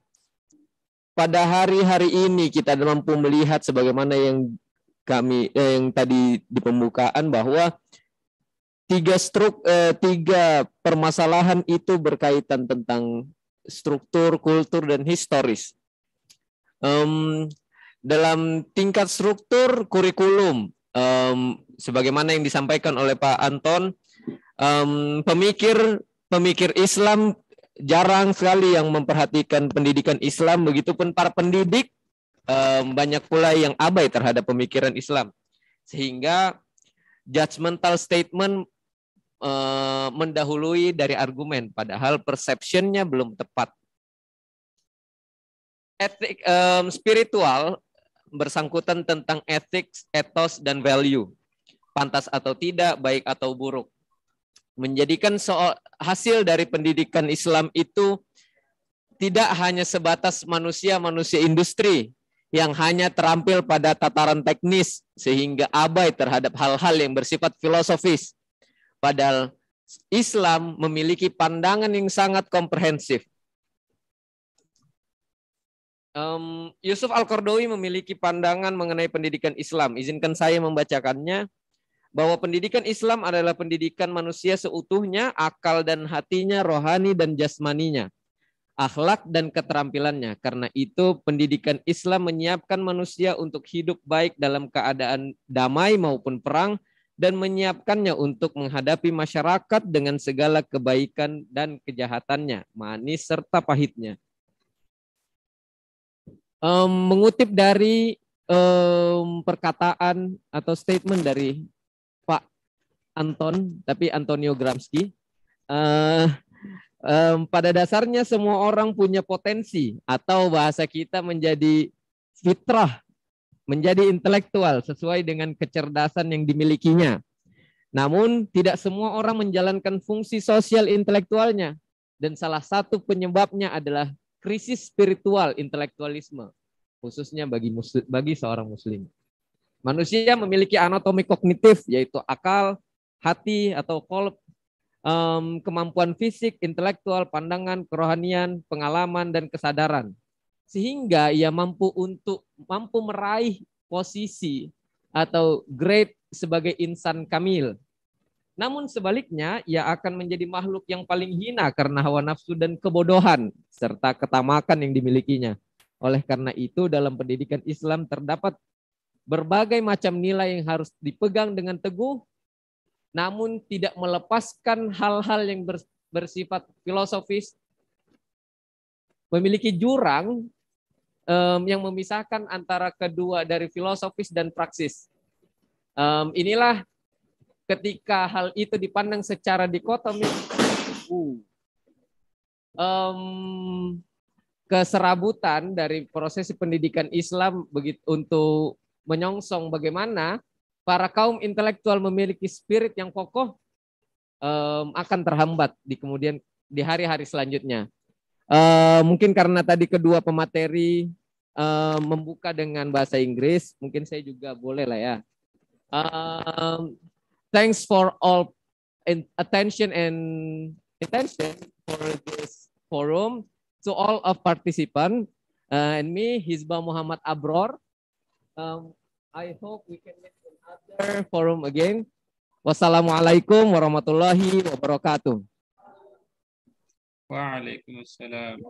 pada hari-hari ini kita mampu melihat sebagaimana yang kami eh, yang tadi di pembukaan bahwa tiga struk eh, tiga permasalahan itu berkaitan tentang struktur, kultur dan historis. Um, dalam tingkat struktur kurikulum, um, sebagaimana yang disampaikan oleh Pak Anton, um, pemikir pemikir Islam jarang sekali yang memperhatikan pendidikan Islam, begitupun para pendidik um, banyak pula yang abai terhadap pemikiran Islam, sehingga judgmental statement Eh, mendahului dari argumen, padahal perceptionnya belum tepat. Etik eh, spiritual bersangkutan tentang etik, etos, dan value, pantas atau tidak, baik atau buruk. Menjadikan soal, hasil dari pendidikan Islam itu tidak hanya sebatas manusia-manusia industri yang hanya terampil pada tataran teknis sehingga abai terhadap hal-hal yang bersifat filosofis Padahal Islam memiliki pandangan yang sangat komprehensif. Um, Yusuf Al-Qardawi memiliki pandangan mengenai pendidikan Islam. Izinkan saya membacakannya bahwa pendidikan Islam adalah pendidikan manusia seutuhnya, akal dan hatinya, rohani dan jasmaninya, akhlak dan keterampilannya. Karena itu pendidikan Islam menyiapkan manusia untuk hidup baik dalam keadaan damai maupun perang, dan menyiapkannya untuk menghadapi masyarakat dengan segala kebaikan dan kejahatannya, manis serta pahitnya. Um, mengutip dari um, perkataan atau statement dari Pak Anton, tapi Antonio Gramsci, uh, um, pada dasarnya semua orang punya potensi atau bahasa kita menjadi fitrah menjadi intelektual sesuai dengan kecerdasan yang dimilikinya. Namun, tidak semua orang menjalankan fungsi sosial intelektualnya, dan salah satu penyebabnya adalah krisis spiritual intelektualisme, khususnya bagi, muslim, bagi seorang Muslim. Manusia memiliki anatomi kognitif, yaitu akal, hati, atau kolb, kemampuan fisik, intelektual, pandangan, kerohanian, pengalaman, dan kesadaran sehingga ia mampu untuk mampu meraih posisi atau grade sebagai insan kamil. Namun sebaliknya, ia akan menjadi makhluk yang paling hina karena hawa nafsu dan kebodohan serta ketamakan yang dimilikinya. Oleh karena itu, dalam pendidikan Islam terdapat berbagai macam nilai yang harus dipegang dengan teguh, namun tidak melepaskan hal-hal yang bersifat filosofis, memiliki jurang um, yang memisahkan antara kedua dari filosofis dan praksis. Um, inilah ketika hal itu dipandang secara dikotomis, uh, um, keserabutan dari proses pendidikan Islam begitu untuk menyongsong bagaimana para kaum intelektual memiliki spirit yang kokoh um, akan terhambat di kemudian di hari-hari selanjutnya. Uh, mungkin karena tadi kedua pemateri um, membuka dengan bahasa Inggris, mungkin saya juga boleh lah ya. Um, thanks for all attention and attention for this forum to all of participants uh, eh, and me, Hizba Muhammad Abror. Um, I hope we can meet another forum again. Wassalamualaikum warahmatullahi wabarakatuh. Waalaikumsalam.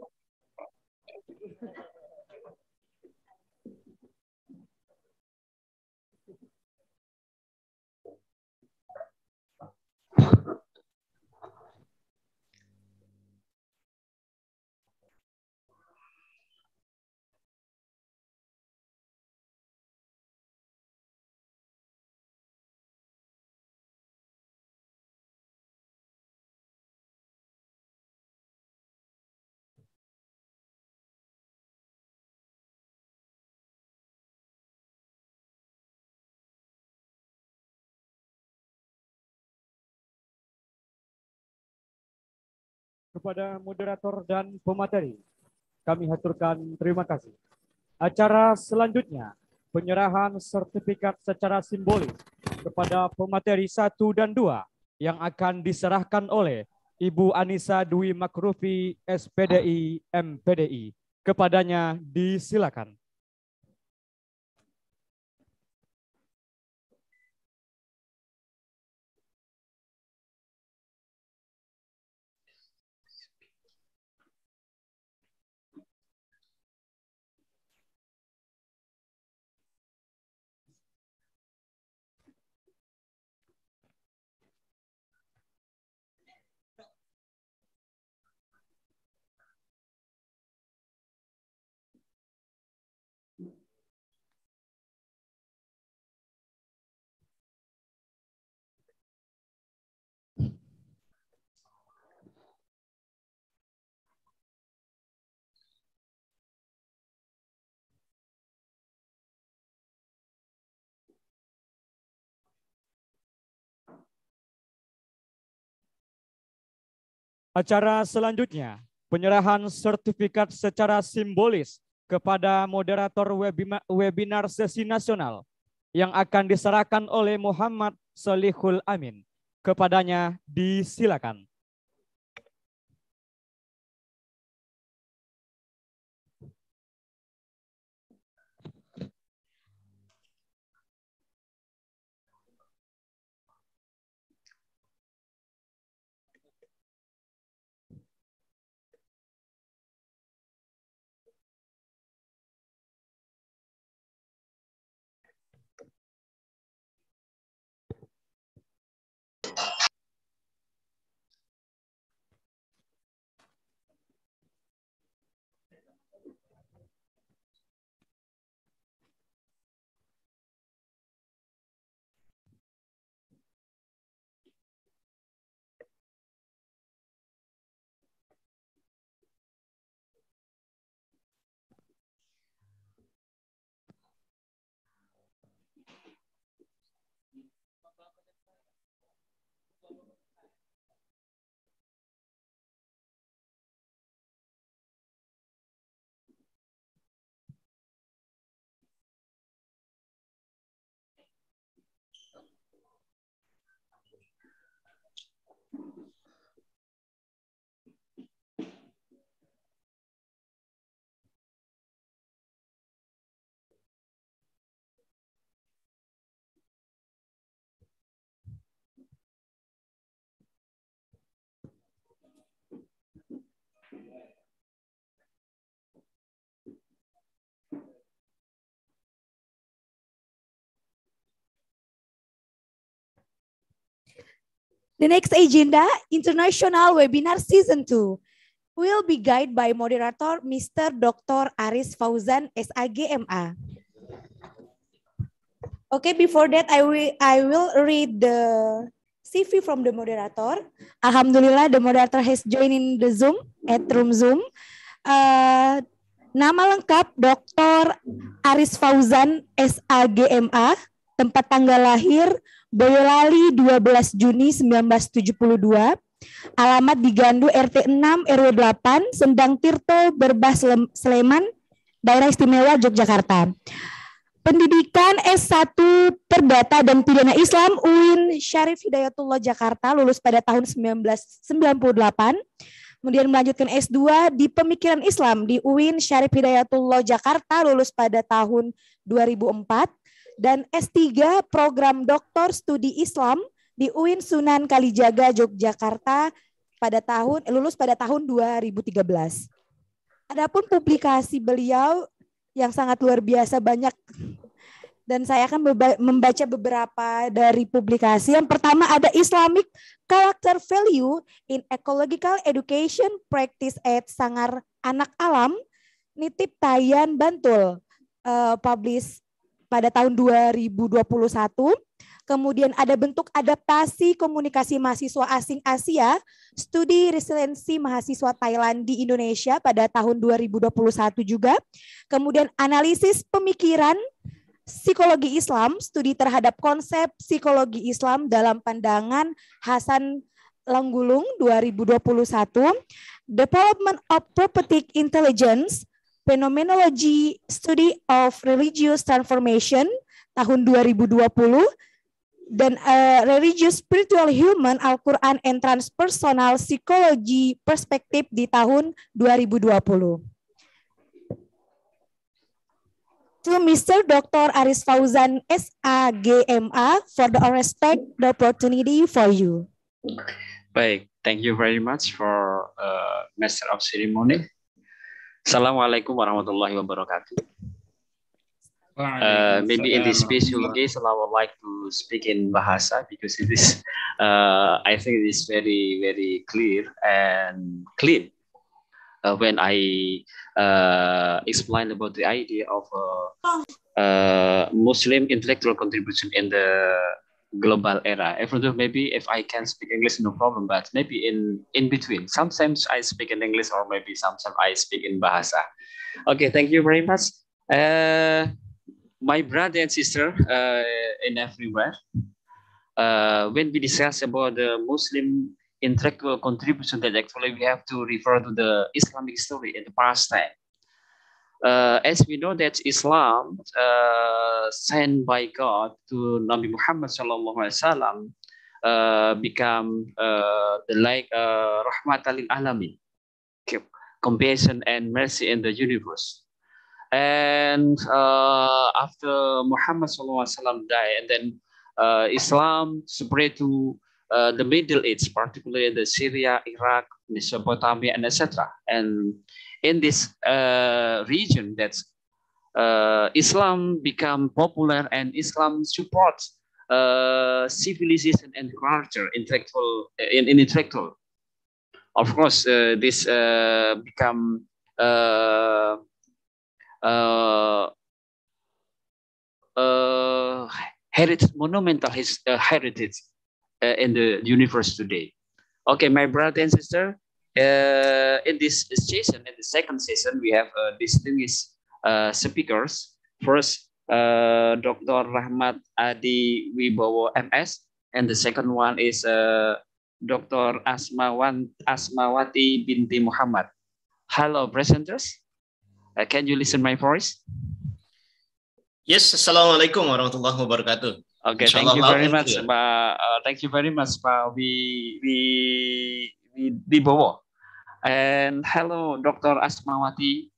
kepada moderator dan pemateri. Kami haturkan terima kasih. Acara selanjutnya, penyerahan sertifikat secara simbolis kepada pemateri 1 dan 2 yang akan diserahkan oleh Ibu Anissa Dwi Makrufi, SPDI, MPDI. Kepadanya disilakan. Acara selanjutnya, penyerahan sertifikat secara simbolis kepada moderator webinar, sesi nasional yang akan diserahkan oleh Muhammad Solihul Amin. Kepadanya disilakan. The next agenda, International Webinar Season 2, will be guided by moderator Mr. Dr. Aris Fauzan, SAGMA. Okay, before that, I will, I will read the CV from the moderator. Alhamdulillah, the moderator has joined in the Zoom, at room Zoom. Uh, nama lengkap Dr. Aris Fauzan, SAGMA. Tempat tanggal lahir Boyolali 12 Juni 1972, alamat di Gandu RT 6 RW 8, Sendang Tirto, Berbah Sleman, Daerah Istimewa Yogyakarta. Pendidikan S1 Perdata dan Pidana Islam UIN Syarif Hidayatullah Jakarta lulus pada tahun 1998. Kemudian melanjutkan S2 di Pemikiran Islam di UIN Syarif Hidayatullah Jakarta lulus pada tahun 2004 dan S3 program Doktor Studi Islam di UIN Sunan Kalijaga Yogyakarta pada tahun lulus pada tahun 2013. Adapun publikasi beliau yang sangat luar biasa banyak dan saya akan membaca beberapa dari publikasi. Yang pertama ada Islamic Character Value in Ecological Education Practice at Sangar Anak Alam, Nitip Tayan Bantul, uh, publish pada tahun 2021. Kemudian ada bentuk adaptasi komunikasi mahasiswa asing Asia, studi resiliensi mahasiswa Thailand di Indonesia pada tahun 2021 juga. Kemudian analisis pemikiran psikologi Islam, studi terhadap konsep psikologi Islam dalam pandangan Hasan Langgulung 2021, Development of Property Intelligence, Phenomenology Study of Religious Transformation tahun 2020 dan uh, Religious Spiritual Human Al-Quran and Transpersonal Psychology Perspective di tahun 2020. To Mr. Dr. Aris Fauzan SAGMA for the respect the opportunity for you. Baik, thank you very much for uh, Master of Ceremony Assalamualaikum warahmatullahi wabarakatuh. Uh, maybe in this special case, I would like to speak in Bahasa because it is, uh, I think it is very, very clear and clean uh, when I uh, explain about the idea of uh, uh, Muslim intellectual contribution in the global era. Even maybe if I can speak English, no problem. But maybe in in between, sometimes I speak in English or maybe sometimes I speak in Bahasa. Okay, thank you very much. Uh, my brother and sister uh, in everywhere. Uh, when we discuss about the Muslim intellectual contribution, that actually we have to refer to the Islamic story in the past time. Uh, as we know that Islam uh, sent by God to Nabi Muhammad sallallahu alaihi wasallam uh, become uh, the like uh, rahmatalil alamin, compassion and mercy in the universe. And uh, after Muhammad sallallahu alaihi wasallam died, and then uh, Islam spread to the Middle East, particularly the Syria, Iraq, Mesopotamia, and etc. And in this uh, region that uh, Islam become popular and Islam supports uh, civilization and culture, intellectual, uh, in, in intellectual. Of course, uh, this uh, become heritage, monumental his, heritage in the universe today. Okay, my brother and sister, uh, in this season in the second season we have uh, distinguished uh, speakers. First, uh, Dr. Rahmat Adi Wibowo, MS, and the second one is uh, Dr. Asmawan Asmawati binti Muhammad. Hello, presenters. Uh, can you listen my voice? Yes, assalamualaikum warahmatullahi wabarakatuh. Okay, thank you very much, Pak. Uh, thank you very much, Pak. We we di bawah. And hello, Dr. Asmawati.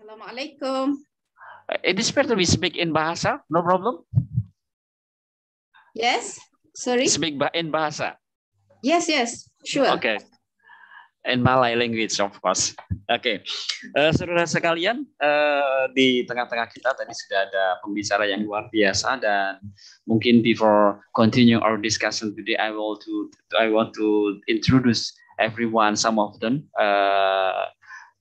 Assalamualaikum. It is better we speak in Bahasa, no problem? Yes, sorry. Speak in Bahasa. Yes, yes, sure. Okay in Malay language of course. Oke, okay. uh, eh, saudara sekalian uh, di tengah-tengah kita tadi sudah ada pembicara yang luar biasa dan mungkin before continue our discussion today, I will to I want to introduce everyone some of them uh,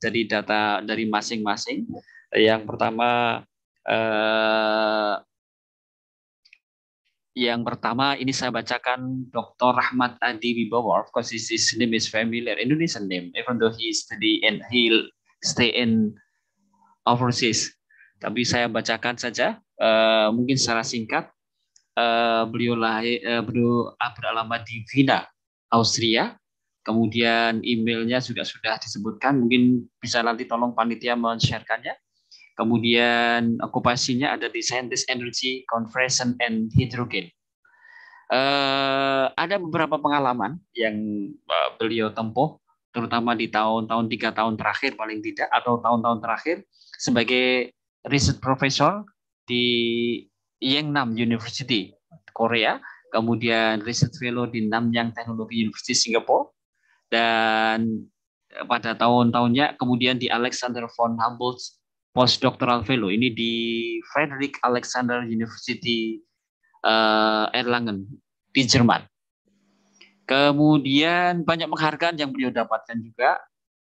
dari data dari masing-masing. Yang pertama uh, yang pertama ini saya bacakan Dr. Rahmat Adi Wibowo. Of course, his, his name is familiar, Indonesian name, even though he study and he stay in overseas. Tapi saya bacakan saja, uh, mungkin secara singkat. Uh, beliau lahir, uh, beliau beralamat di Vienna Austria. Kemudian emailnya juga sudah disebutkan. Mungkin bisa nanti tolong panitia men-sharekannya. Kemudian okupasinya ada di Scientist Energy, Conversion, and Hydrogen. Uh, ada beberapa pengalaman yang uh, beliau tempuh, terutama di tahun-tahun tiga tahun terakhir paling tidak atau tahun-tahun terakhir sebagai research professor di Yangnam University Korea, kemudian research fellow di Nanyang Technology University Singapore, dan pada tahun-tahunnya kemudian di Alexander von Humboldt postdoctoral fellow ini di Frederick Alexander University uh, Erlangen di Jerman. Kemudian banyak penghargaan yang beliau dapatkan juga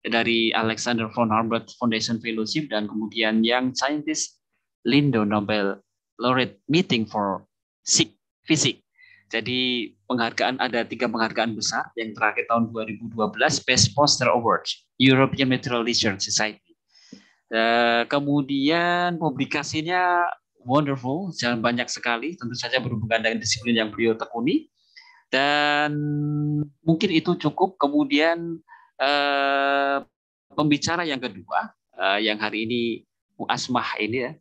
dari Alexander von Humboldt Foundation Fellowship dan kemudian yang scientist Lindo Nobel Laureate Meeting for Physics. Jadi penghargaan ada tiga penghargaan besar yang terakhir tahun 2012 Best Poster Award European Meteorological Society Eh, kemudian publikasinya wonderful, jangan banyak sekali, tentu saja berhubungan dengan disiplin yang beliau tekuni. Dan mungkin itu cukup. Kemudian uh, pembicara yang kedua, uh, yang hari ini Bu Asmah ini ya,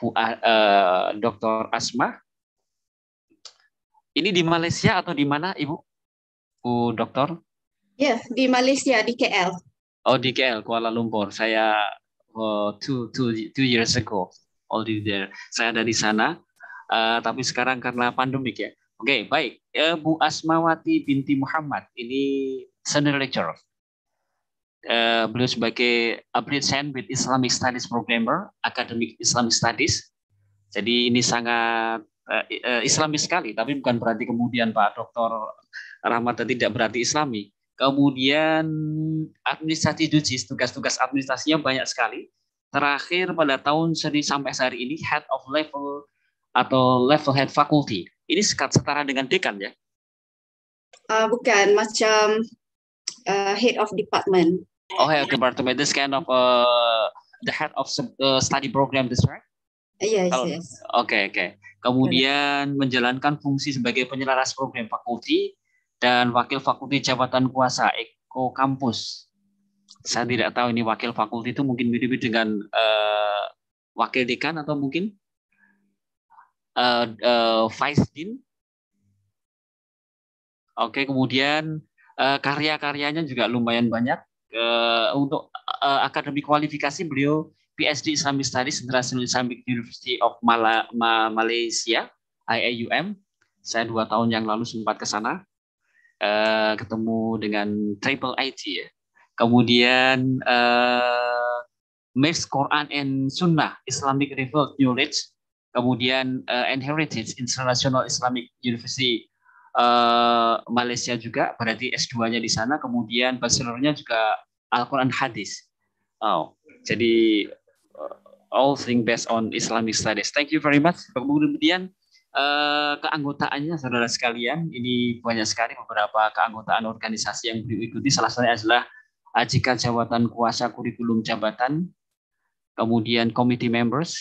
Bu, uh, Dr. Asmah. Ini di Malaysia atau di mana, Ibu? Bu Dokter? Ya, di Malaysia, di KL. Oh, di KL, Kuala Lumpur. Saya uh, two, two, two years ago already there. Saya ada di sana, uh, tapi sekarang karena pandemik ya. Oke, okay, baik. Uh, Bu Asmawati binti Muhammad, ini senior lecturer. Uh, beliau sebagai appreciate with Islamic Studies Programmer, Academic Islamic Studies. Jadi ini sangat uh, Islami sekali, tapi bukan berarti kemudian Pak Dr. Rahmat tidak berarti Islami. Kemudian administrasi judis, tugas-tugas administrasinya banyak sekali. Terakhir pada tahun seri sampai hari ini head of level atau level head faculty. Ini setara dengan dekan ya? Uh, bukan, macam uh, head of department. Oh, head of department. This kind of uh, the head of eh, study program, this right? iya. Kalau, Oke, oke. Kemudian menjalankan fungsi sebagai penyelaras program fakulti, dan Wakil Fakulti Jabatan Kuasa Eko Kampus. Saya hmm. tidak tahu ini Wakil Fakulti itu mungkin mirip dengan uh, Wakil Dekan atau mungkin uh, eh, uh, eh, Vice Dean. Oke, kemudian uh, karya-karyanya juga lumayan banyak. Uh, untuk uh, akademik kualifikasi beliau PhD Islamic Studies International Islamic University of Mala Ma Malaysia IAUM. Saya dua tahun yang lalu sempat ke sana. Eh, ketemu dengan Triple IT ya. Kemudian uh, eh, Mix Quran and Sunnah Islamic Revolt New Knowledge, kemudian uh, and Heritage International Islamic University uh, Malaysia juga berarti S2-nya di sana, kemudian bachelor-nya juga Al-Qur'an Hadis. Oh, jadi uh, all thing based on Islamic studies. Thank you very much. Kemudian Eh, keanggotaannya saudara sekalian ini banyak sekali beberapa keanggotaan organisasi yang diikuti ikuti salah satunya adalah AJK jawatan kuasa kurikulum jabatan kemudian committee members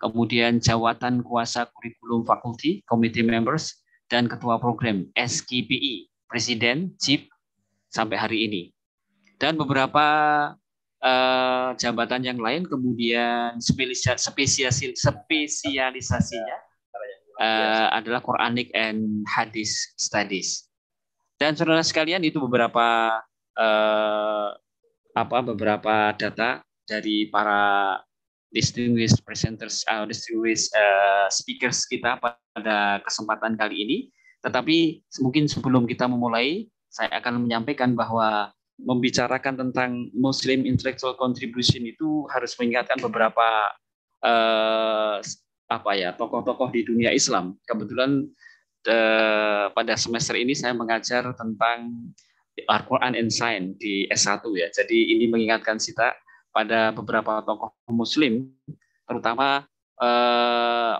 kemudian jawatan kuasa kurikulum fakulti committee members dan ketua program SKPI e, presiden chip sampai hari ini dan beberapa uh, jabatan yang lain kemudian spesialisasi spesialisasinya yes. Eh, adalah Quranic and Hadis Studies. Dan saudara sekalian itu beberapa uh, apa beberapa data dari para distinguished presenters, uh, distinguished uh, speakers kita pada kesempatan kali ini. Tetapi mungkin sebelum kita memulai, saya akan menyampaikan bahwa membicarakan tentang Muslim intellectual contribution itu harus mengingatkan beberapa uh, apa ya tokoh-tokoh di dunia Islam. Kebetulan de, eh, pada semester ini saya mengajar tentang Al-Quran and Science di S1 ya. Jadi ini mengingatkan kita pada beberapa tokoh Muslim, terutama eh,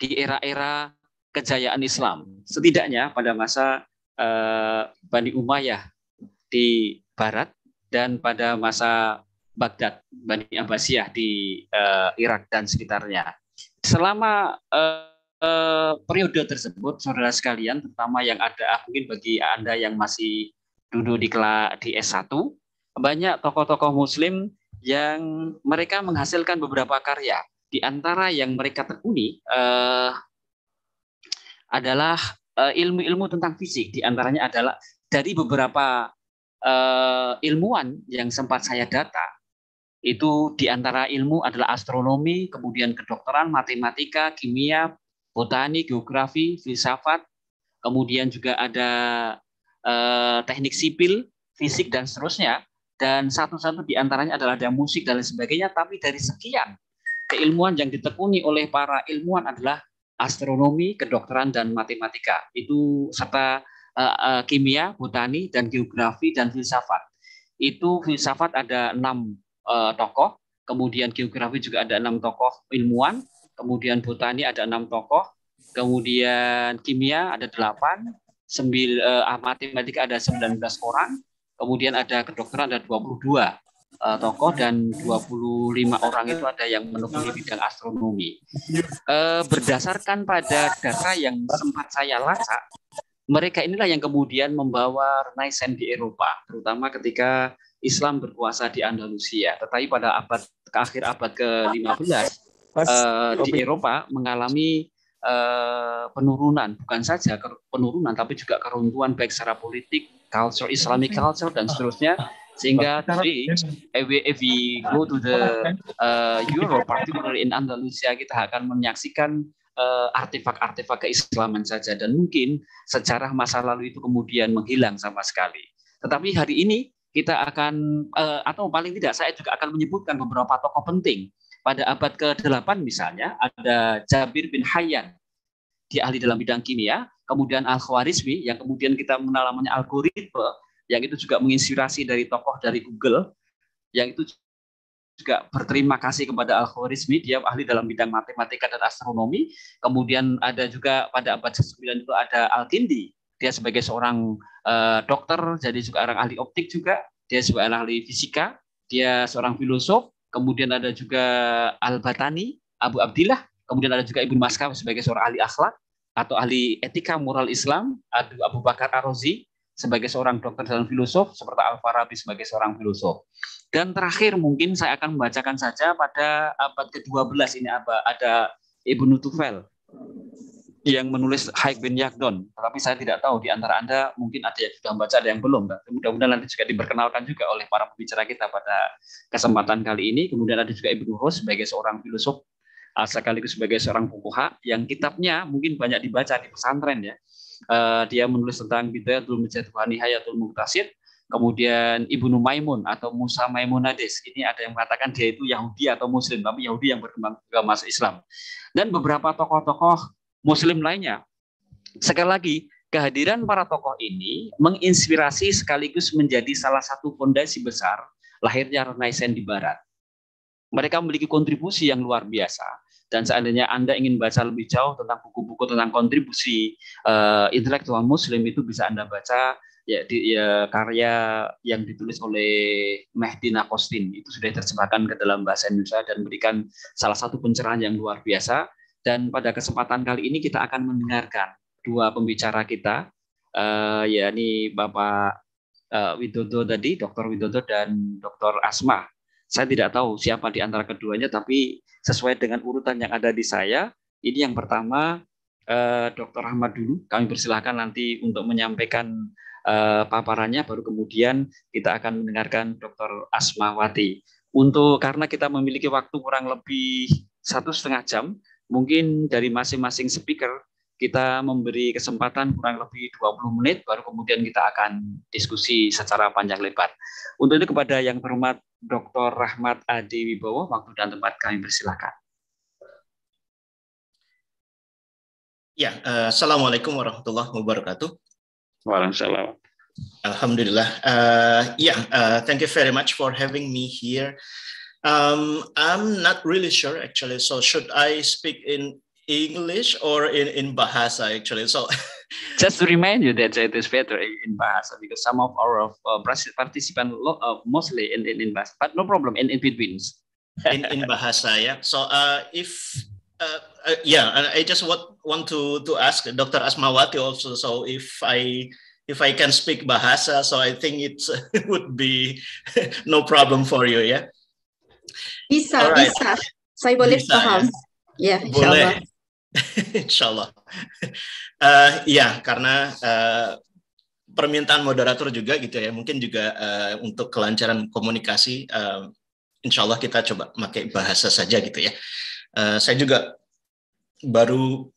di era-era kejayaan Islam. Setidaknya pada masa eh, Bani Umayyah di Barat dan pada masa Baghdad, Bani Abbasiyah di uh, eh, Irak dan sekitarnya. Selama uh, uh, periode tersebut, saudara sekalian, terutama yang ada ah, mungkin bagi Anda yang masih duduk di kelas di S1, banyak tokoh-tokoh muslim yang mereka menghasilkan beberapa karya. Di antara yang mereka tekuni uh, adalah ilmu-ilmu uh, tentang fisik. Di antaranya adalah dari beberapa uh, ilmuwan yang sempat saya data, itu di antara ilmu adalah astronomi, kemudian kedokteran, matematika, kimia, botani, geografi, filsafat, kemudian juga ada eh, teknik sipil, fisik dan seterusnya. Dan satu-satu di antaranya adalah ada musik dan lain sebagainya, tapi dari sekian keilmuan yang ditekuni oleh para ilmuwan adalah astronomi, kedokteran dan matematika. Itu serta eh, eh, kimia, botani dan geografi dan filsafat. Itu filsafat ada enam uh, tokoh, kemudian geografi juga ada enam tokoh ilmuwan, kemudian botani ada enam tokoh, kemudian kimia ada delapan, sembil, uh, matematika ada sembilan belas orang, kemudian ada kedokteran ada dua puluh dua eh, tokoh dan 25 orang itu ada yang menekuni bidang astronomi. Uh, berdasarkan pada data yang sempat saya lacak, mereka inilah yang kemudian membawa Renaissance di Eropa, terutama ketika Islam berkuasa di Andalusia, tetapi pada abad ke akhir abad ke-15 uh, eh, di Eropa mengalami uh, penurunan, bukan saja penurunan tapi juga keruntuhan baik secara politik, culture Islamic culture dan seterusnya sehingga tadi if we, go to the uh, Europe particularly in Andalusia kita akan menyaksikan uh, artefak-artefak keislaman saja dan mungkin sejarah masa lalu itu kemudian menghilang sama sekali. Tetapi hari ini kita akan uh, atau paling tidak saya juga akan menyebutkan beberapa tokoh penting. Pada abad ke-8 misalnya ada Jabir bin Hayyan, di ahli dalam bidang kimia, kemudian Al-Khwarizmi yang kemudian kita mengenal namanya algoritma yang itu juga menginspirasi dari tokoh dari Google yang itu juga berterima kasih kepada Al-Khwarizmi, dia ahli dalam bidang matematika dan astronomi. Kemudian ada juga pada abad ke-9 itu ada Al-Kindi, dia sebagai seorang uh, dokter, jadi seorang ahli optik juga, dia sebagai ahli fisika, dia seorang filosof, kemudian ada juga Al-Batani, Abu Abdillah, kemudian ada juga Ibnu Maskam sebagai seorang ahli akhlak atau ahli etika moral Islam, Abu Abu Bakar Arozi, sebagai seorang dokter dan filosof, seperti Al-Farabi sebagai seorang filosof. Dan terakhir mungkin saya akan membacakan saja pada abad ke-12 ini ada Ibnu Tufel yang menulis Haik bin Yagdon, tapi saya tidak tahu di antara Anda mungkin ada yang sudah membaca, ada yang belum. Mudah-mudahan nanti juga diperkenalkan juga oleh para pembicara kita pada kesempatan kali ini. Kemudian ada juga Ibnu Rus sebagai seorang filosof, ah, sekaligus sebagai seorang fukuha, yang kitabnya mungkin banyak dibaca di pesantren ya. Eh, dia menulis tentang Bidayatul Mujadwani Hayatul Muqtasid, kemudian Ibnu Maimun atau Musa Maimunades. Ini ada yang mengatakan dia itu Yahudi atau Muslim, tapi Yahudi yang berkembang ke masuk Islam. Dan beberapa tokoh-tokoh Muslim lainnya. Sekali lagi, kehadiran para tokoh ini menginspirasi sekaligus menjadi salah satu fondasi besar lahirnya Renaissance di Barat. Mereka memiliki kontribusi yang luar biasa. Dan seandainya Anda ingin baca lebih jauh tentang buku-buku tentang kontribusi uh, intelektual Muslim itu bisa Anda baca ya, di, ya karya yang ditulis oleh Mehdi Nakostin itu sudah diterjemahkan ke dalam bahasa Indonesia dan memberikan salah satu pencerahan yang luar biasa dan pada kesempatan kali ini kita akan mendengarkan dua pembicara kita, uh, yakni Bapak uh, Widodo tadi, Dr. Widodo dan Dr. Asma. Saya tidak tahu siapa di antara keduanya, tapi sesuai dengan urutan yang ada di saya, ini yang pertama uh, eh, Dr. Ahmad dulu. Kami persilahkan nanti untuk menyampaikan uh, paparannya, baru kemudian kita akan mendengarkan Dr. Asmawati. Untuk karena kita memiliki waktu kurang lebih satu setengah jam, mungkin dari masing-masing speaker kita memberi kesempatan kurang lebih 20 menit baru kemudian kita akan diskusi secara panjang lebar. Untuk itu kepada yang terhormat Dr. Rahmat Adi Wibowo waktu dan tempat kami persilakan. Ya, uh, assalamualaikum warahmatullahi wabarakatuh. Waalaikumsalam. Alhamdulillah. Uh, eh, yeah, ya, uh, thank you very much for having me here. Um, I'm not really sure actually. So should I speak in English or in, in Bahasa actually? So just to remind you that it is better in Bahasa because some of our uh, participants uh, mostly in, in, in Bahasa, but no problem in, in between. in, in Bahasa, yeah. So uh, if uh, uh, yeah, I just want, want to to ask Dr. Asmawati also. So if I if I can speak Bahasa, so I think it would be no problem for you, yeah. Bisa, right. bisa. Saya boleh bisa, ya. paham. Ya, ya insya boleh. Allah. Uh, ya, karena uh, permintaan moderator juga gitu ya. Mungkin juga uh, untuk kelancaran komunikasi, uh, eh, insya Allah kita coba pakai bahasa saja gitu ya. Uh, saya juga baru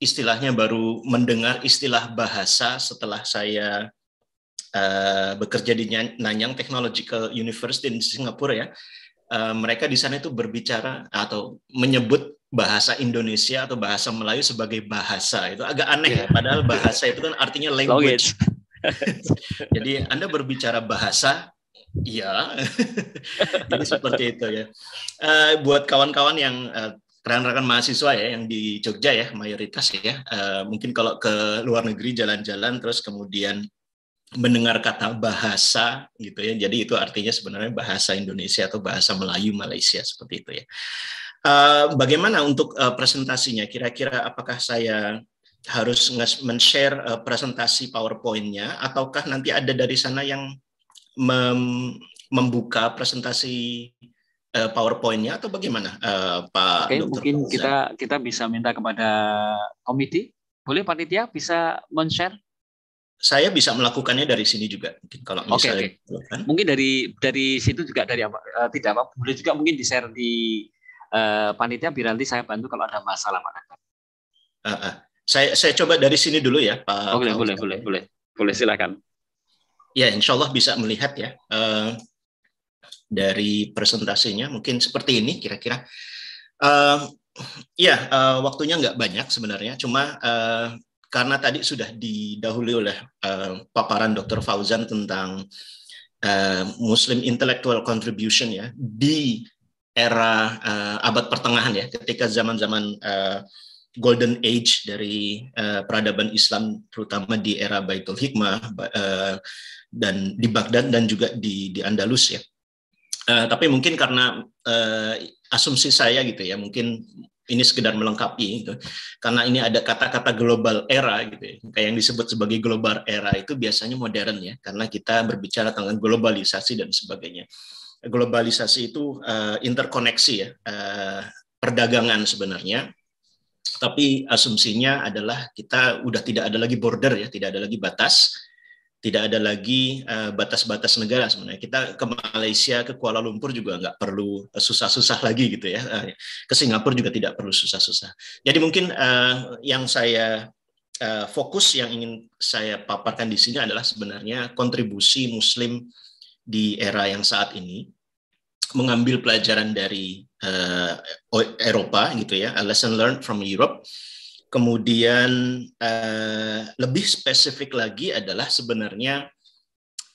istilahnya baru mendengar istilah bahasa setelah saya uh, bekerja di Nanyang Technological University di Singapura ya. Eh, mereka di sana itu berbicara atau menyebut bahasa Indonesia atau bahasa Melayu sebagai bahasa itu agak aneh yeah. padahal bahasa itu kan artinya language. Jadi Anda berbicara bahasa ya. Jadi seperti itu ya. Uh, buat kawan-kawan yang uh, rekan-rekan mahasiswa ya yang di Jogja ya mayoritas ya uh, mungkin kalau ke luar negeri jalan-jalan terus kemudian mendengar kata bahasa gitu ya. Jadi itu artinya sebenarnya bahasa Indonesia atau bahasa Melayu Malaysia seperti itu ya. Uh, bagaimana untuk uh, presentasinya? Kira-kira apakah saya harus men-share uh, presentasi PowerPoint-nya ataukah nanti ada dari sana yang mem membuka presentasi PowerPoint-nya atau bagaimana uh, Pak Oke, Dr. mungkin Pauza. kita kita bisa minta kepada komite. Boleh panitia bisa men-share saya bisa melakukannya dari sini juga mungkin kalau misalnya okay, okay. Kan. mungkin dari dari situ juga dari apa uh, tidak apa boleh juga mungkin di share di uh, panitia biar nanti saya bantu kalau ada masalah pak uh, uh. saya saya coba dari sini dulu ya pak boleh boleh boleh boleh boleh silakan ya insya Allah bisa melihat ya uh, dari presentasinya mungkin seperti ini kira-kira uh, ya uh, waktunya nggak banyak sebenarnya cuma uh, karena tadi sudah didahului oleh uh, paparan Dr. Fauzan tentang uh, Muslim intellectual contribution ya di era uh, abad pertengahan ya ketika zaman-zaman uh, golden age dari uh, peradaban Islam terutama di era Baitul Hikmah uh, dan di Baghdad dan juga di di Andalus ya. Uh, tapi mungkin karena uh, asumsi saya gitu ya mungkin ini sekedar melengkapi gitu. karena ini ada kata-kata global era gitu ya. kayak yang disebut sebagai global era itu biasanya modern ya karena kita berbicara tentang globalisasi dan sebagainya globalisasi itu uh, interkoneksi ya uh, perdagangan sebenarnya tapi asumsinya adalah kita udah tidak ada lagi border ya tidak ada lagi batas tidak ada lagi eh, batas-batas uh, negara sebenarnya. Kita ke Malaysia, ke Kuala Lumpur juga nggak perlu eh, susah-susah lagi gitu ya. Uh, ke Singapura juga tidak perlu susah-susah. Jadi mungkin uh, yang saya uh, fokus yang ingin saya paparkan di sini adalah sebenarnya kontribusi Muslim di era yang saat ini mengambil pelajaran dari uh, Eropa gitu ya, a lesson learned from Europe Kemudian uh, lebih spesifik lagi adalah sebenarnya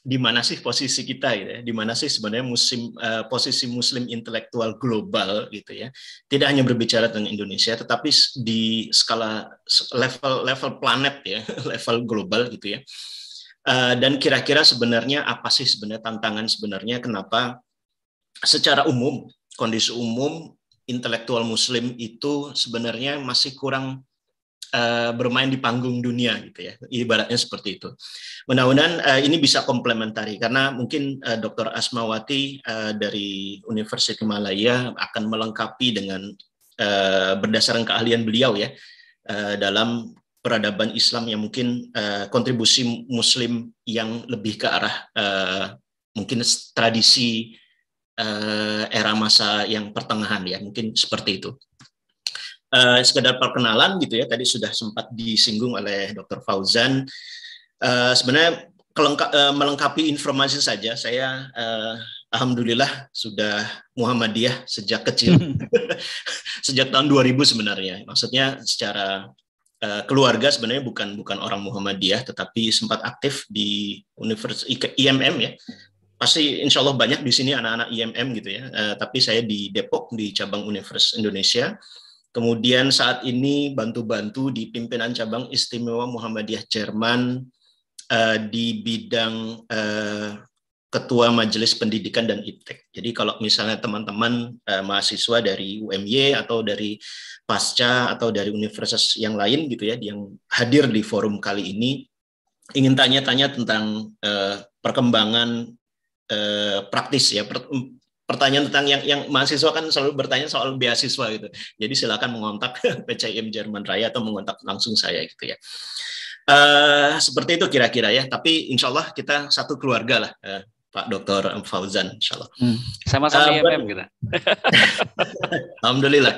di mana sih posisi kita gitu ya, di mana sih sebenarnya musim uh, posisi muslim intelektual global gitu ya. Tidak hanya berbicara tentang Indonesia tetapi di skala level level planet ya, level global gitu ya. Uh, dan kira-kira sebenarnya apa sih sebenarnya tantangan sebenarnya kenapa secara umum kondisi umum intelektual muslim itu sebenarnya masih kurang Eh, bermain di panggung dunia gitu ya ibaratnya seperti itu mudah-mudahan uh, ini bisa komplementari karena mungkin uh, eh, Dr. Asmawati uh, dari Universitas Malaya akan melengkapi dengan uh, berdasarkan keahlian beliau ya uh, dalam peradaban Islam yang mungkin uh, kontribusi Muslim yang lebih ke arah uh, mungkin tradisi uh, era masa yang pertengahan ya mungkin seperti itu uh, sekedar perkenalan gitu ya tadi sudah sempat disinggung oleh Dr. Fauzan uh, sebenarnya kelengka, uh, melengkapi informasi saja saya uh, alhamdulillah sudah Muhammadiyah sejak kecil sejak tahun 2000 sebenarnya maksudnya secara keluarga sebenarnya bukan bukan orang Muhammadiyah tetapi sempat aktif di universitas IMM ya pasti insya Allah banyak di sini anak-anak IMM gitu ya. Uh, tapi saya di Depok di cabang Universitas Indonesia Kemudian saat ini bantu-bantu di pimpinan cabang istimewa Muhammadiyah Jerman uh, di bidang uh, ketua Majelis Pendidikan dan IPTEK. Jadi kalau misalnya teman-teman uh, mahasiswa dari UMY atau dari Pasca atau dari universitas yang lain gitu ya yang hadir di forum kali ini ingin tanya-tanya tentang uh, perkembangan uh, praktis ya pertanyaan tentang yang yang mahasiswa kan selalu bertanya soal beasiswa gitu. Jadi silakan mengontak PCIM Jerman Raya atau mengontak langsung saya gitu ya. Uh, seperti itu kira-kira ya. Tapi insya Allah kita satu keluarga lah. Uh, Pak Dr. Fauzan, insya Allah. Hmm. Sama-sama uh, eh, IMM ya, kita. Alhamdulillah.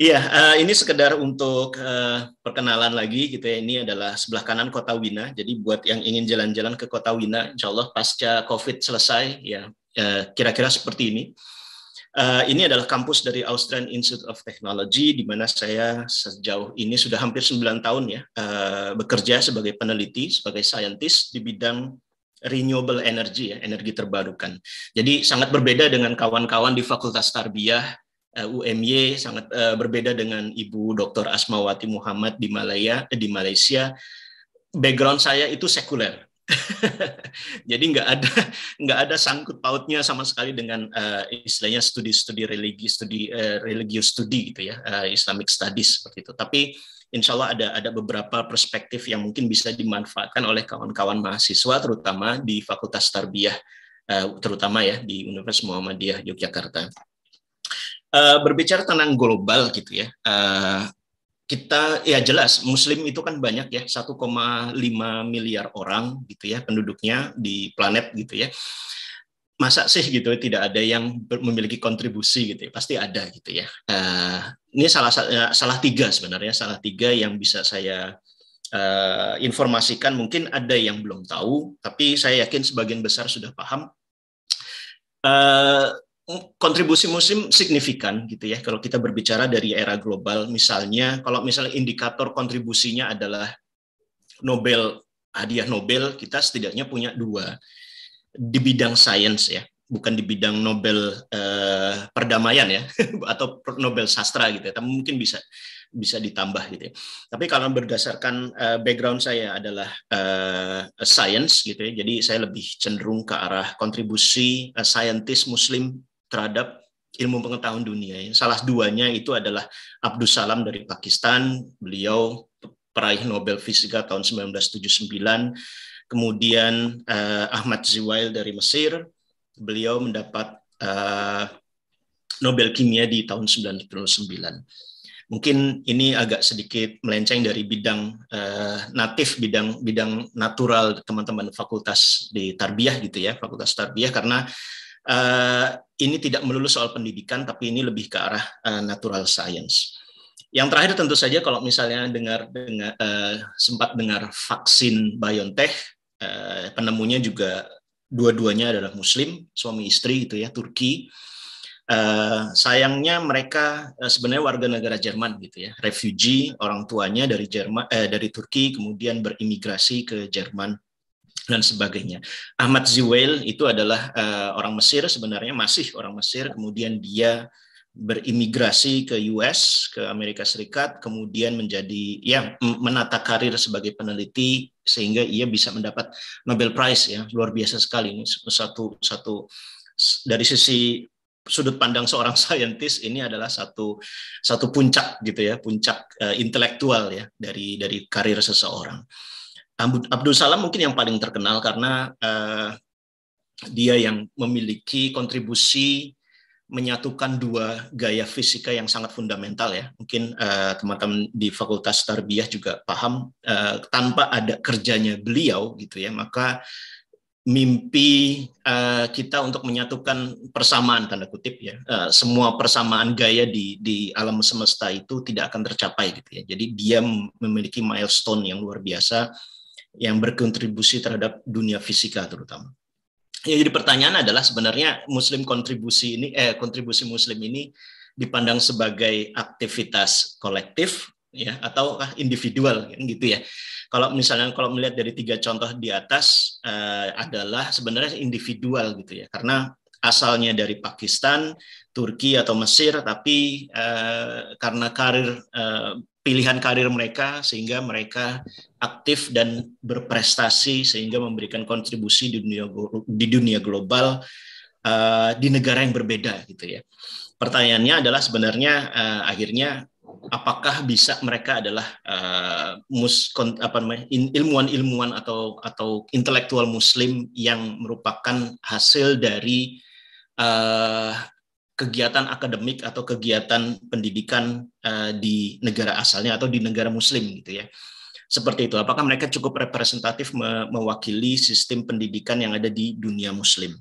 Iya, uh, ini sekedar untuk uh, perkenalan lagi gitu ya. Ini adalah sebelah kanan Kota Wina. Jadi buat yang ingin jalan-jalan ke Kota Wina, insya Allah pasca COVID selesai, ya Eh, kira-kira seperti ini. Uh, ini adalah kampus dari Austrian Institute of Technology, di mana saya sejauh ini sudah hampir 9 tahun ya uh, bekerja sebagai peneliti, sebagai scientist di bidang renewable energy, ya, energi terbarukan. Jadi sangat berbeda dengan kawan-kawan di Fakultas Tarbiyah uh, UMY, sangat uh, berbeda dengan Ibu Dr. Asmawati Muhammad di Malaya, di Malaysia. Background saya itu sekuler, Jadi nggak ada nggak ada sangkut pautnya sama sekali dengan uh, istilahnya studi-studi religi, studi uh, religius studi gitu ya, uh, Islamic studies seperti itu. Tapi insya Allah ada ada beberapa perspektif yang mungkin bisa dimanfaatkan oleh kawan-kawan mahasiswa terutama di Fakultas Tarbiyah uh, terutama ya di Universitas Muhammadiyah Yogyakarta. Uh, berbicara tentang global gitu ya, uh, kita ya jelas muslim itu kan banyak ya 1,5 miliar orang gitu ya penduduknya di planet gitu ya masa sih gitu tidak ada yang memiliki kontribusi gitu ya pasti ada gitu ya uh, ini salah eh, salah tiga sebenarnya salah tiga yang bisa saya uh, informasikan mungkin ada yang belum tahu tapi saya yakin sebagian besar sudah paham uh, kontribusi musim signifikan gitu ya kalau kita berbicara dari era global misalnya kalau misalnya indikator kontribusinya adalah Nobel hadiah Nobel kita setidaknya punya dua di bidang sains ya bukan di bidang Nobel eh, perdamaian ya atau Nobel sastra gitu ya tapi mungkin bisa bisa ditambah gitu ya tapi kalau berdasarkan eh, background saya adalah eh, science gitu ya jadi saya lebih cenderung ke arah kontribusi eh, saintis Muslim terhadap ilmu pengetahuan dunia. Salah duanya itu adalah Abdul Salam dari Pakistan. Beliau peraih Nobel Fisika tahun 1979. Kemudian eh, Ahmad Ziwail dari Mesir. Beliau mendapat eh, Nobel Kimia di tahun 1999. Mungkin ini agak sedikit melenceng dari bidang eh, natif, bidang bidang natural teman-teman fakultas di Tarbiyah gitu ya, fakultas Tarbiyah karena Eh, ini tidak melulu soal pendidikan, tapi ini lebih ke arah uh, natural science. Yang terakhir tentu saja kalau misalnya dengar, dengar uh, sempat dengar vaksin BioNTech, uh, penemunya juga dua-duanya adalah Muslim, suami istri gitu ya, Turki. Uh, sayangnya mereka uh, sebenarnya warga negara Jerman gitu ya, refugee, orang tuanya dari Jerman, uh, dari Turki, kemudian berimigrasi ke Jerman dan sebagainya. Ahmad Ziwail itu adalah uh, orang Mesir sebenarnya masih orang Mesir kemudian dia berimigrasi ke US, ke Amerika Serikat, kemudian menjadi ya menata karir sebagai peneliti sehingga ia bisa mendapat Nobel Prize ya luar biasa sekali ini satu satu dari sisi sudut pandang seorang saintis ini adalah satu satu puncak gitu ya puncak uh, intelektual ya dari dari karir seseorang. Abdul Salam mungkin yang paling terkenal karena uh, dia yang memiliki kontribusi menyatukan dua gaya fisika yang sangat fundamental ya. Mungkin eh, teman-teman uh, di Fakultas Tarbiyah juga paham uh, tanpa ada kerjanya beliau gitu ya, maka mimpi uh, kita untuk menyatukan persamaan tanda kutip ya uh, semua persamaan gaya di di alam semesta itu tidak akan tercapai gitu ya jadi dia memiliki milestone yang luar biasa uh, yang berkontribusi terhadap dunia fisika terutama. Yang jadi pertanyaan adalah sebenarnya Muslim kontribusi ini eh kontribusi Muslim ini dipandang sebagai aktivitas kolektif ya atau individual gitu ya. Kalau misalnya kalau melihat dari tiga contoh di atas eh, adalah sebenarnya individual gitu ya karena asalnya dari Pakistan, Turki atau Mesir, tapi uh, karena karir uh, pilihan karir mereka sehingga mereka aktif dan berprestasi sehingga memberikan kontribusi di dunia di dunia global uh, di negara yang berbeda gitu ya. Pertanyaannya adalah sebenarnya uh, akhirnya apakah bisa mereka adalah uh, mus apa ilmuwan-ilmuwan atau atau intelektual muslim yang merupakan hasil dari uh, kegiatan akademik atau kegiatan pendidikan uh, di negara asalnya atau di negara Muslim gitu ya. Seperti itu. Apakah mereka cukup representatif me mewakili sistem pendidikan yang ada di dunia Muslim?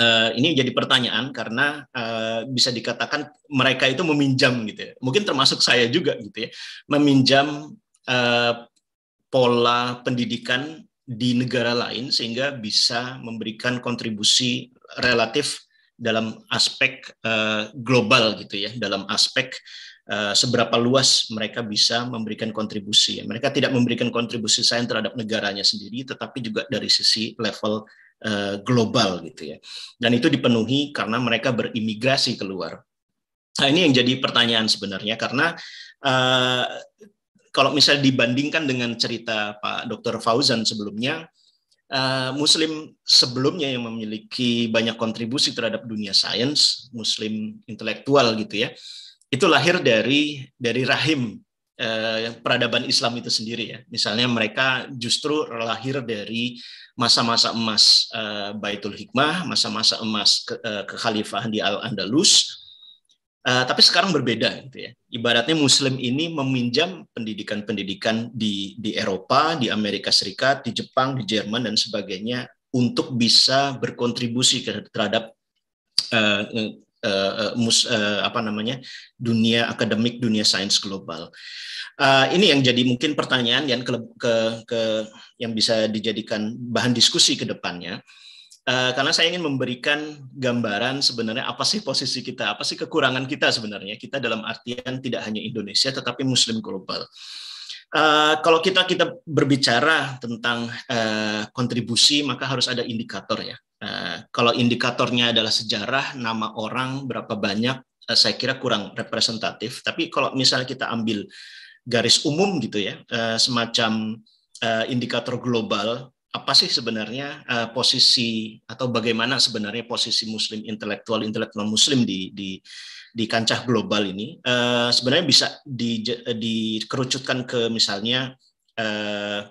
Uh, ini jadi pertanyaan karena uh, bisa dikatakan mereka itu meminjam gitu ya. Mungkin termasuk saya juga gitu ya, meminjam uh, pola pendidikan di negara lain sehingga bisa memberikan kontribusi relatif dalam aspek uh, global gitu ya, dalam aspek uh, seberapa luas mereka bisa memberikan kontribusi. Mereka tidak memberikan kontribusi sains terhadap negaranya sendiri, tetapi juga dari sisi level uh, global gitu ya. Dan itu dipenuhi karena mereka berimigrasi keluar. Nah ini yang jadi pertanyaan sebenarnya karena uh, kalau misalnya dibandingkan dengan cerita Pak Dr. Fauzan sebelumnya, Eh, Muslim sebelumnya yang memiliki banyak kontribusi terhadap dunia sains, Muslim intelektual gitu ya, itu lahir dari dari rahim eh, peradaban Islam itu sendiri ya. Misalnya mereka justru lahir dari masa-masa emas eh, Baitul Hikmah, masa-masa emas ke, eh, kekhalifahan di Al Andalus, Eh, tapi sekarang berbeda gitu ya. Ibaratnya Muslim ini meminjam pendidikan-pendidikan di di Eropa, di Amerika Serikat, di Jepang, di Jerman dan sebagainya untuk bisa berkontribusi terhadap uh, uh, mus, uh, apa namanya dunia akademik, dunia sains global. Uh, ini yang jadi mungkin pertanyaan yang ke, ke, ke yang bisa dijadikan bahan diskusi ke depannya. Eh, karena saya ingin memberikan gambaran sebenarnya apa sih posisi kita, apa sih kekurangan kita sebenarnya. Kita dalam artian tidak hanya Indonesia tetapi Muslim global. Uh, kalau kita kita berbicara tentang uh, kontribusi maka harus ada indikator ya. Uh, kalau indikatornya adalah sejarah, nama orang, berapa banyak, uh, saya kira kurang representatif. Tapi kalau misalnya kita ambil garis umum gitu ya, uh, semacam uh, indikator global apa sih sebenarnya uh, posisi atau bagaimana sebenarnya posisi Muslim intelektual intelektual Muslim di di di kancah global ini uh, sebenarnya bisa di, dikerucutkan ke misalnya uh,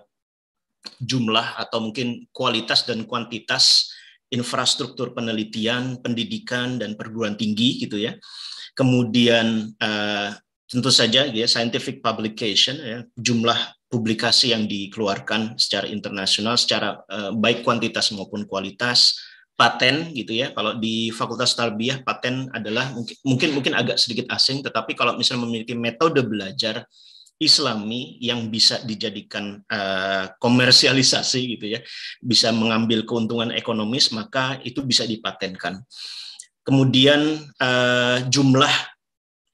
jumlah atau mungkin kualitas dan kuantitas infrastruktur penelitian, pendidikan dan perguruan tinggi gitu ya. Kemudian uh, tentu saja ya scientific publication ya, jumlah publikasi yang dikeluarkan secara internasional secara eh, baik kuantitas maupun kualitas paten gitu ya kalau di Fakultas Tarbiyah paten adalah mungkin mungkin mungkin agak sedikit asing tetapi kalau misalnya memiliki metode belajar Islami yang bisa dijadikan uh, komersialisasi gitu ya, bisa mengambil keuntungan ekonomis maka itu bisa dipatenkan. Kemudian uh, jumlah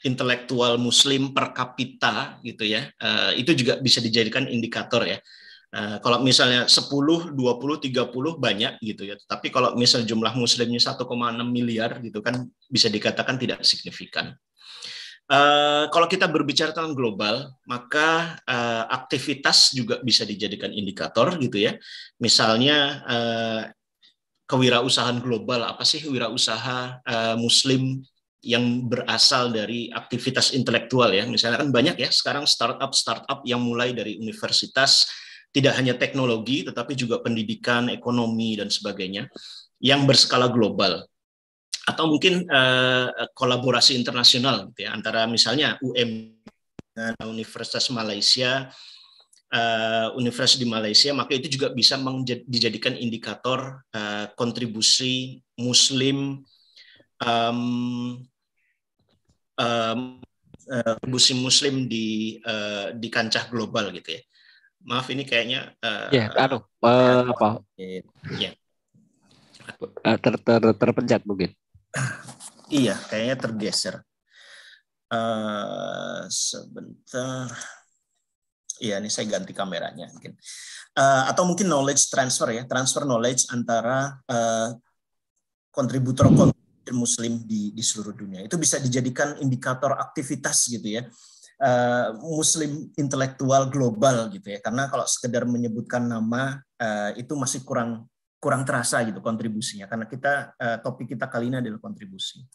intelektual muslim per kapita gitu ya. Eh, itu juga bisa dijadikan indikator ya. Eh, kalau misalnya 10, 20, 30 banyak gitu ya. Tapi kalau misal jumlah muslimnya 1,6 miliar gitu kan bisa dikatakan tidak signifikan. Uh, kalau kita berbicara tentang global, maka uh, aktivitas juga bisa dijadikan indikator gitu ya. Misalnya uh, kewirausahaan global, apa sih wirausaha uh, muslim yang berasal dari aktivitas intelektual ya. Misalnya kan banyak ya sekarang startup-startup yang mulai dari universitas tidak hanya teknologi tetapi juga pendidikan, ekonomi dan sebagainya yang berskala global atau mungkin eh, kolaborasi internasional gitu ya antara misalnya UM Universitas Malaysia uh, universitas di Malaysia, maka itu juga bisa dijadikan indikator uh, kontribusi Muslim um, um, kontribusi eh, Muslim di uh, di kancah global gitu ya. Maaf ini kayaknya. Uh, ya, yeah, anu, uh, apa? Ya. Yeah. Ter, ter, terpencet mungkin. Iya, kayaknya tergeser. Uh, sebentar. Iya, ini saya ganti kameranya mungkin. Uh, atau mungkin knowledge transfer ya, transfer knowledge antara kontributor-kontributor muslim di, di seluruh dunia. Itu bisa dijadikan indikator aktivitas gitu ya. Eh, muslim intelektual global gitu ya. Karena kalau sekedar menyebutkan nama eh, itu masih kurang kurang terasa gitu kontribusinya karena kita eh, topik kita kali ini adalah kontribusi.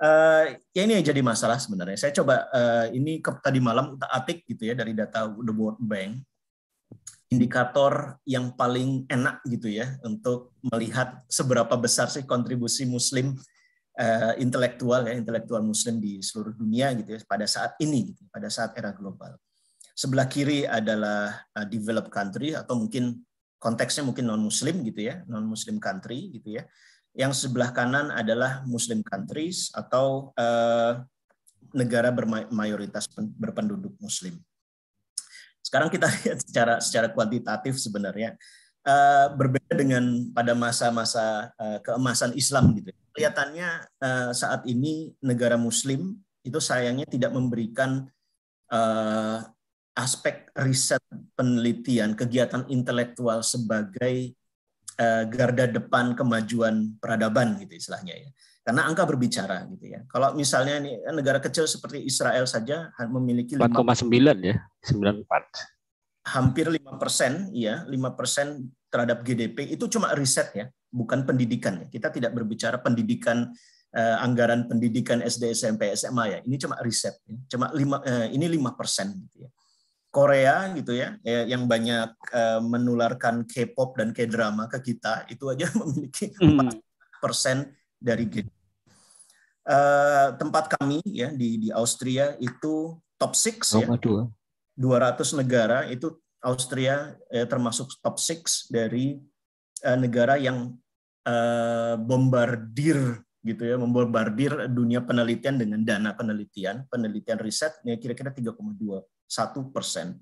Uh, ya ini yang jadi masalah sebenarnya. Saya coba uh, ini ke, tadi malam utak atik gitu ya dari data The World Bank indikator yang paling enak gitu ya untuk melihat seberapa besar sih kontribusi Muslim uh, intelektual ya intelektual Muslim di seluruh dunia gitu ya pada saat ini gitu, pada saat era global. Sebelah kiri adalah uh, developed country atau mungkin konteksnya mungkin non Muslim gitu ya non Muslim country gitu ya. Yang sebelah kanan adalah Muslim countries atau uh, negara bermayoritas berpenduduk Muslim. Sekarang kita lihat secara secara kuantitatif sebenarnya eh, berbeda dengan pada masa-masa eh, keemasan Islam gitu. Ya. Kelihatannya eh, saat ini negara Muslim itu sayangnya tidak memberikan aspek riset penelitian kegiatan intelektual sebagai Eh, garda depan kemajuan peradaban gitu istilahnya ya. Karena angka berbicara gitu ya. Kalau misalnya nih, eh, negara kecil seperti Israel saja memiliki 4,9 ya, 94. Hampir lima persen ya, lima persen terhadap GDP itu cuma riset ya, bukan pendidikan ya. Kita tidak berbicara pendidikan eh, anggaran pendidikan SD SMP SMA ya. Ini cuma riset ya. Cuma lima eh, ini persen gitu ya. Korea gitu ya, ya yang banyak eh, menularkan K-pop dan K-drama ke kita itu aja memiliki hmm. persen dari GDP. Uh, eh, tempat kami ya di di Austria itu top six oh, ya. Aduh. 200 negara itu Austria ya, termasuk top six dari uh, negara yang uh, bombardir gitu ya, membombardir dunia penelitian dengan dana penelitian, penelitian riset kira ya kira-kira 3,2 satu persen.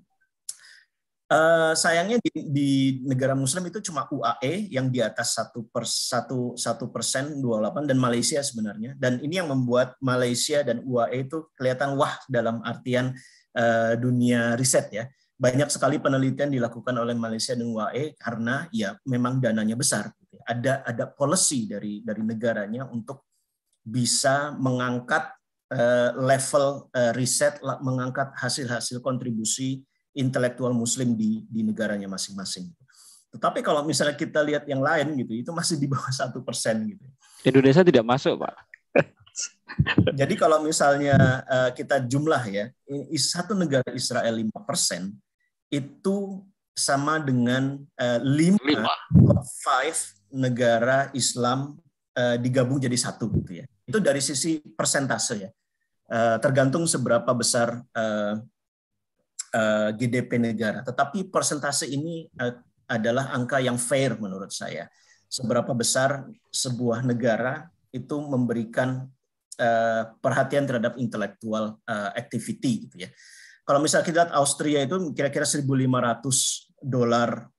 Uh, sayangnya di, di negara Muslim itu cuma UAE yang di atas satu persen 28 dan Malaysia sebenarnya dan ini yang membuat Malaysia dan UAE itu kelihatan wah dalam artian uh, dunia riset ya banyak sekali penelitian dilakukan oleh Malaysia dan UAE karena ya memang dananya besar gitu ya. ada ada policy dari dari negaranya untuk bisa mengangkat Eh, level eh, riset mengangkat hasil-hasil kontribusi intelektual muslim di, di negaranya masing-masing. Tetapi kalau misalnya kita lihat yang lain gitu, itu masih di bawah satu persen gitu. Indonesia tidak masuk, Pak. Jadi kalau misalnya eh, kita jumlah ya, satu negara Israel 5 persen itu sama dengan lima five negara Islam digabung jadi satu gitu ya. Itu dari sisi persentase ya. Eh, tergantung seberapa besar eh, eh, GDP negara. Tetapi persentase ini adalah angka yang fair menurut saya. Seberapa besar sebuah negara itu memberikan perhatian terhadap intellectual activity gitu ya. Kalau misalnya kita lihat Austria itu kira-kira 1.500 dolar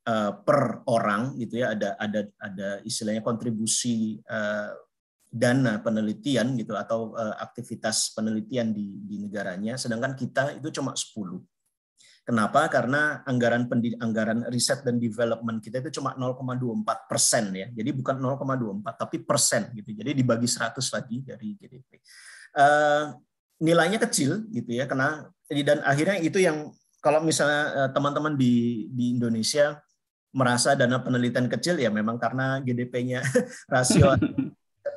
per orang gitu ya ada ada ada istilahnya kontribusi dana penelitian gitu atau eh, aktivitas penelitian di, di negaranya, sedangkan kita itu cuma 10. Kenapa? Karena anggaran anggaran riset dan development kita itu cuma 0,24 persen ya. Jadi bukan 0,24 tapi persen gitu. Jadi dibagi 100 lagi dari GDP. Uh, eh, nilainya kecil gitu ya. Karena dan akhirnya itu yang kalau misalnya eh, teman-teman di di Indonesia merasa dana penelitian kecil ya memang karena GDP-nya rasio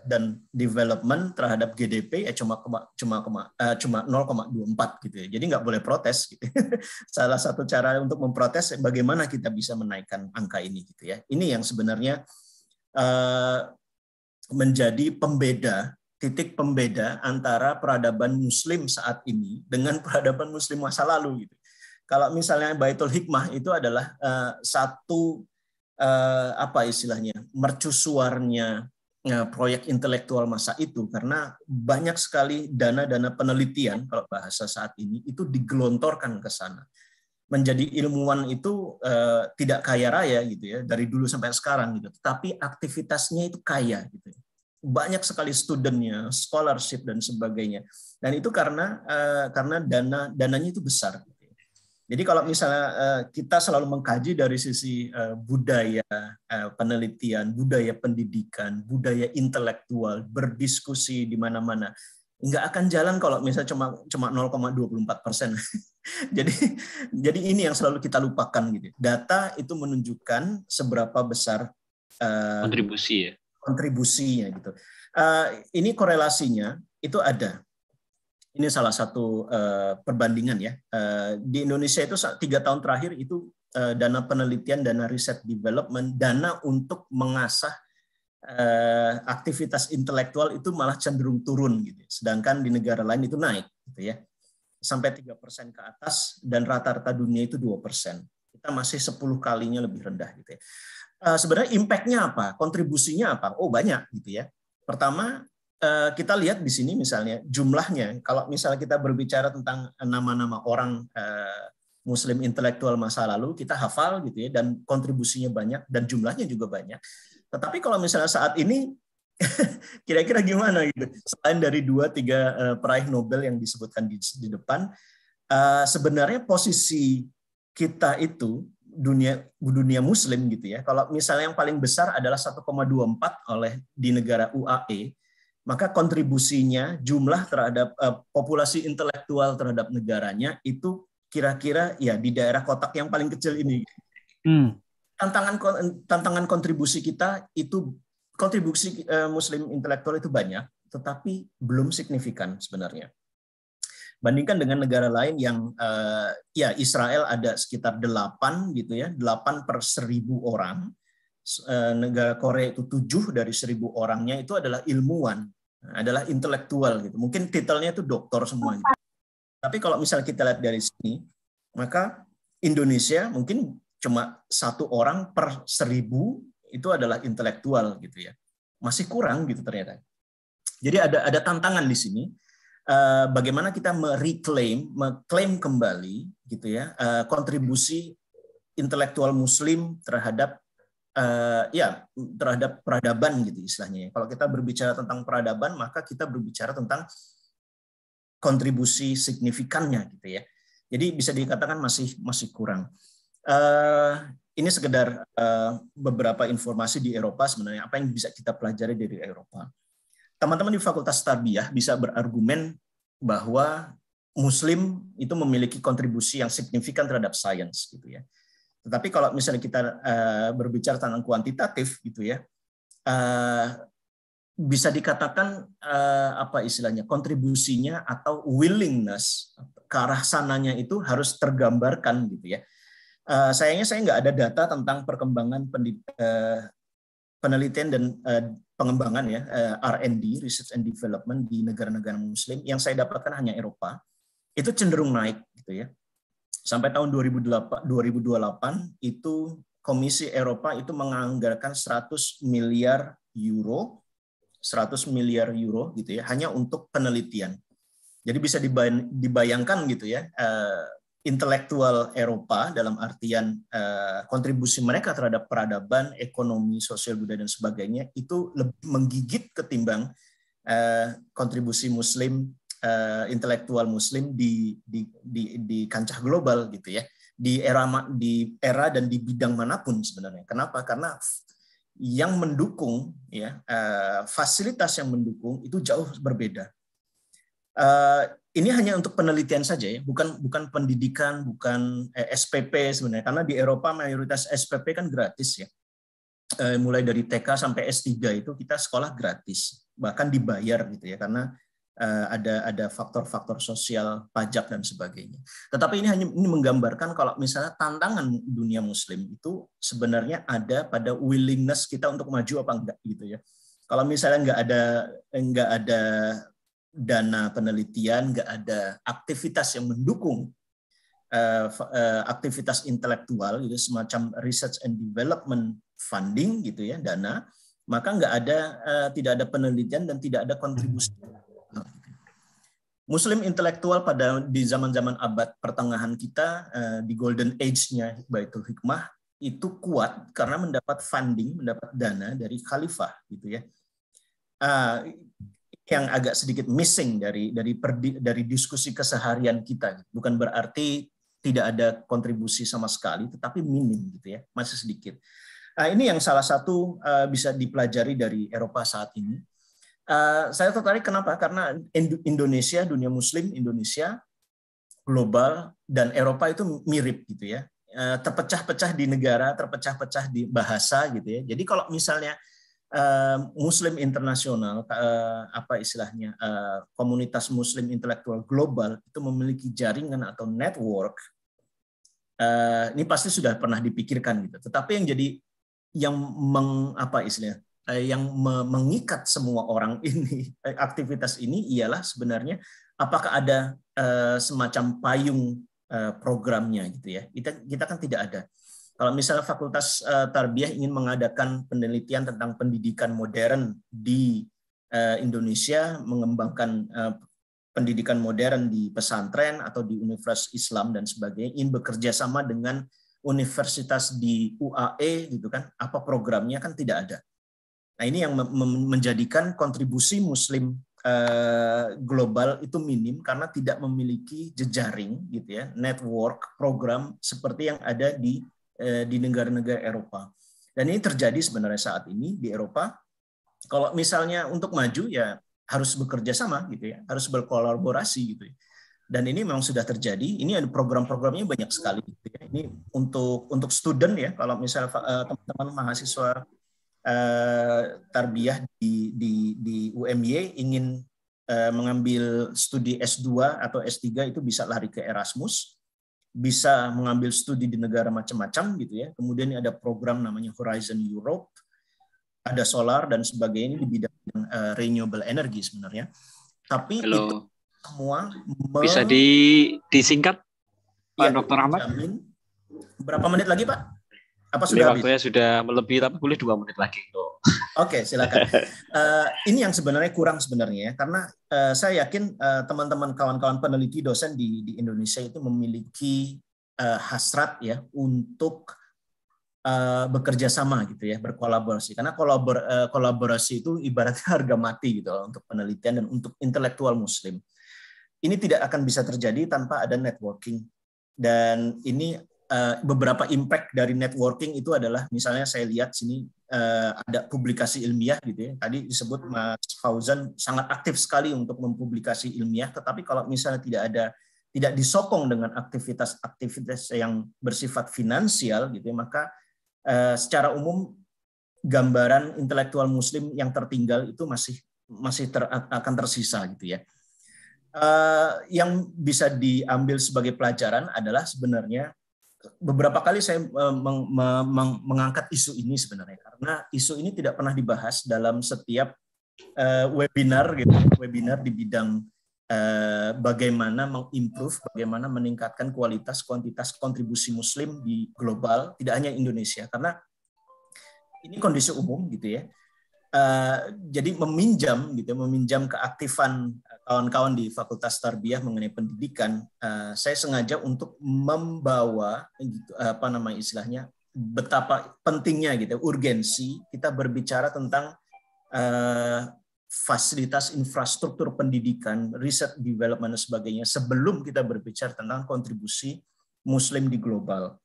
dan development terhadap GDP ya cuma cuma uh, cuma 0,24 gitu ya. Jadi nggak boleh protes. Gitu. Salah satu cara untuk memprotes bagaimana kita bisa menaikkan angka ini gitu ya. Ini yang sebenarnya uh, menjadi pembeda titik pembeda antara peradaban Muslim saat ini dengan peradaban Muslim masa lalu gitu. Kalau misalnya Baitul Hikmah itu adalah uh, satu apa istilahnya mercusuarnya Eh, proyek intelektual masa itu karena banyak sekali dana-dana penelitian kalau bahasa saat ini itu digelontorkan ke sana menjadi ilmuwan itu eh, tidak kaya raya gitu ya dari dulu sampai sekarang gitu tapi aktivitasnya itu kaya gitu banyak sekali studentnya scholarship dan sebagainya dan itu karena eh, karena dana dananya itu besar jadi kalau misalnya eh, kita selalu mengkaji dari sisi eh, budaya eh, penelitian, budaya pendidikan, budaya intelektual, berdiskusi di mana-mana, nggak akan jalan kalau misalnya cuma cuma 0,24 persen. jadi jadi ini yang selalu kita lupakan gitu. Data itu menunjukkan seberapa besar kontribusi ya kontribusinya gitu. ini korelasinya itu ada ini salah satu uh, perbandingan ya. Uh, di Indonesia itu tiga tahun terakhir itu uh, dana penelitian, dana riset development, dana untuk mengasah uh, aktivitas intelektual itu malah cenderung turun gitu. Ya. Sedangkan di negara lain itu naik gitu ya. Sampai tiga persen ke atas dan rata-rata dunia itu dua persen. Kita masih 10 kalinya lebih rendah gitu ya. Uh, sebenarnya impactnya apa? Kontribusinya apa? Oh, banyak gitu ya. Pertama, Eh, kita lihat di sini misalnya jumlahnya kalau misalnya kita berbicara tentang nama-nama orang eh, muslim intelektual masa lalu kita hafal gitu ya dan kontribusinya banyak dan jumlahnya juga banyak tetapi kalau misalnya saat ini kira-kira gimana gitu selain dari dua tiga eh, peraih Nobel yang disebutkan di, depan sebenarnya posisi kita itu dunia dunia muslim gitu ya kalau misalnya yang paling besar adalah 1,24 oleh di negara UAE maka kontribusinya jumlah terhadap eh, populasi intelektual terhadap negaranya itu kira-kira ya di daerah kotak yang paling kecil ini. Hmm. Tantangan tantangan kontribusi kita itu kontribusi eh, muslim intelektual itu banyak, tetapi belum signifikan sebenarnya. Bandingkan dengan negara lain yang eh, ya Israel ada sekitar 8 gitu ya, 8 per seribu orang Eh, negara Korea itu tujuh dari seribu orangnya itu adalah ilmuwan, adalah intelektual gitu. Mungkin titelnya itu doktor semua. Gitu. Tapi kalau misal kita lihat dari sini, maka Indonesia mungkin cuma satu orang per seribu itu adalah intelektual gitu ya. Masih kurang gitu ternyata. Jadi ada ada tantangan di sini. Eh, bagaimana kita mereclaim, mengklaim kembali gitu ya eh, kontribusi intelektual Muslim terhadap uh, ya terhadap peradaban gitu istilahnya. Ya. Kalau kita berbicara tentang peradaban, maka kita berbicara tentang kontribusi signifikannya gitu ya. Jadi bisa dikatakan masih masih kurang. Uh, ini sekedar uh, beberapa informasi di Eropa sebenarnya apa yang bisa kita pelajari dari Eropa. Teman-teman di Fakultas Tarbiyah bisa berargumen bahwa Muslim itu memiliki kontribusi yang signifikan terhadap sains gitu ya. Tetapi kalau misalnya kita uh, berbicara tentang kuantitatif gitu ya, uh, bisa dikatakan uh, apa istilahnya kontribusinya atau willingness ke arah sananya itu harus tergambarkan gitu ya. Uh, sayangnya saya nggak ada data tentang perkembangan penelitian dan uh, pengembangan ya R&D (research and development) di negara-negara Muslim yang saya dapatkan hanya Eropa itu cenderung naik gitu ya sampai tahun 2008, 2028 itu Komisi Eropa itu menganggarkan 100 miliar euro 100 miliar euro gitu ya hanya untuk penelitian. Jadi bisa dibayangkan gitu ya uh, intelektual Eropa dalam artian uh, kontribusi mereka terhadap peradaban, ekonomi, sosial budaya dan sebagainya itu lebih menggigit ketimbang uh, kontribusi Muslim Eh, intelektual Muslim di, di di di kancah global gitu ya di era di era dan di bidang manapun sebenarnya. Kenapa? Karena yang mendukung ya eh, fasilitas yang mendukung itu jauh berbeda. Eh, ini hanya untuk penelitian saja ya, bukan bukan pendidikan, bukan SPP sebenarnya. Karena di Eropa mayoritas SPP kan gratis ya. mulai dari TK sampai S3 itu kita sekolah gratis, bahkan dibayar gitu ya karena Eh, ada ada faktor-faktor sosial pajak dan sebagainya. Tetapi ini hanya ini menggambarkan kalau misalnya tantangan dunia muslim itu sebenarnya ada pada willingness kita untuk maju apa enggak gitu ya. Kalau misalnya enggak ada enggak ada dana penelitian, enggak ada aktivitas yang mendukung eh, eh, aktivitas intelektual gitu semacam research and development funding gitu ya dana maka nggak ada tidak ada penelitian dan tidak ada kontribusi Muslim intelektual pada di zaman-zaman abad pertengahan kita eh, di golden age-nya Baitul Hikmah itu kuat karena mendapat funding, mendapat dana dari khalifah gitu ya. Eh, yang agak sedikit missing dari dari dari diskusi keseharian kita. Bukan berarti tidak ada kontribusi sama sekali, tetapi minim gitu ya, masih sedikit. Nah, ini yang salah satu bisa dipelajari dari Eropa saat ini. Eh, saya tertarik kenapa? Karena Indonesia, dunia Muslim, Indonesia, global dan Eropa itu mirip gitu ya. Eh, terpecah-pecah di negara, terpecah-pecah di bahasa gitu ya. Jadi kalau misalnya eh, Muslim internasional, apa istilahnya, komunitas Muslim intelektual global itu memiliki jaringan atau network. ini pasti sudah pernah dipikirkan gitu. Tetapi yang jadi yang mengapa istilahnya Eh, yang mengikat semua orang ini eh, aktivitas ini ialah sebenarnya apakah ada eh, semacam payung programnya gitu ya kita kita kan tidak ada kalau misalnya Fakultas Tarbiyah ingin mengadakan penelitian tentang pendidikan modern di Indonesia mengembangkan pendidikan modern di pesantren atau di Universitas Islam dan sebagainya ingin bekerja sama dengan universitas di UAE gitu kan apa programnya kan tidak ada Nah, ini yang menjadikan kontribusi Muslim eh, global itu minim karena tidak memiliki jejaring, gitu ya, network, program seperti yang ada di eh, di negara-negara Eropa. Dan ini terjadi sebenarnya saat ini di Eropa. Kalau misalnya untuk maju ya harus bekerja sama, gitu ya, harus berkolaborasi, gitu ya. Dan ini memang sudah terjadi. Ini ada program-programnya banyak sekali. Gitu ya. Ini untuk untuk student ya. Kalau misalnya eh, teman-teman mahasiswa Eh, tarbiyah di, di, di UMY ingin eh, mengambil studi S2 atau S3 itu bisa lari ke Erasmus, bisa mengambil studi di negara macam-macam gitu ya. Kemudian ada program namanya Horizon Europe, ada solar dan sebagainya di bidang uh, renewable energy sebenarnya. Tapi Halo. itu semua bisa di disingkat Pak ya, Dr. Ahmad. Berapa menit lagi, Pak? apa sudah ini waktunya sudah melebihi tapi boleh dua menit lagi Oke okay, silakan. uh, ini yang sebenarnya kurang sebenarnya karena uh, saya yakin uh, teman-teman kawan-kawan peneliti dosen di di Indonesia itu memiliki uh, hasrat ya untuk uh, bekerja sama gitu ya berkolaborasi karena kolabor, uh, kolaborasi itu ibaratnya harga mati gitu loh, untuk penelitian dan untuk intelektual Muslim. Ini tidak akan bisa terjadi tanpa ada networking dan ini Eh, beberapa impact dari networking itu adalah misalnya saya lihat sini eh, ada publikasi ilmiah gitu ya. Tadi disebut Mas Fauzan sangat aktif sekali untuk mempublikasi ilmiah, tetapi kalau misalnya tidak ada tidak disokong dengan aktivitas-aktivitas yang bersifat finansial gitu ya, maka eh, secara umum gambaran intelektual muslim yang tertinggal itu masih masih ter, akan tersisa gitu ya. Uh, yang bisa diambil sebagai pelajaran adalah sebenarnya beberapa kali saya eh, meng, meng, mengangkat isu ini sebenarnya karena isu ini tidak pernah dibahas dalam setiap uh, webinar gitu webinar di bidang uh, bagaimana mengimprove bagaimana meningkatkan kualitas kuantitas kontribusi muslim di global tidak hanya Indonesia karena ini kondisi umum gitu ya uh, jadi meminjam gitu ya, meminjam keaktifan kawan-kawan di Fakultas Tarbiyah mengenai pendidikan, eh, saya sengaja untuk membawa gitu, apa nama istilahnya betapa pentingnya gitu urgensi kita berbicara tentang eh, fasilitas infrastruktur pendidikan, riset development dan sebagainya sebelum kita berbicara tentang kontribusi muslim di global.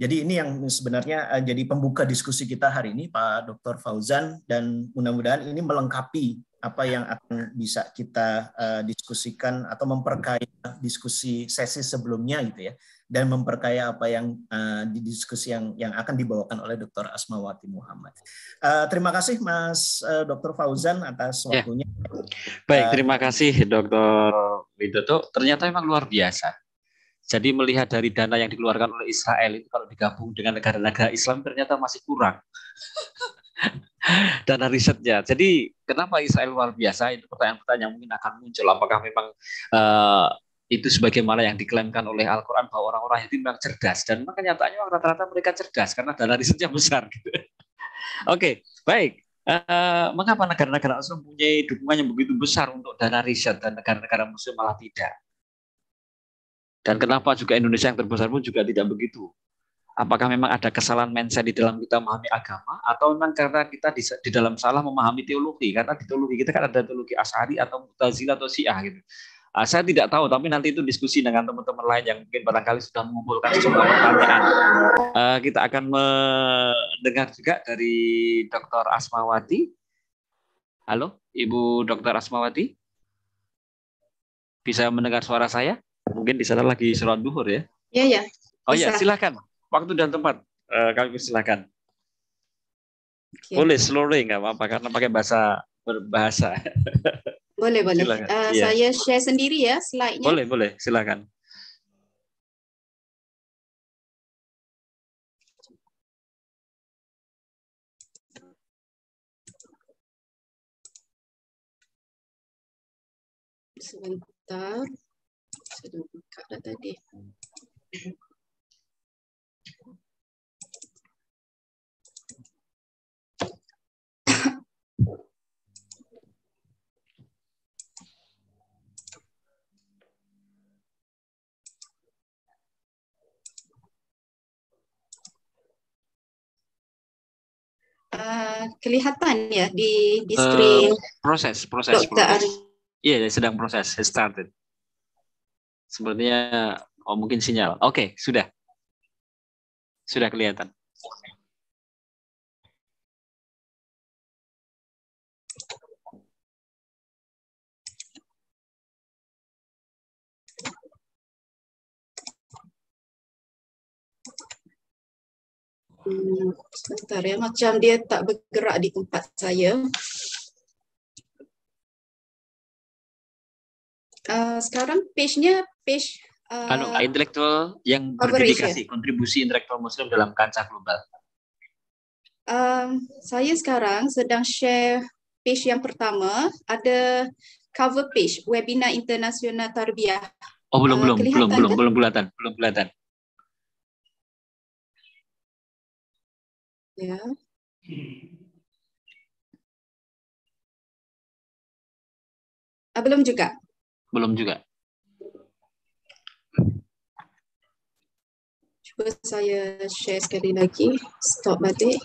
Jadi ini yang sebenarnya eh, jadi pembuka diskusi kita hari ini Pak Dr. Fauzan dan mudah-mudahan ini melengkapi apa yang akan bisa kita eh, diskusikan atau memperkaya diskusi sesi sebelumnya gitu ya dan memperkaya apa yang uh, di diskusi yang yang akan dibawakan oleh Dr. Asmawati Muhammad. Eh, terima kasih Mas Dr. Fauzan atas ya. waktunya. Ya. Baik, terima kasih Dr. Widodo. Ternyata memang luar biasa. Jadi melihat dari dana yang dikeluarkan oleh Israel itu kalau digabung dengan negara-negara Islam ternyata masih kurang. dana risetnya. Jadi kenapa Israel luar biasa? Itu pertanyaan-pertanyaan yang mungkin akan muncul. Apakah memang uh, itu sebagaimana yang diklaimkan oleh Al-Quran bahwa orang-orang itu memang cerdas dan maka nyatanya rata-rata mereka cerdas karena dana risetnya besar. Gitu. Oke, okay, baik. Uh, mengapa negara-negara Muslim mempunyai dukungan yang begitu besar untuk dana riset dan negara-negara Muslim malah tidak? Dan kenapa juga Indonesia yang terbesar pun juga tidak begitu? apakah memang ada kesalahan mindset di dalam kita memahami agama atau memang karena kita di, di dalam salah memahami teologi karena di teologi kita kan ada teologi asari atau mutazila atau syiah gitu uh, saya tidak tahu tapi nanti itu diskusi dengan teman-teman lain yang mungkin barangkali sudah mengumpulkan sejumlah pertanyaan uh, kita akan mendengar juga dari Dr. Asmawati halo Ibu Dr. Asmawati bisa mendengar suara saya mungkin di sana lagi surat duhur ya iya ya Oh iya, silakan waktu dan tempat uh, kami persilakan. Okay. Boleh slowly nggak apa-apa karena pakai bahasa berbahasa. Boleh boleh. Uh, eh, yeah. Saya share sendiri ya slide-nya. Boleh boleh silakan. Sebentar, sudah buka tadi. kelihatan ya di di eh, screen. Uh, proses, proses. Dokter. Iya, yeah, sedang proses. It started. Sepertinya oh mungkin sinyal. Oke, okay, sudah. Sudah kelihatan. sebentar ya, macam dia tak bergerak di tempat saya. Uh, sekarang page-nya page uh, anu intelektual yang berdedikasi kontribusi intelektual muslim dalam kancah global. Um, saya sekarang sedang share page yang pertama ada cover page webinar internasional tarbiyah. Oh belum uh, belum belum belum belum belum bulatan belum bulatan. Ya. Ah, belum juga. Belum juga. Coba saya share sekali lagi. Stop batik.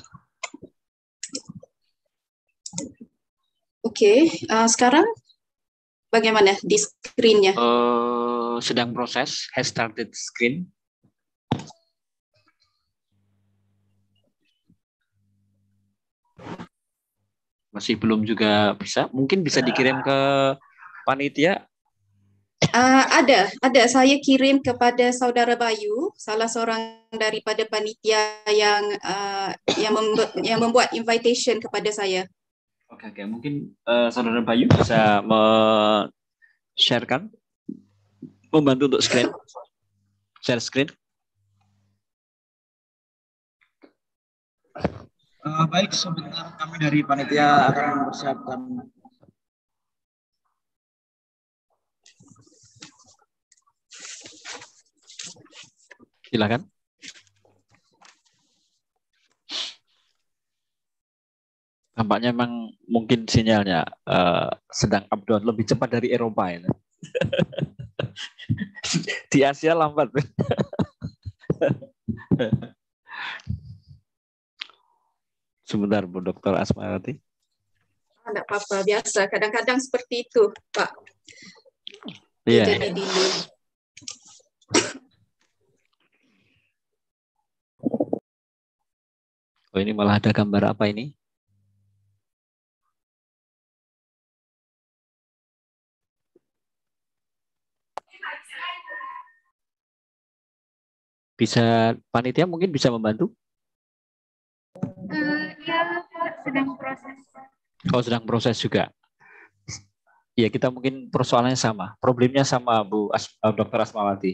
Oke, okay. uh, sekarang bagaimana di screennya? Uh, sedang proses, has started screen. masih belum juga bisa mungkin bisa dikirim nah. ke panitia Uh, ada, ada. Saya kirim kepada saudara Bayu, salah seorang daripada panitia yang uh, yang, membu- yang membuat invitation kepada saya. Oke, okay, Okay. Mungkin uh, saudara Bayu bisa sharekan membantu untuk screen, share screen. Uh, baik, sebentar kami dari panitia akan mempersiapkan Silakan. Tampaknya memang mungkin sinyalnya uh, sedang up down lebih cepat dari Eropa ini. Di Asia lambat. Sebentar Bu Dokter Asmarati. Tidak ah, apa-apa, biasa. Kadang-kadang seperti itu, Pak. Iya. Yeah. Oh ini malah ada gambar apa ini? Bisa panitia mungkin bisa membantu? sedang proses. Oh, sedang proses juga. Ya, kita mungkin persoalannya sama. Problemnya sama, Bu As eh, Dr. Asmawati.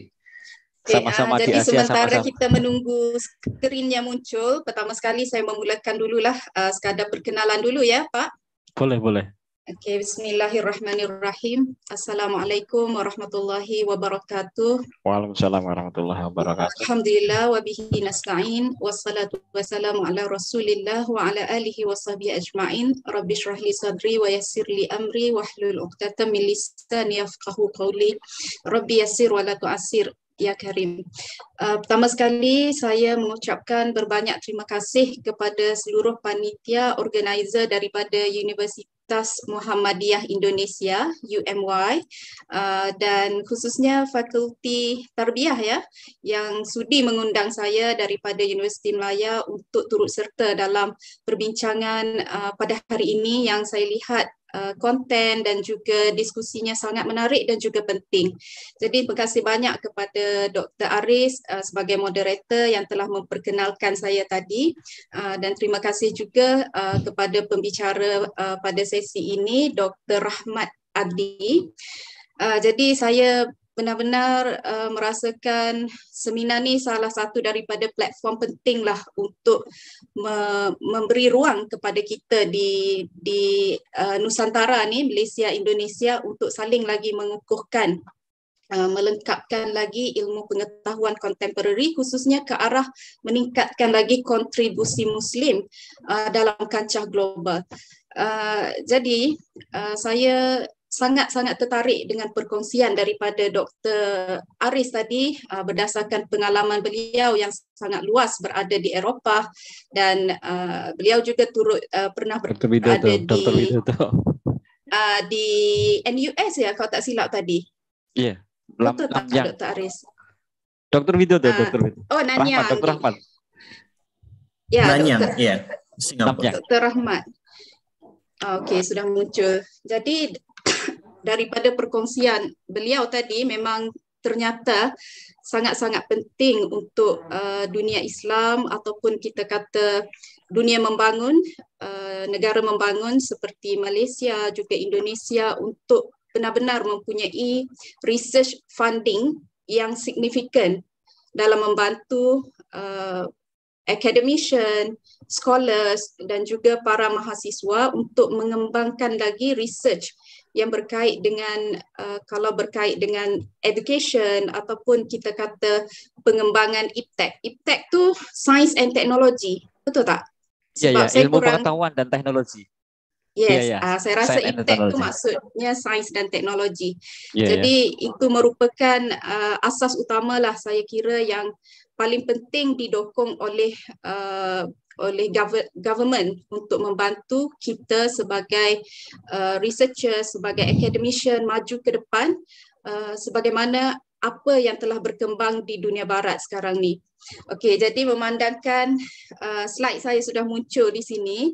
Iya, sama-sama di Asia, sementara sama -sama. kita menunggu screennya muncul, pertama sekali saya memulakan dululah uh, sekadar perkenalan dulu ya, Pak. Boleh, boleh. Okay, bismillahirrahmanirrahim. Assalamualaikum warahmatullahi wabarakatuh. Waalaikumsalam warahmatullahi wabarakatuh. Alhamdulillah wa bihi nasta'in wassalatu wassalamu ala Rasulillah wa ala alihi wa sahbihi ajma'in. Rabbi shrah li sadri wa yassir li amri wa hlul 'uqdatam min lisani yafqahu qawli. Rabbi yassir wa la tu'assir. Ya Karim. Uh, pertama sekali saya mengucapkan berbanyak terima kasih kepada seluruh panitia organizer daripada University Universitas Muhammadiyah Indonesia UMY uh, dan khususnya Fakulti Tarbiyah ya yang sudi mengundang saya daripada Universiti Melaya untuk turut serta dalam perbincangan uh, pada hari ini yang saya lihat Uh, konten uh, dan juga diskusinya sangat menarik dan juga penting. Jadi terima kasih banyak kepada Dr. Aris uh, sebagai moderator yang telah memperkenalkan saya tadi uh, dan terima kasih juga uh, kepada pembicara uh, pada sesi ini Dr. Rahmat Adi. Uh, jadi saya benar-benar uh, merasakan seminar ni salah satu daripada platform penting lah untuk me- memberi ruang kepada kita di di uh, Nusantara ni Malaysia Indonesia untuk saling lagi mengukuhkan uh, melengkapkan lagi ilmu pengetahuan kontemporari khususnya ke arah meningkatkan lagi kontribusi Muslim uh, dalam kancah global. Uh, jadi uh, saya sangat-sangat tertarik dengan perkongsian daripada Dr. Aris tadi uh, berdasarkan pengalaman beliau yang sangat luas berada di Eropah dan uh, beliau juga turut uh, pernah berada di Dr. Uh, di NUS ya kalau tak silap tadi. Ya. Yeah. Betul tak yang. Dr. Aris? Dr. Widodo, Dr. Widodo. Oh, nanya. Rahmat, Dr. Rahmat. Ya, Nanyang, ya. Yeah. Singapura. Dr. Rahmat. Ah, okey, sudah muncul. Jadi daripada perkongsian beliau tadi memang ternyata sangat-sangat penting untuk uh, dunia Islam ataupun kita kata dunia membangun uh, negara membangun seperti Malaysia juga Indonesia untuk benar-benar mempunyai research funding yang signifikan dalam membantu uh, academician, scholars dan juga para mahasiswa untuk mengembangkan lagi research yang berkait dengan uh, kalau berkait dengan education ataupun kita kata pengembangan iptek iptek tu science and technology betul tak ya yeah, ya yeah. ilmu kurang... pengetahuan dan teknologi Yes, yeah, yeah. Uh, saya rasa iptek tu maksudnya science dan teknologi. Yeah, ya. Jadi yeah. itu merupakan uh, asas utamalah saya kira yang paling penting didokong oleh uh, oleh government untuk membantu kita sebagai uh, researcher, sebagai academician maju ke depan uh, sebagaimana apa yang telah berkembang di dunia barat sekarang ni. Okey, jadi memandangkan uh, slide saya sudah muncul di sini,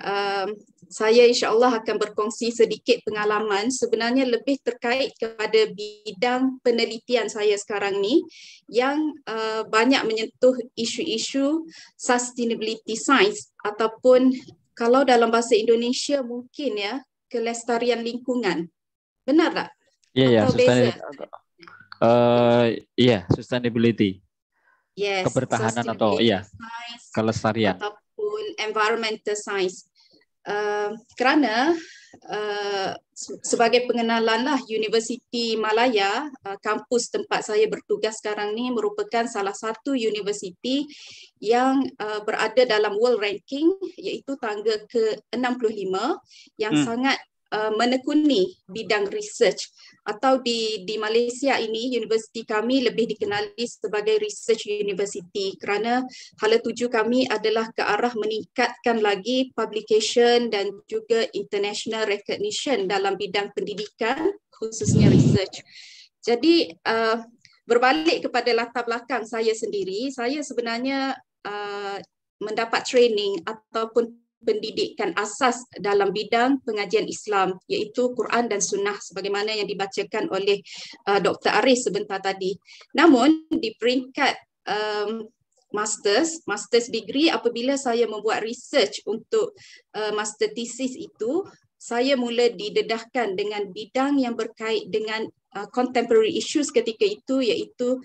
Ehm, saya insya Allah akan berkongsi sedikit pengalaman sebenarnya lebih terkait kepada bidang penelitian saya sekarang ni yang uh, banyak menyentuh isu-isu sustainability science ataupun kalau dalam bahasa Indonesia mungkin ya kelestarian lingkungan. Benar tak? Ya, yeah, ya. Yeah, uh, yeah, sustainability. Yes, Kebertahanan ya, sustainability atau iya, kelestarian. Ataupun environmental science. Ehm, kerana uh, sebagai pengenalanlah Universiti Malaya uh, kampus tempat saya bertugas sekarang ni merupakan salah satu universiti yang uh, berada dalam world ranking iaitu tangga ke-65 yang hmm. sangat Uh, menekuni bidang research atau di di Malaysia ini universiti kami lebih dikenali sebagai research university kerana hala tuju kami adalah ke arah meningkatkan lagi publication dan juga international recognition dalam bidang pendidikan khususnya research. Jadi uh, berbalik kepada latar belakang saya sendiri, saya sebenarnya uh, mendapat training ataupun pendidikan asas dalam bidang pengajian Islam iaitu Quran dan Sunnah sebagaimana yang dibacakan oleh uh, Dr. Aris sebentar tadi. Namun di peringkat um, master's, master's degree apabila saya membuat research untuk uh, master thesis itu, saya mula didedahkan dengan bidang yang berkait dengan Uh, contemporary issues ketika itu iaitu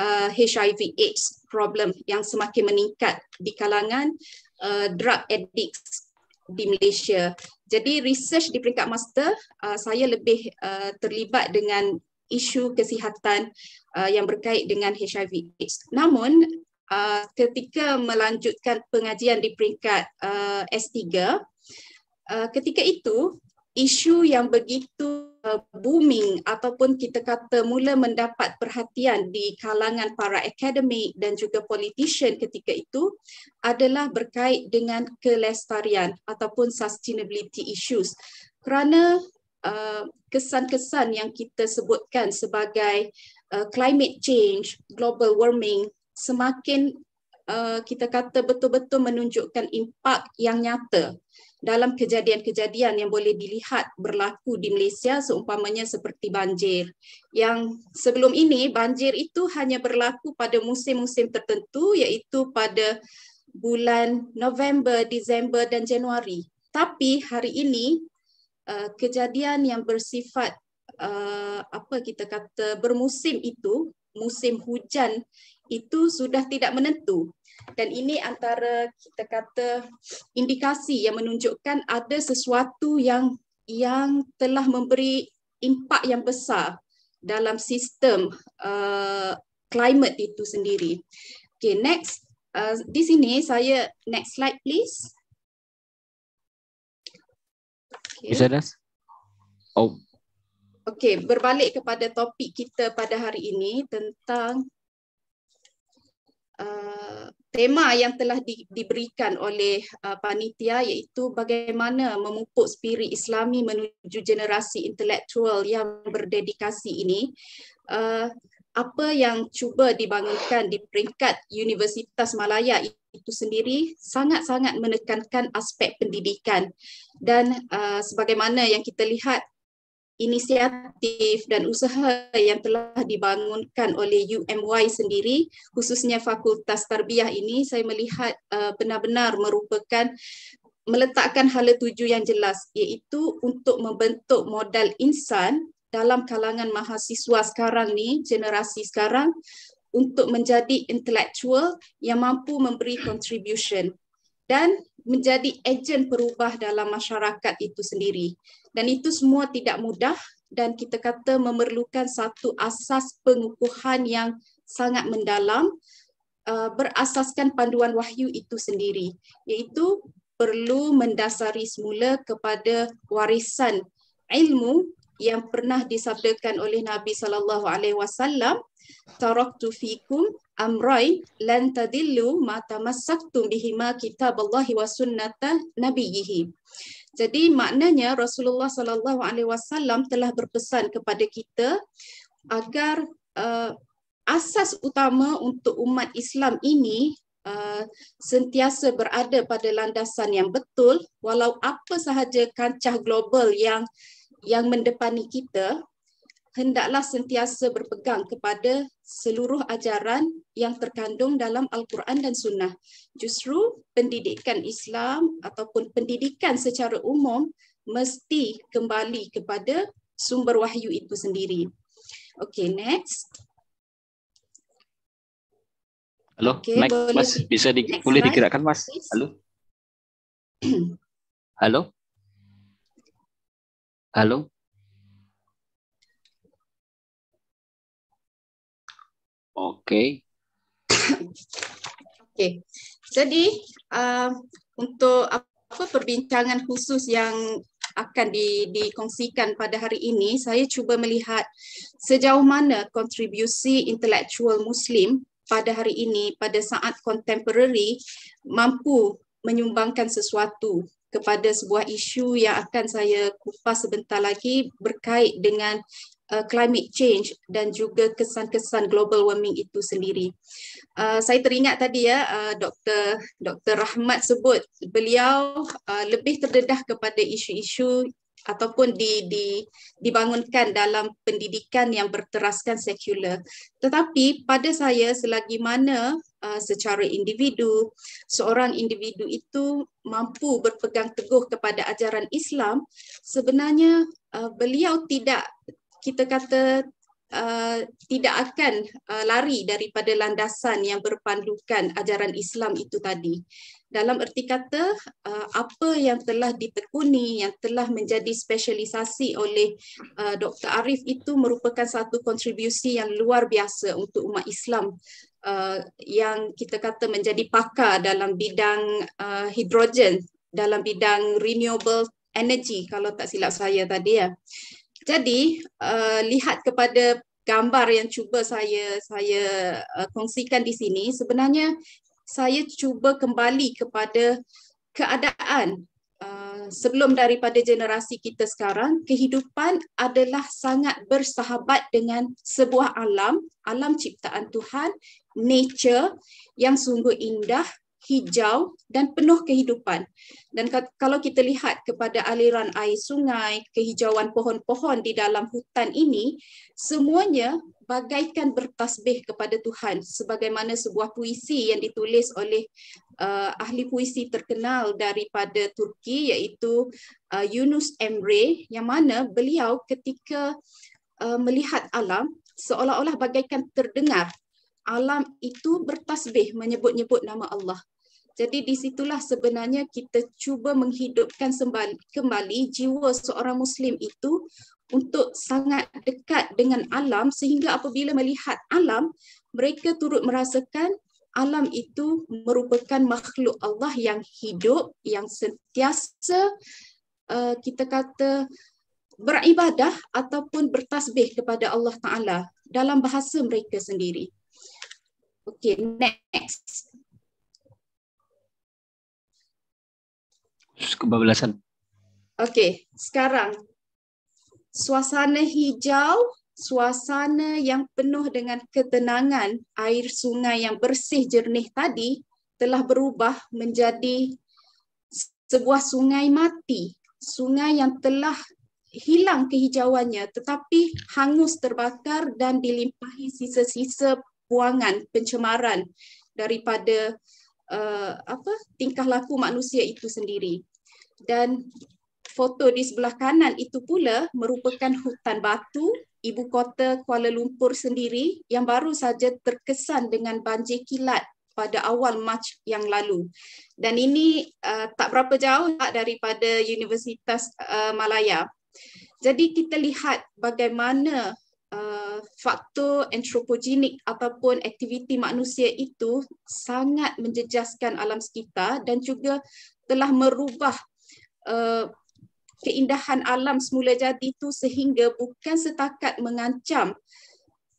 uh, HIV AIDS problem yang semakin meningkat di kalangan uh, Uh, drug addicts di Malaysia. Jadi research di peringkat master uh, saya lebih uh, terlibat dengan isu kesihatan uh, yang berkait dengan HIV AIDS. Namun uh, ketika melanjutkan pengajian di peringkat uh, S3 uh, ketika itu isu yang begitu uh, booming ataupun kita kata mula mendapat perhatian di kalangan para akademik dan juga politician ketika itu adalah berkait dengan kelestarian ataupun sustainability issues kerana uh, kesan-kesan yang kita sebutkan sebagai uh, climate change, global warming semakin kita kata betul-betul menunjukkan impak yang nyata dalam kejadian-kejadian yang boleh dilihat berlaku di Malaysia seumpamanya seperti banjir. Yang sebelum ini banjir itu hanya berlaku pada musim-musim tertentu iaitu pada bulan November, Disember dan Januari. Tapi hari ini eh, kejadian yang bersifat eh, apa kita kata bermusim itu, musim hujan itu sudah tidak menentu dan ini antara kita kata indikasi yang menunjukkan ada sesuatu yang yang telah memberi impak yang besar dalam sistem uh, climate itu sendiri. Okay, next uh, di sini saya next slide please. Okay. Bisa dah? Oh. Okay, berbalik kepada topik kita pada hari ini tentang uh, tema yang telah di, diberikan oleh uh, panitia iaitu bagaimana memupuk spirit islami menuju generasi intelektual yang berdedikasi ini uh, apa yang cuba dibangunkan di peringkat Universitas Malaya itu sendiri sangat-sangat menekankan aspek pendidikan dan uh, sebagaimana yang kita lihat inisiatif dan usaha yang telah dibangunkan oleh UMY sendiri, khususnya Fakultas Tarbiyah ini, saya melihat benar eh, benar-benar merupakan meletakkan hala tuju yang jelas, iaitu untuk membentuk modal insan dalam kalangan mahasiswa sekarang ni, generasi sekarang, untuk menjadi intelektual yang mampu memberi contribution dan menjadi ejen perubah dalam masyarakat itu sendiri. dan itu semua tidak mudah dan kita kata memerlukan satu asas pengukuhan yang sangat mendalam uh, berasaskan panduan wahyu itu sendiri iaitu perlu mendasari semula kepada warisan ilmu yang pernah disabdakan oleh Nabi sallallahu alaihi wasallam taraktu fikum amray lan tadillu ma tamassaktum bihima kitaballahi wa sunnata nabiyhi jadi maknanya Rasulullah sallallahu alaihi wasallam telah berpesan kepada kita agar uh, asas utama untuk umat Islam ini Uh, sentiasa berada pada landasan yang betul walau apa sahaja kancah global yang yang mendepani kita hendaklah sentiasa berpegang kepada seluruh ajaran yang terkandung dalam Al-Quran dan Sunnah. Justru pendidikan Islam ataupun pendidikan secara umum mesti kembali kepada sumber wahyu itu sendiri. Okay, next. Halo, okay, mic, boleh, mas bisa di, boleh slide, mas? Please. Halo. Halo. Halo. Okey. Okey. Jadi uh, untuk apa perbincangan khusus yang akan di, dikongsikan pada hari ini, saya cuba melihat sejauh mana kontribusi intelektual Muslim pada hari ini, pada saat contemporary, mampu menyumbangkan sesuatu kepada sebuah isu yang akan saya kupas sebentar lagi berkait dengan uh, climate change dan juga kesan-kesan global warming itu sendiri. Uh, saya teringat tadi ya uh, Dr. Dr. Rahmat sebut beliau uh, lebih terdedah kepada isu-isu ataupun di, di, dibangunkan dalam pendidikan yang berteraskan sekular. Tetapi pada saya selagi mana uh, secara individu, seorang individu itu mampu berpegang teguh kepada ajaran Islam, sebenarnya uh, beliau tidak kita kata Uh, tidak akan uh, lari daripada landasan yang berpandukan ajaran Islam itu tadi. Dalam erti kata, uh, apa yang telah ditekuni, yang telah menjadi spesialisasi oleh uh, Dr. Arif itu merupakan satu kontribusi yang luar biasa untuk umat Islam uh, yang kita kata menjadi pakar dalam bidang uh, hidrogen, dalam bidang renewable energy kalau tak silap saya tadi ya. Jadi uh, lihat kepada gambar yang cuba saya saya uh, kongsikan di sini sebenarnya saya cuba kembali kepada keadaan uh, sebelum daripada generasi kita sekarang kehidupan adalah sangat bersahabat dengan sebuah alam alam ciptaan Tuhan nature yang sungguh indah hijau dan penuh kehidupan. Dan kalau kita lihat kepada aliran air sungai, kehijauan pohon-pohon di dalam hutan ini, semuanya bagaikan bertasbih kepada Tuhan sebagaimana sebuah puisi yang ditulis oleh uh, ahli puisi terkenal daripada Turki iaitu uh, Yunus Emre yang mana beliau ketika uh, melihat alam seolah-olah bagaikan terdengar alam itu bertasbih menyebut-nyebut nama Allah jadi disitulah sebenarnya kita cuba menghidupkan kembali jiwa seorang Muslim itu untuk sangat dekat dengan alam sehingga apabila melihat alam, mereka turut merasakan alam itu merupakan makhluk Allah yang hidup, yang sentiasa eh, kita kata beribadah ataupun bertasbih kepada Allah Ta'ala dalam bahasa mereka sendiri. Okay, next. kebablasan. Okay, sekarang suasana hijau, suasana yang penuh dengan ketenangan, air sungai yang bersih jernih tadi telah berubah menjadi sebuah sungai mati, sungai yang telah hilang kehijauannya tetapi hangus terbakar dan dilimpahi sisa-sisa buangan pencemaran daripada uh, apa tingkah laku manusia itu sendiri. Dan foto di sebelah kanan itu pula merupakan hutan batu ibu kota Kuala Lumpur sendiri yang baru saja terkesan dengan banjir kilat pada awal Mac yang lalu. Dan ini uh, tak berapa jauh tak lah daripada Universitas uh, Malaya. Jadi kita lihat bagaimana uh, faktor antropogenik ataupun aktiviti manusia itu sangat menjejaskan alam sekitar dan juga telah merubah uh, keindahan alam semula jadi itu sehingga bukan setakat mengancam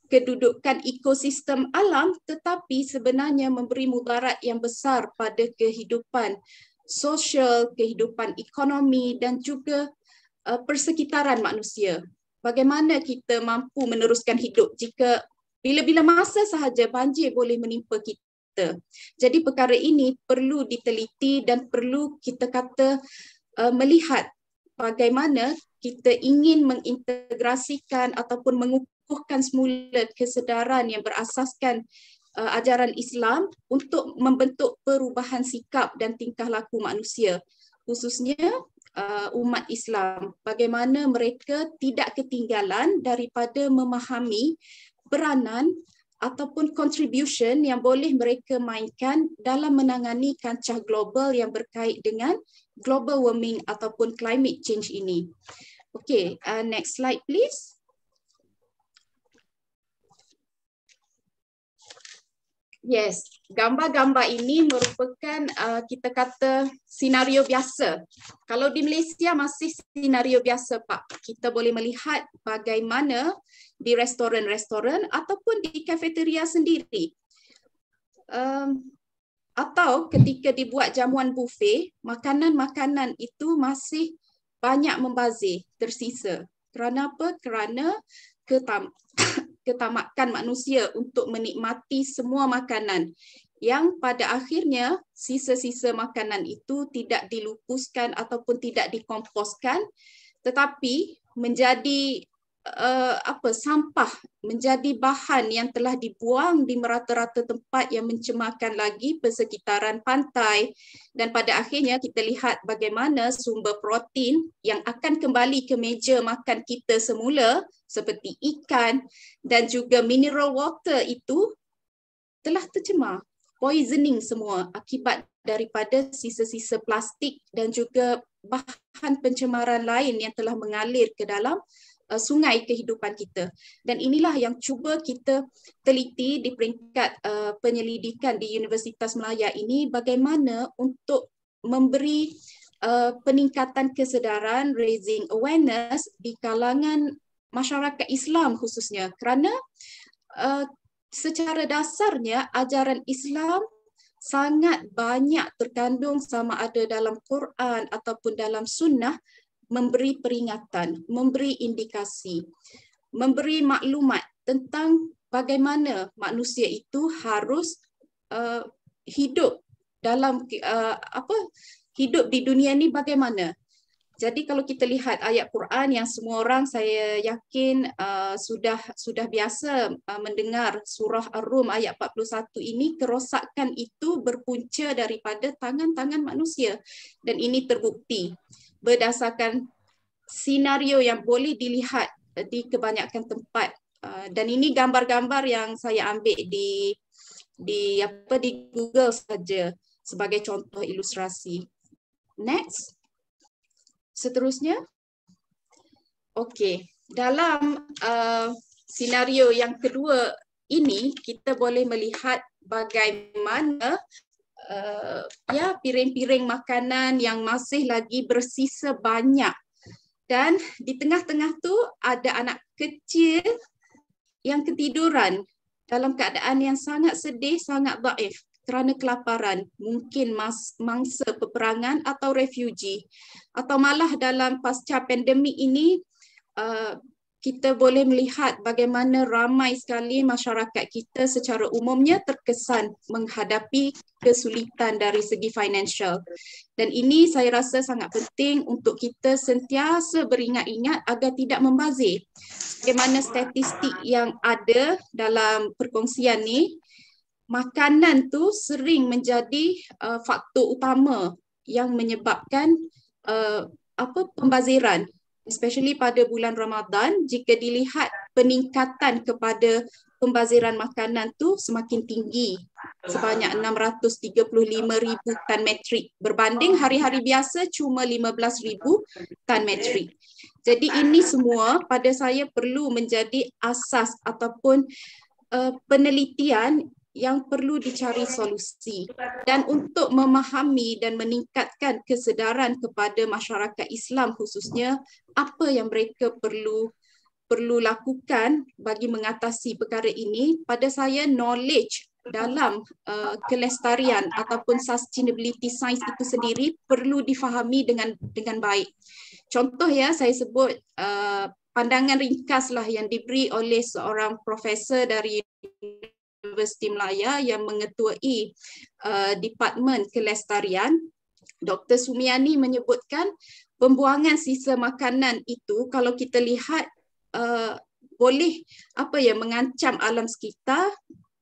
kedudukan ekosistem alam tetapi sebenarnya memberi mudarat yang besar pada kehidupan sosial, kehidupan ekonomi dan juga uh, persekitaran manusia bagaimana kita mampu meneruskan hidup jika bila-bila masa sahaja banjir boleh menimpa kita. Jadi perkara ini perlu diteliti dan perlu kita kata uh, melihat bagaimana kita ingin mengintegrasikan ataupun mengukuhkan semula kesedaran yang berasaskan uh, ajaran Islam untuk membentuk perubahan sikap dan tingkah laku manusia khususnya uh, umat Islam bagaimana mereka tidak ketinggalan daripada memahami peranan ataupun contribution yang boleh mereka mainkan dalam menangani kancah global yang berkait dengan global warming ataupun climate change ini. Okay, uh, next slide please. Yes, gambar-gambar ini merupakan uh, kita kata senario biasa. Kalau di Malaysia masih senario biasa Pak. Kita boleh melihat bagaimana di restoran-restoran ataupun di kafeteria sendiri. Um, atau ketika dibuat jamuan buffet, makanan-makanan itu masih banyak membazir, tersisa. Kerana apa? Kerana ketam ketamakan manusia untuk menikmati semua makanan yang pada akhirnya sisa-sisa makanan itu tidak dilupuskan ataupun tidak dikomposkan tetapi menjadi uh, apa sampah menjadi bahan yang telah dibuang di merata-rata tempat yang mencemarkan lagi persekitaran pantai dan pada akhirnya kita lihat bagaimana sumber protein yang akan kembali ke meja makan kita semula seperti ikan dan juga mineral water itu telah tercemar poisoning semua akibat daripada sisa-sisa plastik dan juga bahan pencemaran lain yang telah mengalir ke dalam uh, sungai kehidupan kita. Dan inilah yang cuba kita teliti di peringkat uh, penyelidikan di Universitas Melaya ini bagaimana untuk memberi uh, peningkatan kesedaran raising awareness di kalangan masyarakat Islam khususnya kerana uh, secara dasarnya ajaran Islam sangat banyak terkandung sama ada dalam Quran ataupun dalam sunnah memberi peringatan, memberi indikasi, memberi maklumat tentang bagaimana manusia itu harus uh, hidup dalam uh, apa hidup di dunia ini bagaimana. Jadi kalau kita lihat ayat Quran yang semua orang saya yakin uh, sudah sudah biasa uh, mendengar surah Ar-Rum ayat 41 ini kerosakan itu berpunca daripada tangan-tangan manusia dan ini terbukti. Uh, berdasarkan senario yang boleh dilihat di kebanyakan tempat uh, dan ini gambar-gambar yang saya ambil di di apa di Google saja sebagai contoh ilustrasi. Next. Seterusnya. Okey, dalam uh, ah, senario yang kedua ini kita boleh melihat bagaimana uh, ya piring-piring makanan yang masih lagi bersisa banyak. Dan di tengah-tengah tu ada anak kecil yang ketiduran dalam keadaan yang sangat sedih, sangat daif kerana kelaparan, mungkin mas, mangsa peperangan atau refugee atau malah dalam pasca pandemik ini uh, kita boleh melihat bagaimana ramai sekali masyarakat kita secara umumnya terkesan menghadapi kesulitan dari segi financial. Dan ini saya rasa sangat penting untuk kita sentiasa beringat-ingat agar tidak membazir. Bagaimana statistik yang ada dalam perkongsian ni, makanan tu sering menjadi uh, faktor utama yang menyebabkan uh, apa pembaziran especially pada bulan Ramadan jika dilihat peningkatan kepada pembaziran makanan tu semakin tinggi sebanyak 635,000 tan metrik berbanding hari-hari biasa cuma 15,000 tan metrik. Jadi ini semua pada saya perlu menjadi asas ataupun uh, penelitian yang perlu dicari solusi dan untuk memahami dan meningkatkan kesedaran kepada masyarakat Islam khususnya apa yang mereka perlu perlu lakukan bagi mengatasi perkara ini pada saya knowledge dalam uh, kelestarian ataupun sustainability science itu sendiri perlu difahami dengan dengan baik. Contoh ya saya sebut uh, pandangan ringkaslah yang diberi oleh seorang profesor dari Universiti Melaya yang mengetuai uh, Departemen Kelestarian, Dr. Sumiani menyebutkan pembuangan sisa makanan itu kalau kita lihat uh, boleh apa yang mengancam alam sekitar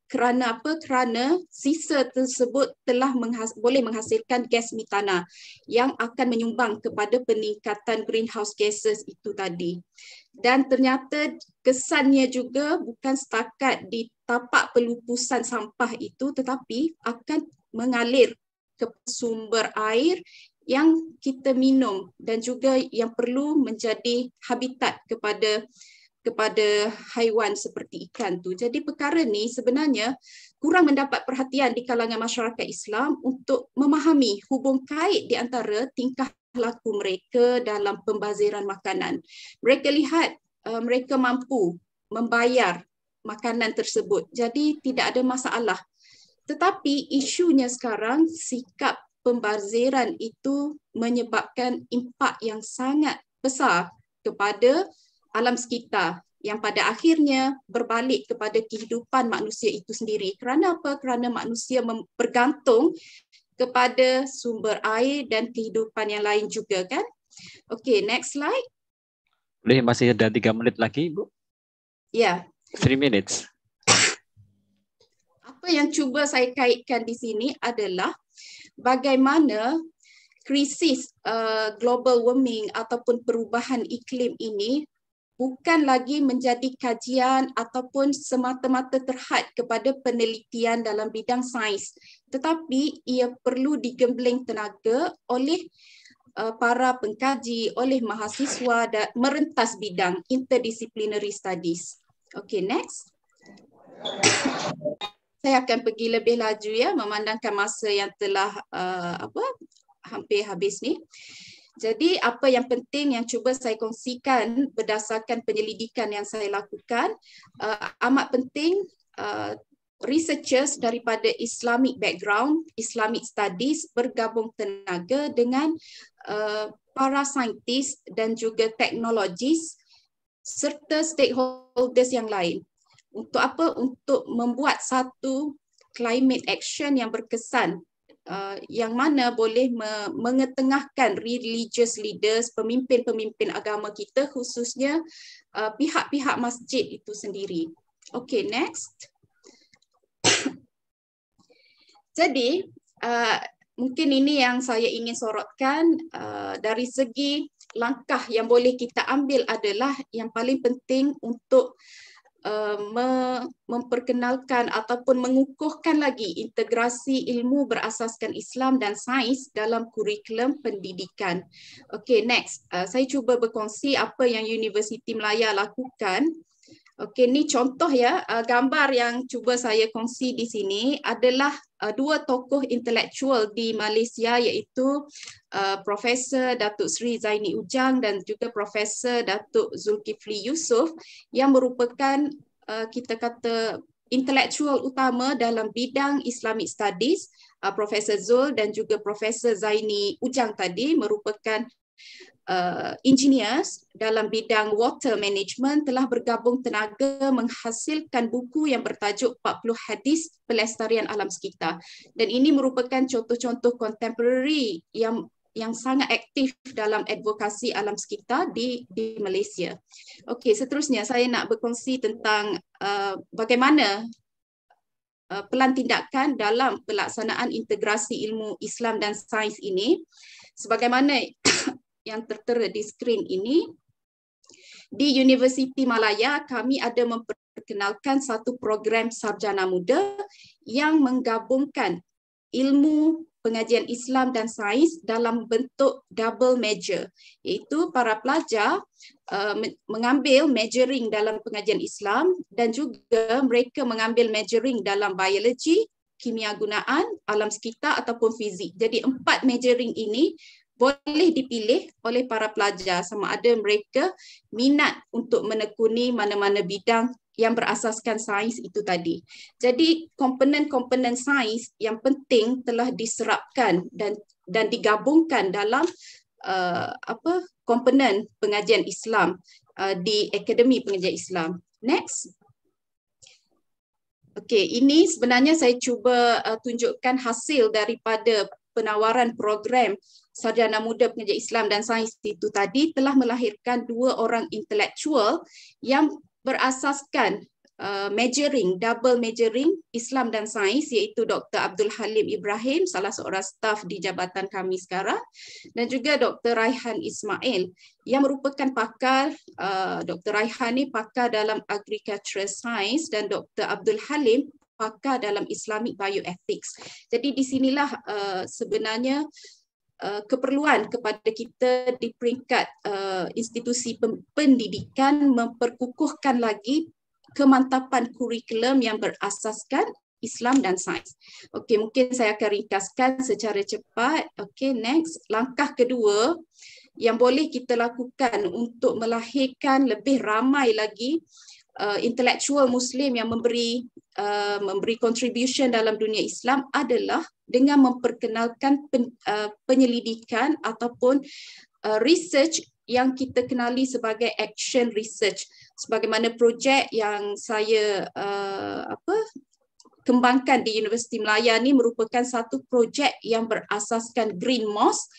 kerana apa kerana sisa tersebut telah menghas- boleh menghasilkan gas metana yang akan menyumbang kepada peningkatan greenhouse gases itu tadi dan ternyata kesannya juga bukan setakat di tapak pelupusan sampah itu tetapi akan mengalir ke sumber air yang kita minum dan juga yang perlu menjadi habitat kepada kepada haiwan seperti ikan tu. Jadi perkara ni sebenarnya kurang mendapat perhatian di kalangan masyarakat Islam untuk memahami hubung kait di antara tingkah laku mereka dalam pembaziran makanan. Mereka lihat uh, mereka mampu membayar makanan tersebut. Jadi tidak ada masalah. Tetapi isunya sekarang sikap pembaziran itu menyebabkan impak yang sangat besar kepada alam sekitar yang pada akhirnya berbalik kepada kehidupan manusia itu sendiri. Kerana apa? Kerana manusia bergantung kepada sumber air dan kehidupan yang lain juga kan? Okey, next slide. Boleh masih ada tiga menit lagi, Ibu? Ya, 3 minutes. Apa yang cuba saya kaitkan di sini adalah bagaimana krisis uh, global warming ataupun perubahan iklim ini bukan lagi menjadi kajian ataupun semata-mata terhad kepada penelitian dalam bidang sains tetapi ia perlu digembleng tenaga oleh uh, para pengkaji oleh mahasiswa dan merentas bidang interdisciplinary studies Okay, next. Saya akan pergi lebih laju ya, memandangkan masa yang telah uh, apa hampir habis ni. Jadi apa yang penting yang cuba saya kongsikan berdasarkan penyelidikan yang saya lakukan uh, amat penting uh, researchers daripada Islamic background, Islamic studies bergabung tenaga dengan uh, para saintis dan juga teknologis serta stakeholders yang lain. Untuk apa? Untuk membuat satu climate action yang berkesan uh, yang mana boleh me- mengetengahkan religious leaders, pemimpin-pemimpin agama kita khususnya uh, pihak-pihak masjid itu sendiri. Okay, next. Jadi, uh, mungkin ini yang saya ingin sorotkan uh, dari segi langkah yang boleh kita ambil adalah yang paling penting untuk uh, memperkenalkan ataupun mengukuhkan lagi integrasi ilmu berasaskan Islam dan sains dalam kurikulum pendidikan. Okey, next. Uh, saya cuba berkongsi apa yang Universiti Melaya lakukan Okey, ni contoh ya uh, gambar yang cuba saya kongsi di sini adalah uh, dua tokoh intelektual di Malaysia iaitu uh, Profesor Datuk Sri Zaini Ujang dan juga Profesor Datuk Zulkifli Yusof yang merupakan kita kata intelektual utama dalam bidang Islamic Studies. Profesor Zul dan juga Profesor Zaini Ujang tadi merupakan uh, engineers dalam bidang water management telah bergabung tenaga menghasilkan buku yang bertajuk 40 hadis pelestarian alam sekitar dan ini merupakan contoh-contoh contemporary yang yang sangat aktif dalam advokasi alam sekitar di di Malaysia. Okey, seterusnya saya nak berkongsi tentang uh, bagaimana uh, pelan tindakan dalam pelaksanaan integrasi ilmu Islam dan sains ini. Sebagaimana yang tertera di skrin ini, di Universiti Malaya kami ada memperkenalkan satu program sarjana muda yang menggabungkan ilmu pengajian Islam dan sains dalam bentuk double major iaitu para pelajar uh, mengambil majoring dalam pengajian Islam dan juga mereka mengambil majoring dalam biologi, kimia gunaan, alam sekitar ataupun fizik. Jadi empat majoring ini boleh dipilih oleh para pelajar sama ada mereka minat untuk menekuni mana-mana bidang yang berasaskan sains itu tadi. Jadi komponen-komponen sains yang penting telah diserapkan dan dan digabungkan dalam uh, apa komponen pengajian Islam uh, di Akademi Pengajian Islam. Next. Okey, ini sebenarnya saya cuba uh, tunjukkan hasil daripada penawaran program sarjana muda pengajian Islam dan Sains itu tadi telah melahirkan dua orang intelektual yang berasaskan uh, majoring double majoring Islam dan Sains iaitu Dr Abdul Halim Ibrahim salah seorang staf di jabatan kami sekarang dan juga Dr Raihan Ismail yang merupakan pakar uh, Dr Raihan ni pakar dalam agricultural science dan Dr Abdul Halim pakar dalam Islamic bioethics. Jadi di sinilah uh, sebenarnya uh, Eh, keperluan kepada kita di peringkat uh, institusi pendidikan memperkukuhkan lagi kemantapan kurikulum yang berasaskan Islam dan sains. Okey, mungkin saya akan ringkaskan secara cepat. Okey, next. Langkah kedua yang boleh kita lakukan untuk melahirkan lebih ramai lagi uh, intellectual Muslim yang memberi uh, memberi contribution dalam dunia Islam adalah dengan memperkenalkan pen, uh, penyelidikan ataupun uh, research yang kita kenali sebagai action research sebagaimana projek yang saya uh, apa kembangkan di Universiti Melayu ini merupakan satu projek yang berasaskan Green Mosque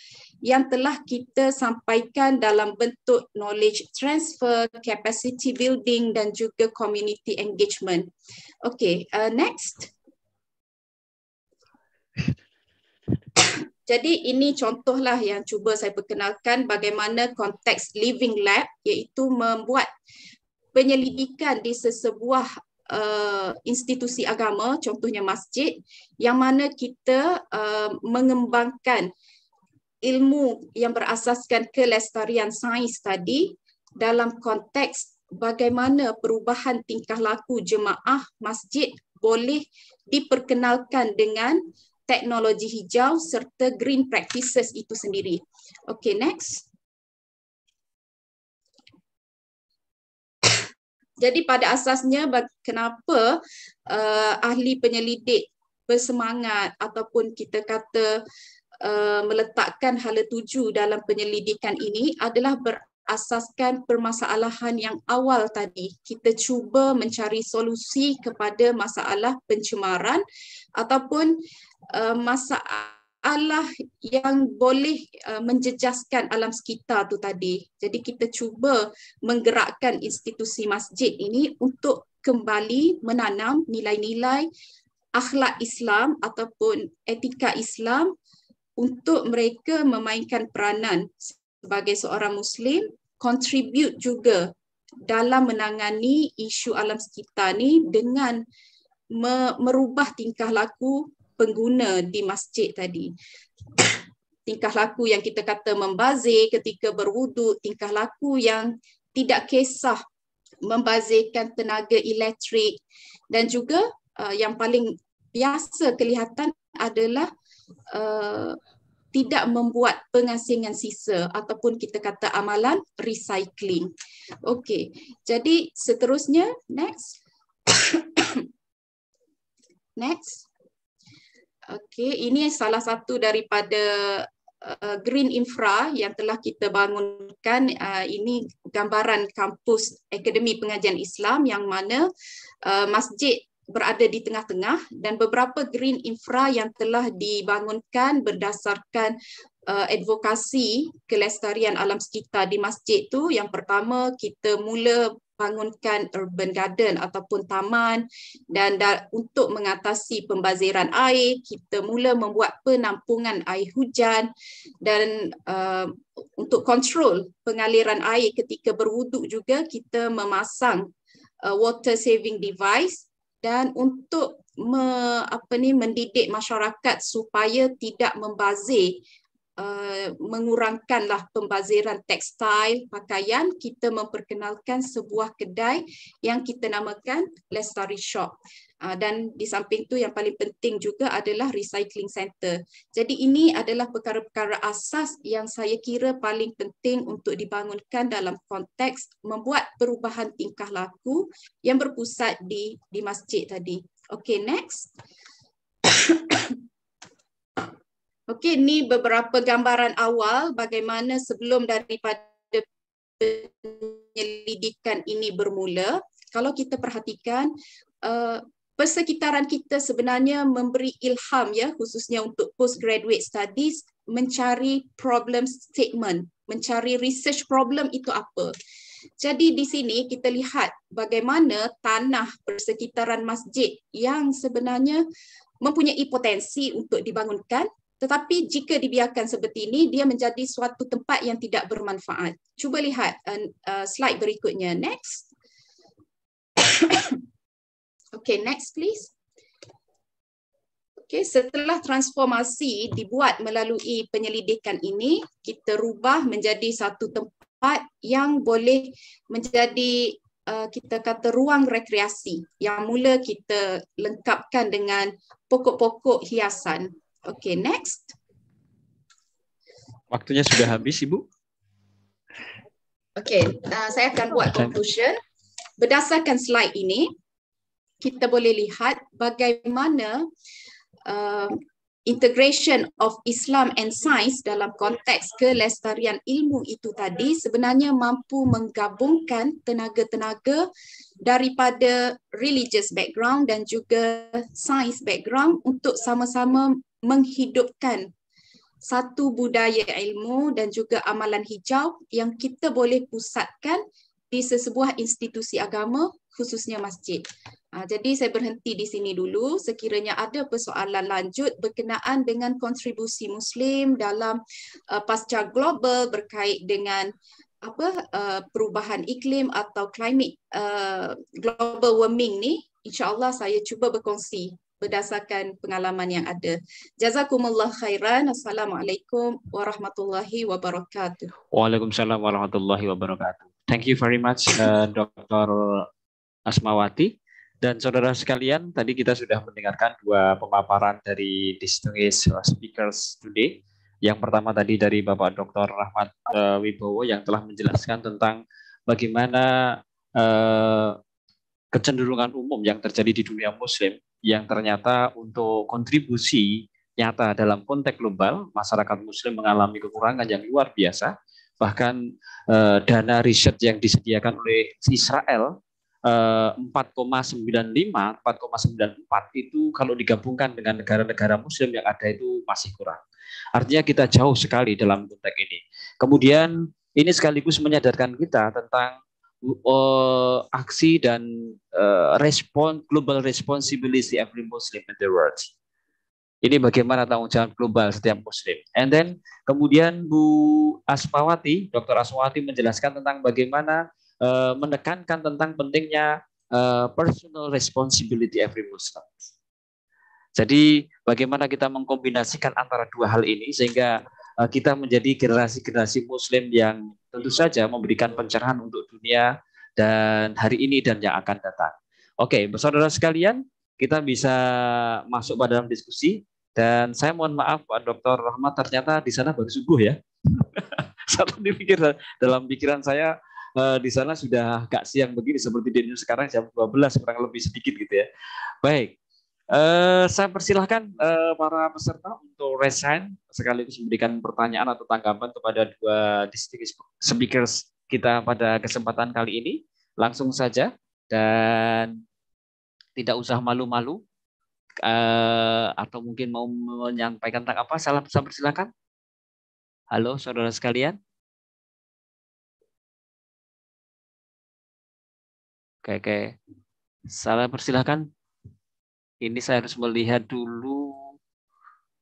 yang telah kita sampaikan dalam bentuk knowledge transfer, capacity building dan juga community engagement. Okay, uh, next. Jadi ini contohlah yang cuba saya perkenalkan bagaimana konteks living lab iaitu membuat penyelidikan di sesebuah Uh, institusi agama contohnya masjid yang mana kita uh, mengembangkan uh, ilmu yang berasaskan kelestarian sains tadi dalam konteks bagaimana perubahan tingkah laku jemaah masjid boleh diperkenalkan dengan teknologi hijau serta green practices itu sendiri. Okay, next. Jadi pada asasnya kenapa uh, ahli penyelidik bersemangat ataupun kita kata uh, Eh, meletakkan hala tuju dalam penyelidikan ini adalah berasaskan permasalahan yang awal tadi. Kita cuba mencari solusi kepada masalah pencemaran ataupun uh, masalah yang boleh uh, menjejaskan alam sekitar tu tadi. Jadi kita cuba menggerakkan institusi masjid ini untuk kembali menanam nilai-nilai akhlak Islam ataupun etika Islam uh, untuk mereka memainkan peranan sebagai seorang muslim contribute juga dalam menangani isu alam sekitar ni dengan me- merubah tingkah laku pengguna di masjid tadi tingkah laku yang kita kata membazir ketika berwuduk tingkah laku yang tidak kisah membazirkan tenaga elektrik dan juga uh, yang paling biasa kelihatan adalah Eh, tidak membuat pengasingan sisa ataupun kita kata amalan recycling. Okey, jadi seterusnya, next. next. Okey, ini salah satu daripada uh, green infra yang telah kita bangunkan. Uh, ini gambaran kampus Akademi Pengajian Islam yang mana uh, masjid berada di tengah-tengah dan beberapa green infra yang telah dibangunkan berdasarkan uh, advokasi kelestarian alam sekitar di masjid tu yang pertama kita mula bangunkan urban garden ataupun taman dan untuk mengatasi pembaziran air kita mula membuat penampungan air hujan dan uh, untuk kontrol pengaliran air ketika berwuduk juga kita memasang uh, water saving device dan untuk me, apa ni mendidik masyarakat supaya tidak membazir uh, mengurangkanlah pembaziran tekstil pakaian, kita memperkenalkan sebuah kedai yang kita namakan Lestari Shop. Uh, dan di samping tu yang paling penting juga adalah recycling center. Jadi ini adalah perkara-perkara asas yang saya kira paling penting untuk dibangunkan dalam konteks membuat perubahan tingkah laku yang berpusat di di masjid tadi. Okay next. Uh, Okey, ni beberapa gambaran awal bagaimana sebelum daripada penyelidikan ini bermula. Kalau kita perhatikan, uh, persekitaran kita sebenarnya memberi ilham ya, khususnya untuk postgraduate studies mencari problem statement, mencari research problem itu apa. Jadi di sini kita lihat bagaimana tanah persekitaran masjid yang sebenarnya mempunyai potensi untuk dibangunkan tetapi jika dibiarkan seperti ini, dia menjadi suatu tempat yang tidak bermanfaat. Cuba lihat uh, uh slide berikutnya. Next. okay, next please. Okay, setelah transformasi dibuat melalui penyelidikan ini, kita rubah menjadi satu tempat yang boleh menjadi Uh, kita kata ruang rekreasi yang mula kita lengkapkan dengan pokok-pokok hiasan Okay, next. Waktunya sudah habis, Ibu. Okay, uh, saya akan buat conclusion. Berdasarkan slide ini, kita boleh lihat bagaimana uh, integration of Islam and science dalam konteks kelestarian ilmu itu tadi sebenarnya mampu menggabungkan tenaga-tenaga daripada religious background dan juga science background untuk sama-sama menghidupkan satu budaya ilmu dan juga amalan hijau yang kita boleh pusatkan di sesebuah institusi agama khususnya masjid. Ah, jadi saya berhenti di sini dulu sekiranya ada persoalan lanjut berkenaan dengan kontribusi Muslim dalam uh, pasca global berkait dengan apa uh, perubahan iklim atau climate uh, global warming ni, insyaAllah saya cuba berkongsi berdasarkan pengalaman yang ada. Jazakumullah khairan. Assalamualaikum warahmatullahi wabarakatuh. Waalaikumsalam warahmatullahi wabarakatuh. Thank you very much uh, Dr. Asmawati. Dan saudara sekalian, tadi kita sudah mendengarkan dua pemaparan dari distinguished speakers today. Yang pertama tadi dari Bapak Dr. Rahmat uh, Wibowo yang telah menjelaskan tentang bagaimana uh, kecenderungan umum yang terjadi di dunia muslim yang ternyata untuk kontribusi nyata dalam konteks global, masyarakat muslim mengalami kekurangan yang luar biasa. Bahkan eh, dana riset yang disediakan oleh Israel eh, 4,95, 4,94 itu kalau digabungkan dengan negara-negara muslim yang ada itu masih kurang. Artinya kita jauh sekali dalam konteks ini. Kemudian ini sekaligus menyadarkan kita tentang uh, aksi dan uh, respon global responsibility every Muslim in the world. Ini bagaimana tanggung jawab global setiap Muslim. And then kemudian Bu Aspawati, Dr. Aswati menjelaskan tentang bagaimana uh, menekankan tentang pentingnya uh, personal responsibility every Muslim. Jadi bagaimana kita mengkombinasikan antara dua hal ini sehingga Eh, kita menjadi generasi-generasi Muslim yang tentu saja memberikan pencerahan untuk dunia dan hari ini dan yang akan datang. Oke, saudara sekalian, kita bisa masuk pada dalam diskusi dan saya mohon maaf Pak Dr. Rahmat ternyata di sana baru subuh ya. Saat dipikir dalam pikiran saya eh, di sana sudah gak siang begini seperti di Indonesia sekarang jam 12 kurang lebih sedikit gitu ya. Baik, Uh, saya persilahkan uh, para peserta untuk resign sekaligus memberikan pertanyaan atau tanggapan kepada dua distinguished speakers kita pada kesempatan kali ini. Langsung saja dan tidak usah malu-malu uh, atau mungkin mau menyampaikan tak apa. Salah saya persilahkan. Halo saudara sekalian. Oke, oke. Salah persilahkan ini saya harus melihat dulu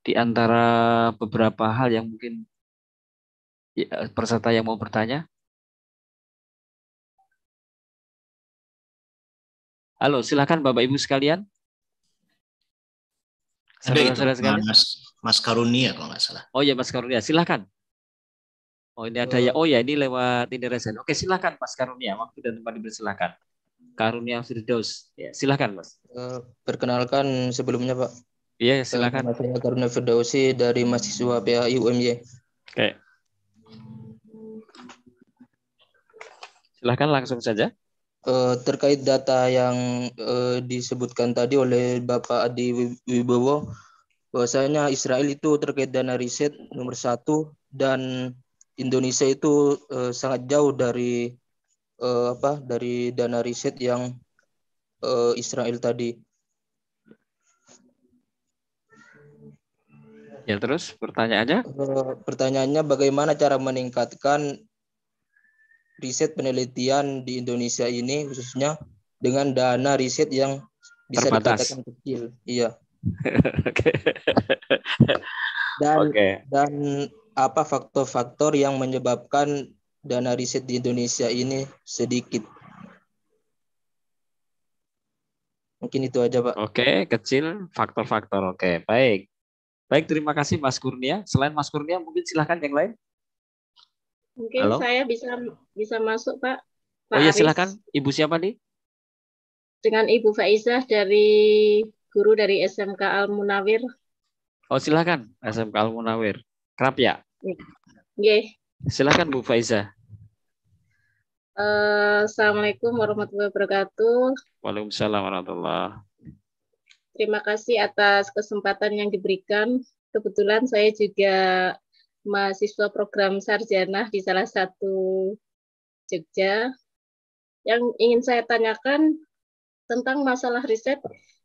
di antara beberapa hal yang mungkin ya, peserta yang mau bertanya. Halo, silakan Bapak Ibu sekalian. Saya ingin sekalian. Mas, Mas Karunia kalau nggak salah. Oh ya Mas Karunia, silakan. Oh ini ada ya. Eh. Oh ya ini lewat ini resen. Oke silakan Mas Karunia, waktu dan tempat dipersilakan. Karunia Firdaus. Ya, silakan Mas. Eh, perkenalkan sebelumnya Pak. Iya, silakan. Eh, nama saya Karunia Firdausi dari mahasiswa PHI UMY. Oke. Silakan langsung saja. Eh, terkait data yang disebutkan tadi oleh Bapak Adi Wibowo, bahwasanya Israel itu terkait dana riset nomor satu dan Indonesia itu sangat jauh dari uh, apa dari dana riset yang uh, Israel tadi. Ya terus pertanyaannya? Eh, pertanyaannya bagaimana cara meningkatkan riset penelitian di Indonesia ini khususnya dengan dana riset yang bisa Terbatas. dikatakan kecil. Iya. dan okay. dan apa faktor-faktor yang menyebabkan dana riset di Indonesia ini sedikit. Mungkin itu aja, Pak. Oke, kecil faktor-faktor. Oke, baik. Baik, terima kasih Mas Kurnia. Selain Mas Kurnia, mungkin silahkan yang lain. Mungkin Halo? saya bisa bisa masuk, Pak. Pak oh iya, silahkan. Ibu siapa nih? Dengan Ibu Faizah dari guru dari SMK Al Munawir. Oh, silahkan SMK Al Munawir. Kerap ya? Iya. Yeah. Silahkan Bu Faizah Eh, Assalamualaikum warahmatullahi wabarakatuh. Waalaikumsalam warahmatullahi Terima kasih atas kesempatan yang diberikan. Kebetulan saya juga mahasiswa program sarjana di salah satu Jogja. Yang ingin saya tanyakan tentang masalah riset,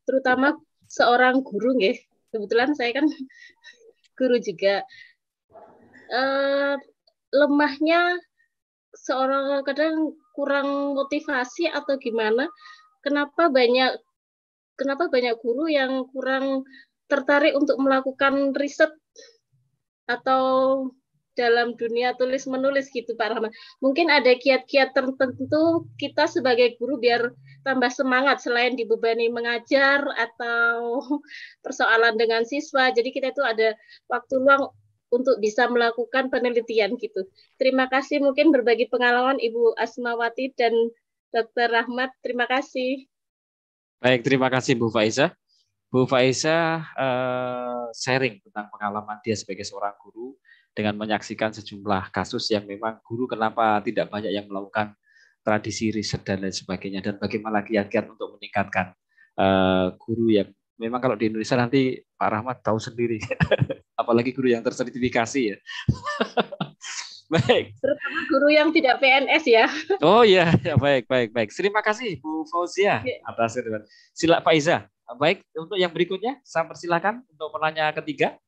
terutama seorang guru, ya. Kebetulan saya kan guru juga. Uh, lemahnya seorang kadang kurang motivasi atau gimana kenapa banyak kenapa banyak guru yang kurang tertarik untuk melakukan riset atau dalam dunia tulis menulis gitu Pak Rahman. Mungkin ada kiat-kiat tertentu kita sebagai guru biar tambah semangat selain dibebani mengajar atau persoalan dengan siswa. Jadi kita itu ada waktu luang untuk bisa melakukan penelitian gitu. Terima kasih mungkin berbagi pengalaman Ibu Asmawati dan Dr. Rahmat. Terima kasih. Baik, terima kasih Bu Faiza. Bu Faiza eh, sharing tentang pengalaman dia sebagai seorang guru dengan menyaksikan sejumlah kasus yang memang guru kenapa tidak banyak yang melakukan tradisi riset dan lain sebagainya dan bagaimana kiat-kiat untuk meningkatkan eh, guru yang memang kalau di Indonesia nanti Pak Rahmat tahu sendiri apalagi guru yang tersertifikasi ya. baik. Terutama guru yang tidak PNS ya. Oh iya, ya, baik, baik, baik. Terima kasih Bu Fauzia atas Sila Pak Iza. Baik, untuk yang berikutnya saya persilakan untuk penanya ketiga.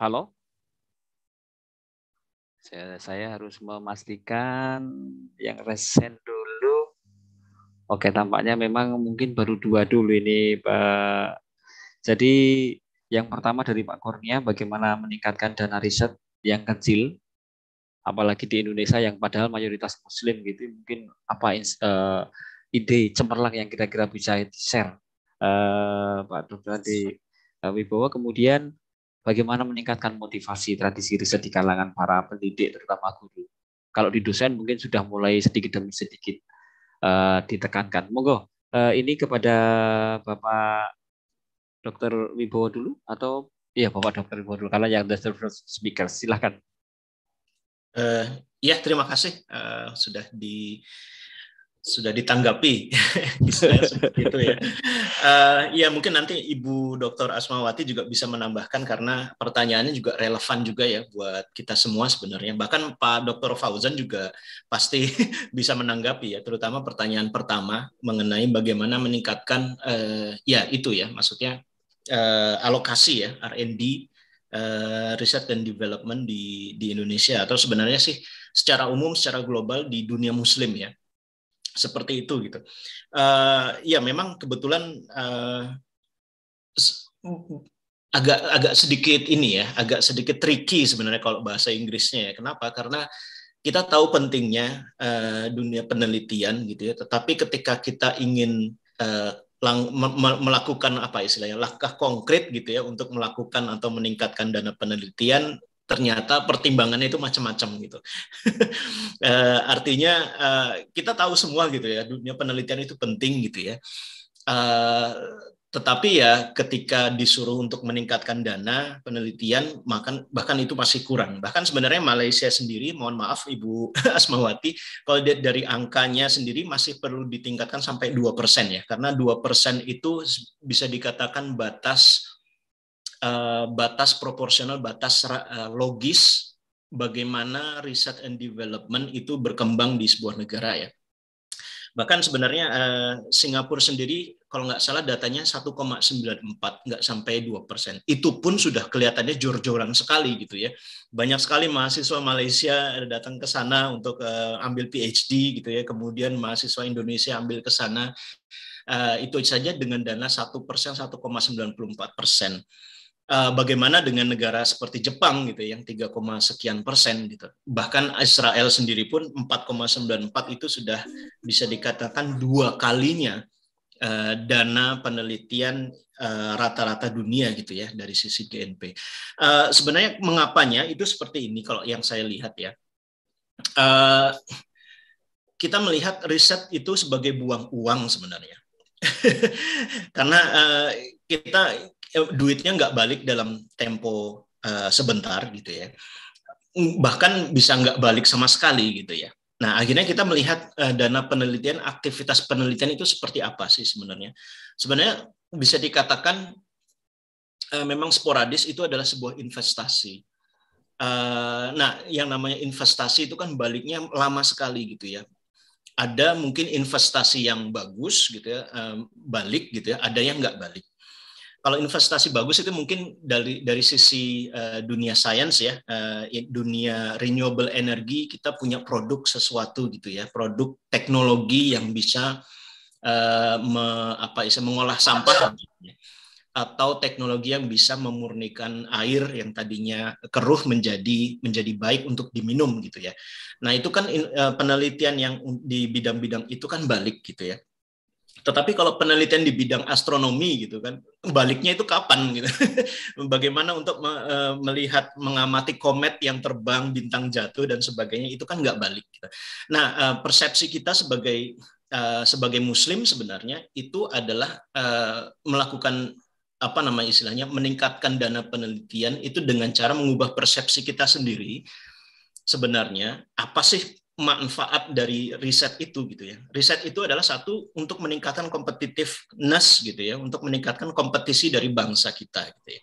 Halo. Saya, saya harus memastikan yang resen dulu. Oke, tampaknya memang mungkin baru dua dulu ini Pak jadi yang pertama dari Pak Kurnia, bagaimana meningkatkan dana riset yang kecil, apalagi di Indonesia yang padahal mayoritas Muslim gitu, mungkin apa uh, ide cemerlang yang kira-kira bisa share uh, eh, Pak Dr. Andi eh, Wibowo. Kemudian bagaimana meningkatkan motivasi tradisi riset di kalangan para pendidik, terutama guru. Kalau di dosen mungkin sudah mulai sedikit demi sedikit uh, ditekankan. Monggo uh, ini kepada Bapak Dokter Wibowo dulu atau ya Bapak Dokter Wibowo dulu karena yang the speaker silahkan. Uh, ya terima kasih uh, sudah di sudah ditanggapi seperti itu ya. Uh, ya mungkin nanti Ibu Dokter Asmawati juga bisa menambahkan karena pertanyaannya juga relevan juga ya buat kita semua sebenarnya. Bahkan Pak Dokter Fauzan juga pasti bisa menanggapi ya, terutama pertanyaan pertama mengenai bagaimana meningkatkan uh, ya itu ya, maksudnya uh, alokasi ya R&D uh, eh, riset dan development di di Indonesia atau sebenarnya sih secara umum secara global di dunia Muslim ya seperti itu gitu. Uh, ya memang kebetulan uh, agak agak sedikit ini ya, agak sedikit tricky sebenarnya kalau bahasa Inggrisnya ya. Kenapa? Karena kita tahu pentingnya uh, dunia penelitian gitu ya, tetapi ketika kita ingin uh, lang, me, me, melakukan apa istilahnya langkah konkret gitu ya untuk melakukan atau meningkatkan dana penelitian ternyata pertimbangannya itu macam-macam gitu. uh, artinya uh, kita tahu semua gitu ya dunia penelitian itu penting gitu ya. Uh, tetapi ya ketika disuruh untuk meningkatkan dana penelitian bahkan bahkan itu masih kurang bahkan sebenarnya Malaysia sendiri mohon maaf Ibu Asmawati kalau dari angkanya sendiri masih perlu ditingkatkan sampai dua persen ya karena dua persen itu bisa dikatakan batas uh, batas proporsional batas eh, logis bagaimana riset and development itu berkembang di sebuah negara ya bahkan sebenarnya uh, Singapura sendiri kalau nggak salah datanya 1,94, nggak sampai 2 persen. Itu pun sudah kelihatannya jor-joran sekali gitu ya. Banyak sekali mahasiswa Malaysia datang ke sana untuk uh, ambil PhD gitu ya, kemudian mahasiswa Indonesia ambil ke sana. Uh, itu saja dengan dana 1 persen, 1,94 persen. Eh, bagaimana dengan negara seperti Jepang gitu ya, yang 3, sekian persen gitu. Bahkan Israel sendiri pun 4,94 itu sudah bisa dikatakan dua kalinya Eh, dana penelitian eh, rata-rata uh, dunia gitu ya dari sisi GNP. Uh, eh, sebenarnya mengapanya itu seperti ini kalau yang saya lihat ya. Uh, kita melihat riset itu sebagai buang uang sebenarnya. Karena uh, kita duitnya nggak balik dalam tempo uh, sebentar gitu ya. Bahkan bisa nggak balik sama sekali gitu ya. Nah, akhirnya kita melihat uh, dana penelitian, aktivitas penelitian itu seperti apa sih sebenarnya. Sebenarnya bisa dikatakan uh, memang sporadis itu adalah sebuah investasi. Uh, nah, yang namanya investasi itu kan baliknya lama sekali gitu ya. Ada mungkin investasi yang bagus gitu ya, um, balik gitu ya, ada yang nggak balik kalau investasi bagus itu mungkin dari dari sisi uh, dunia sains ya, uh, dunia renewable energy kita punya produk sesuatu gitu ya, produk teknologi yang bisa uh, me, apa bisa ya, mengolah sampah atau teknologi yang bisa memurnikan air yang tadinya keruh menjadi menjadi baik untuk diminum gitu ya. Nah, itu kan penelitian yang di bidang-bidang itu kan balik gitu ya tetapi kalau penelitian di bidang astronomi gitu kan, baliknya itu kapan gitu. Bagaimana untuk me e, melihat mengamati komet yang terbang, bintang jatuh dan sebagainya itu kan nggak balik. Gitu. Nah, e, persepsi kita sebagai e, sebagai muslim sebenarnya itu adalah melakukan apa nama istilahnya meningkatkan dana penelitian itu dengan cara mengubah persepsi kita sendiri sebenarnya apa sih manfaat dari riset itu gitu ya. Riset itu adalah satu untuk meningkatkan competitiveness gitu ya, untuk meningkatkan kompetisi dari bangsa kita gitu ya.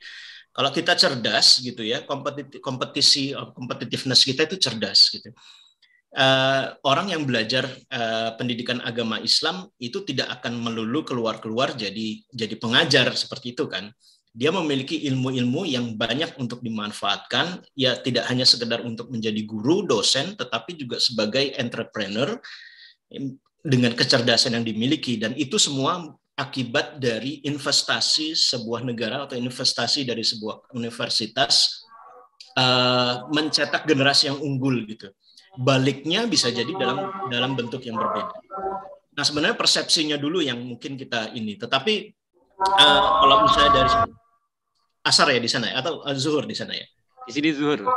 Kalau kita cerdas gitu ya, kompetisi eh, kompetisi competitiveness kita itu cerdas gitu. Uh, orang yang belajar uh, pendidikan agama Islam itu tidak akan melulu keluar-keluar jadi jadi pengajar seperti itu kan dia memiliki ilmu-ilmu yang banyak untuk dimanfaatkan ya tidak hanya sekedar untuk menjadi guru dosen tetapi juga sebagai entrepreneur dengan kecerdasan yang dimiliki dan itu semua akibat dari investasi sebuah negara atau investasi dari sebuah universitas uh, mencetak generasi yang unggul gitu baliknya bisa jadi dalam dalam bentuk yang berbeda nah sebenarnya persepsinya dulu yang mungkin kita ini tetapi uh, kalau misalnya dari asar ya di sana ya? atau eh, zuhur di sana ya? Di sini zuhur. Oh.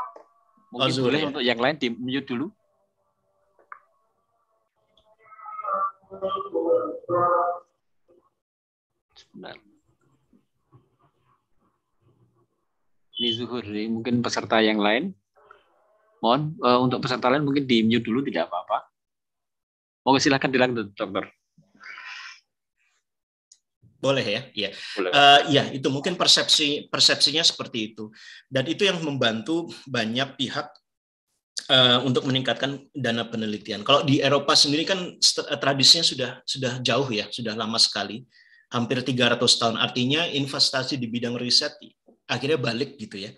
Mungkin oh, zuhur, boleh ya. untuk yang lain di mute dulu. Ini zuhur, nih. mungkin peserta yang lain. Mohon uh, untuk peserta lain mungkin di mute dulu tidak apa-apa. Mau silakan dilanjut, dokter. Boleh ya, ya Boleh. Uh, ya itu mungkin persepsi persepsinya seperti itu. Dan itu yang membantu banyak pihak uh, untuk meningkatkan dana penelitian. Kalau di Eropa sendiri kan eh, tradisinya sudah sudah jauh ya, sudah lama sekali, hampir 300 tahun. Artinya investasi di bidang riset akhirnya balik gitu ya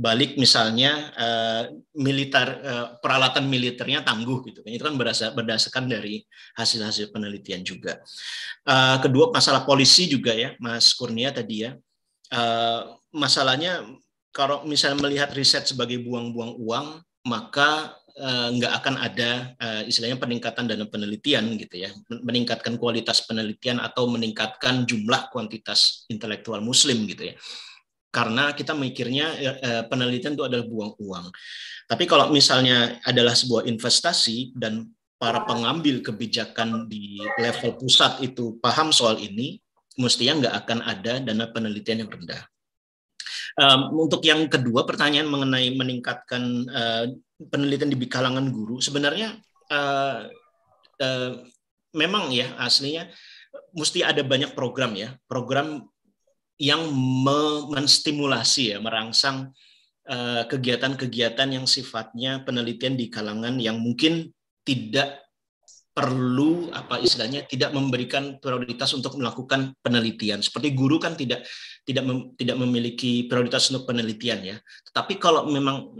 balik misalnya uh, militer uh, peralatan militernya tangguh gitu kan itu kan berasa, berdasarkan dari hasil-hasil penelitian juga uh, kedua masalah polisi juga ya Mas Kurnia tadi ya uh, masalahnya kalau misalnya melihat riset sebagai buang-buang uang maka nggak akan ada istilahnya peningkatan dana penelitian gitu ya meningkatkan kualitas penelitian atau meningkatkan jumlah kuantitas intelektual muslim gitu ya karena kita mikirnya ya, eh, penelitian itu adalah buang uang. Tapi kalau misalnya adalah sebuah investasi dan para pengambil kebijakan di level pusat itu paham soal ini, mestinya nggak akan ada dana penelitian yang rendah. Um, untuk yang kedua pertanyaan mengenai meningkatkan uh, penelitian di kalangan guru, sebenarnya uh, uh, memang ya aslinya mesti ada banyak program ya program yang menstimulasi ya, merangsang eh, kegiatan-kegiatan yang sifatnya penelitian di kalangan yang mungkin tidak perlu apa istilahnya tidak memberikan prioritas untuk melakukan penelitian seperti guru kan tidak tidak mem, tidak memiliki prioritas untuk penelitian ya tetapi kalau memang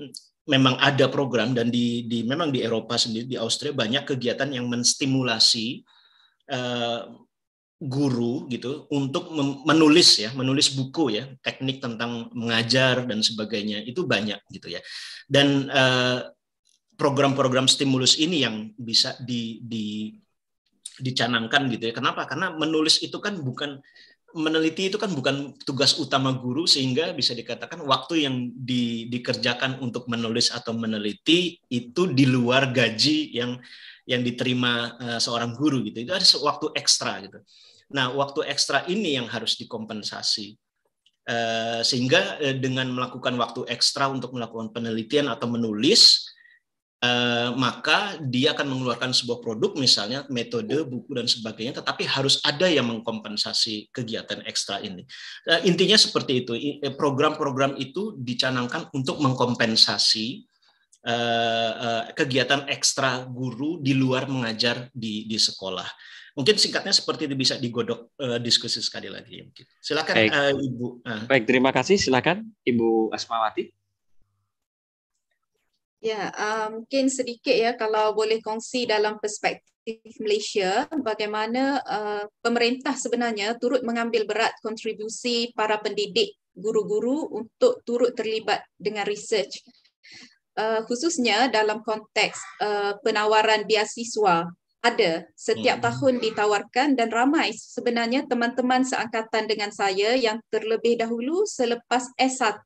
memang ada program dan di, di memang di Eropa sendiri di Austria banyak kegiatan yang menstimulasi eh, guru gitu untuk menulis ya menulis buku ya teknik tentang mengajar dan sebagainya itu banyak gitu ya dan program eh, program-program stimulus ini yang bisa di, di dicanangkan gitu ya kenapa karena menulis itu kan bukan meneliti itu kan bukan tugas utama guru sehingga bisa dikatakan waktu yang di, dikerjakan untuk menulis atau meneliti itu di luar gaji yang yang diterima uh, seorang guru gitu itu ada waktu ekstra gitu Nah, waktu ekstra ini yang harus dikompensasi. Eh, sehingga eh, dengan melakukan waktu ekstra untuk melakukan penelitian atau menulis, eh, maka dia akan mengeluarkan sebuah produk, misalnya metode, buku, dan sebagainya, tetapi harus ada yang mengkompensasi kegiatan ekstra ini. Intinya seperti itu, program-program itu dicanangkan untuk mengkompensasi kegiatan ekstra guru di luar mengajar di, di sekolah. Mungkin singkatnya seperti itu bisa digodok uh, diskusi sekali lagi. Mungkin. Silakan Baik. Uh, Ibu. Uh. Baik, terima kasih. Silakan Ibu Asmawati. Ya, uh, mungkin sedikit ya kalau boleh kongsi dalam perspektif Malaysia bagaimana uh, pemerintah sebenarnya turut mengambil berat kontribusi para pendidik guru-guru untuk turut terlibat dengan research. Uh, khususnya dalam konteks uh, penawaran beasiswa ada setiap hmm. tahun ditawarkan dan ramai sebenarnya teman-teman seangkatan dengan saya yang terlebih dahulu selepas S1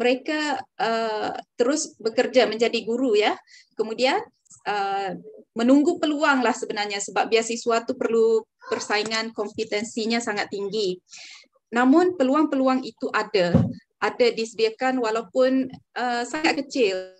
mereka uh, terus bekerja menjadi guru ya kemudian uh, menunggu peluang lah sebenarnya sebab biasiswa tu perlu persaingan kompetensinya sangat tinggi namun peluang-peluang itu ada ada disediakan walaupun uh, sangat kecil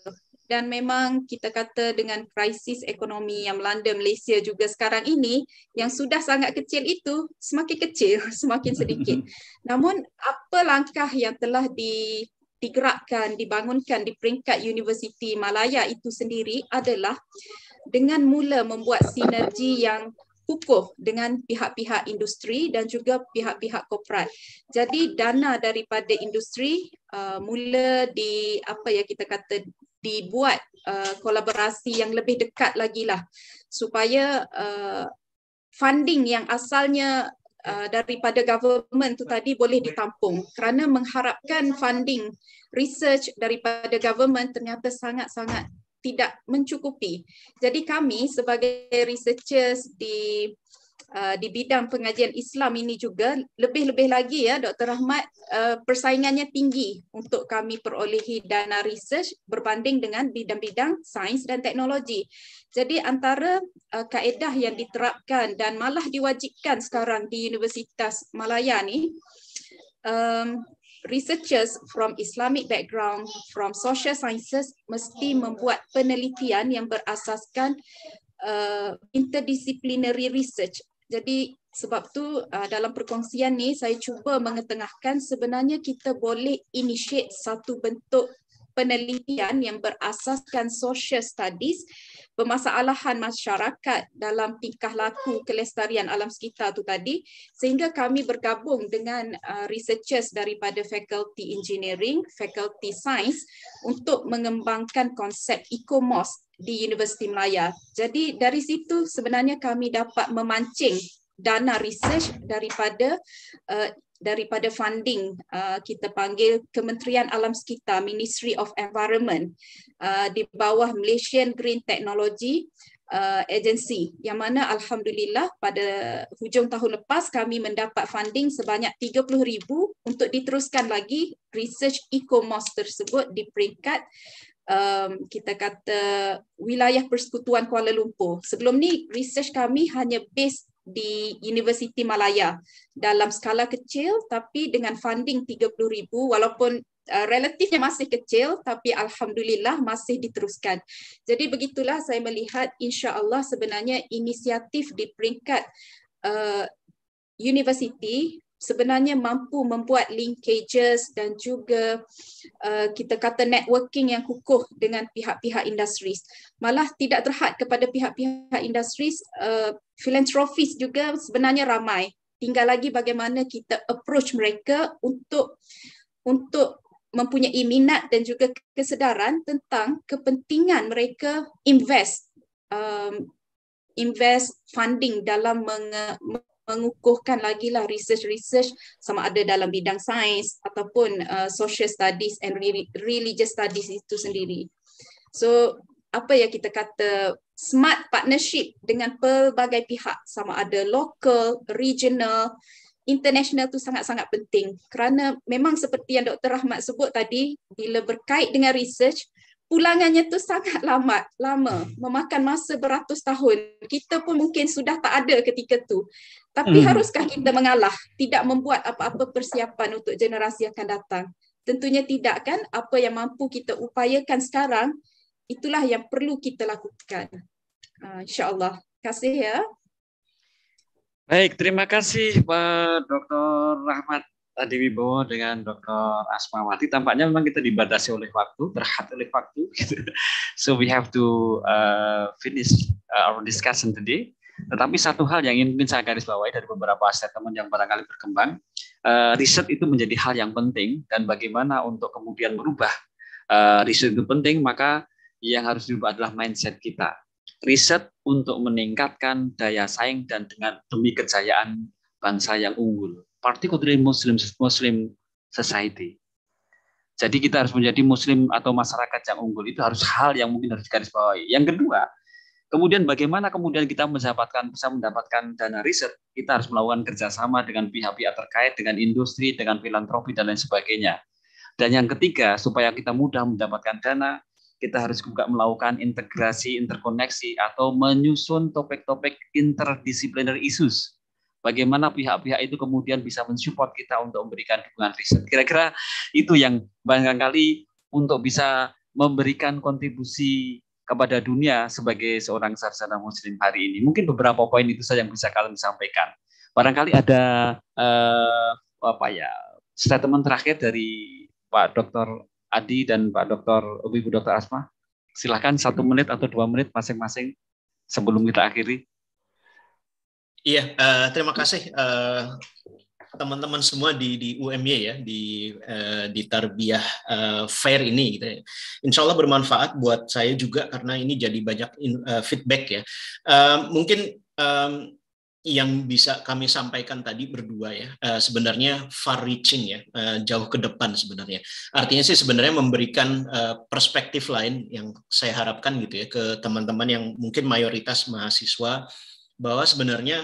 dan memang kita kata dengan krisis ekonomi yang melanda Malaysia juga sekarang ini yang sudah sangat kecil itu semakin kecil semakin sedikit namun apa langkah yang telah di digerakkan dibangunkan di peringkat universiti Malaya itu sendiri adalah dengan mula membuat sinergi yang kukuh dengan pihak-pihak industri dan juga pihak-pihak korporat. Jadi dana daripada industri uh, mula di apa ya kita kata dibuat uh, kolaborasi yang lebih dekat lagi lah supaya uh, funding yang asalnya uh, daripada government tu tadi boleh ditampung kerana mengharapkan funding research daripada government ternyata sangat-sangat tidak mencukupi. Jadi kami sebagai researchers di Uh, di bidang pengajian Islam ini juga lebih-lebih lagi ya Dr. Rahmat uh, persaingannya tinggi untuk kami perolehi dana research berbanding dengan bidang-bidang sains dan teknologi. Jadi antara uh, kaedah yang diterapkan dan malah diwajibkan sekarang di Universitas Malaya ni um, researchers from Islamic background from social sciences mesti membuat penelitian yang berasaskan Uh, interdisciplinary research Jadi sebab tu uh, dalam perkongsian ni saya cuba mengetengahkan sebenarnya kita boleh initiate satu bentuk penelitian yang berasaskan social studies permasalahan masyarakat dalam tingkah laku kelestarian alam sekitar tu tadi sehingga kami bergabung dengan uh, researchers daripada faculty engineering, faculty science untuk mengembangkan konsep ecomos di Universiti Melaya. Jadi dari situ sebenarnya kami dapat memancing dana research daripada uh, daripada funding uh, kita panggil Kementerian Alam Sekitar Ministry of Environment uh, di bawah Malaysian Green Technology uh, Agency yang mana alhamdulillah pada hujung tahun lepas kami mendapat funding sebanyak 30000 untuk diteruskan lagi research ecomos tersebut di peringkat um, kita kata wilayah persekutuan Kuala Lumpur. Sebelum ni research kami hanya based di Universiti Malaya dalam skala kecil tapi dengan funding 30000 walaupun Uh, relatifnya masih kecil tapi alhamdulillah masih diteruskan. Jadi begitulah saya melihat insya-Allah sebenarnya inisiatif di peringkat uh, universiti sebenarnya mampu membuat linkages dan juga uh, kita kata networking yang kukuh dengan pihak-pihak industri. Malah tidak terhad kepada pihak-pihak industri, uh, philanthropis juga sebenarnya ramai. Tinggal lagi bagaimana kita approach mereka untuk untuk mempunyai minat dan juga kesedaran tentang kepentingan mereka invest um, invest funding dalam menge- mengukuhkan lagi lah research-research sama ada dalam bidang sains ataupun uh, social studies and religious studies itu sendiri. So apa yang kita kata smart partnership dengan pelbagai pihak sama ada local, regional, international tu sangat-sangat penting kerana memang seperti yang Dr. Rahmat sebut tadi bila berkait dengan research ulangannya tu sangat lama, lama hmm. memakan masa beratus tahun. Kita pun mungkin sudah tak ada ketika tu. Tapi hmm. haruskah kita mengalah, tidak membuat apa-apa persiapan untuk generasi akan datang? Tentunya tidak kan? Apa yang mampu kita upayakan sekarang, itulah yang perlu kita lakukan. Uh, InsyaAllah. Terima kasih ya. Baik, terima kasih Pak Dr. Rahmat Tadi Wibowo dengan Dr. Asmawati. Tampaknya memang kita dibatasi oleh waktu, terhad oleh waktu. So we have to uh, finish uh, our discussion today. Tetapi satu hal yang ingin saya garis bawahi dari beberapa aset teman yang barangkali berkembang, uh, riset itu menjadi hal yang penting dan bagaimana untuk kemudian merubah uh, riset itu penting, maka yang harus diubah adalah mindset kita. Riset untuk meningkatkan daya saing dan dengan demi kejayaan bangsa yang unggul particularly Muslim Muslim society. Jadi kita harus menjadi Muslim atau masyarakat yang unggul itu harus hal yang mungkin harus garis bawahi. Yang kedua, kemudian bagaimana kemudian kita mendapatkan bisa mendapatkan dana riset, kita harus melakukan kerjasama dengan pihak-pihak terkait, dengan industri, dengan filantropi dan lain sebagainya. Dan yang ketiga, supaya kita mudah mendapatkan dana, kita harus juga melakukan integrasi, interkoneksi, atau menyusun topik-topik interdisipliner issues bagaimana pihak-pihak itu kemudian bisa mensupport kita untuk memberikan dukungan riset. Kira-kira itu yang barangkali untuk bisa memberikan kontribusi kepada dunia sebagai seorang sarjana muslim hari ini. Mungkin beberapa poin itu saja yang bisa kalian sampaikan. Barangkali ada eh, apa ya statement terakhir dari Pak Dr. Adi dan Pak Dr. Ibu Dr. Asma. Silahkan satu menit atau dua menit masing-masing sebelum kita akhiri. Iya, uh, terima kasih teman eh, teman-teman semua di di UMY ya di uh, di tarbiyah uh, fair ini gitu ya. Insya Allah bermanfaat buat saya juga karena ini jadi banyak in, uh, feedback ya. Uh, mungkin um, yang bisa kami sampaikan tadi berdua ya uh, sebenarnya far reaching ya uh, jauh ke depan sebenarnya artinya sih sebenarnya memberikan uh, perspektif lain yang saya harapkan gitu ya ke teman-teman yang mungkin mayoritas mahasiswa bahwa sebenarnya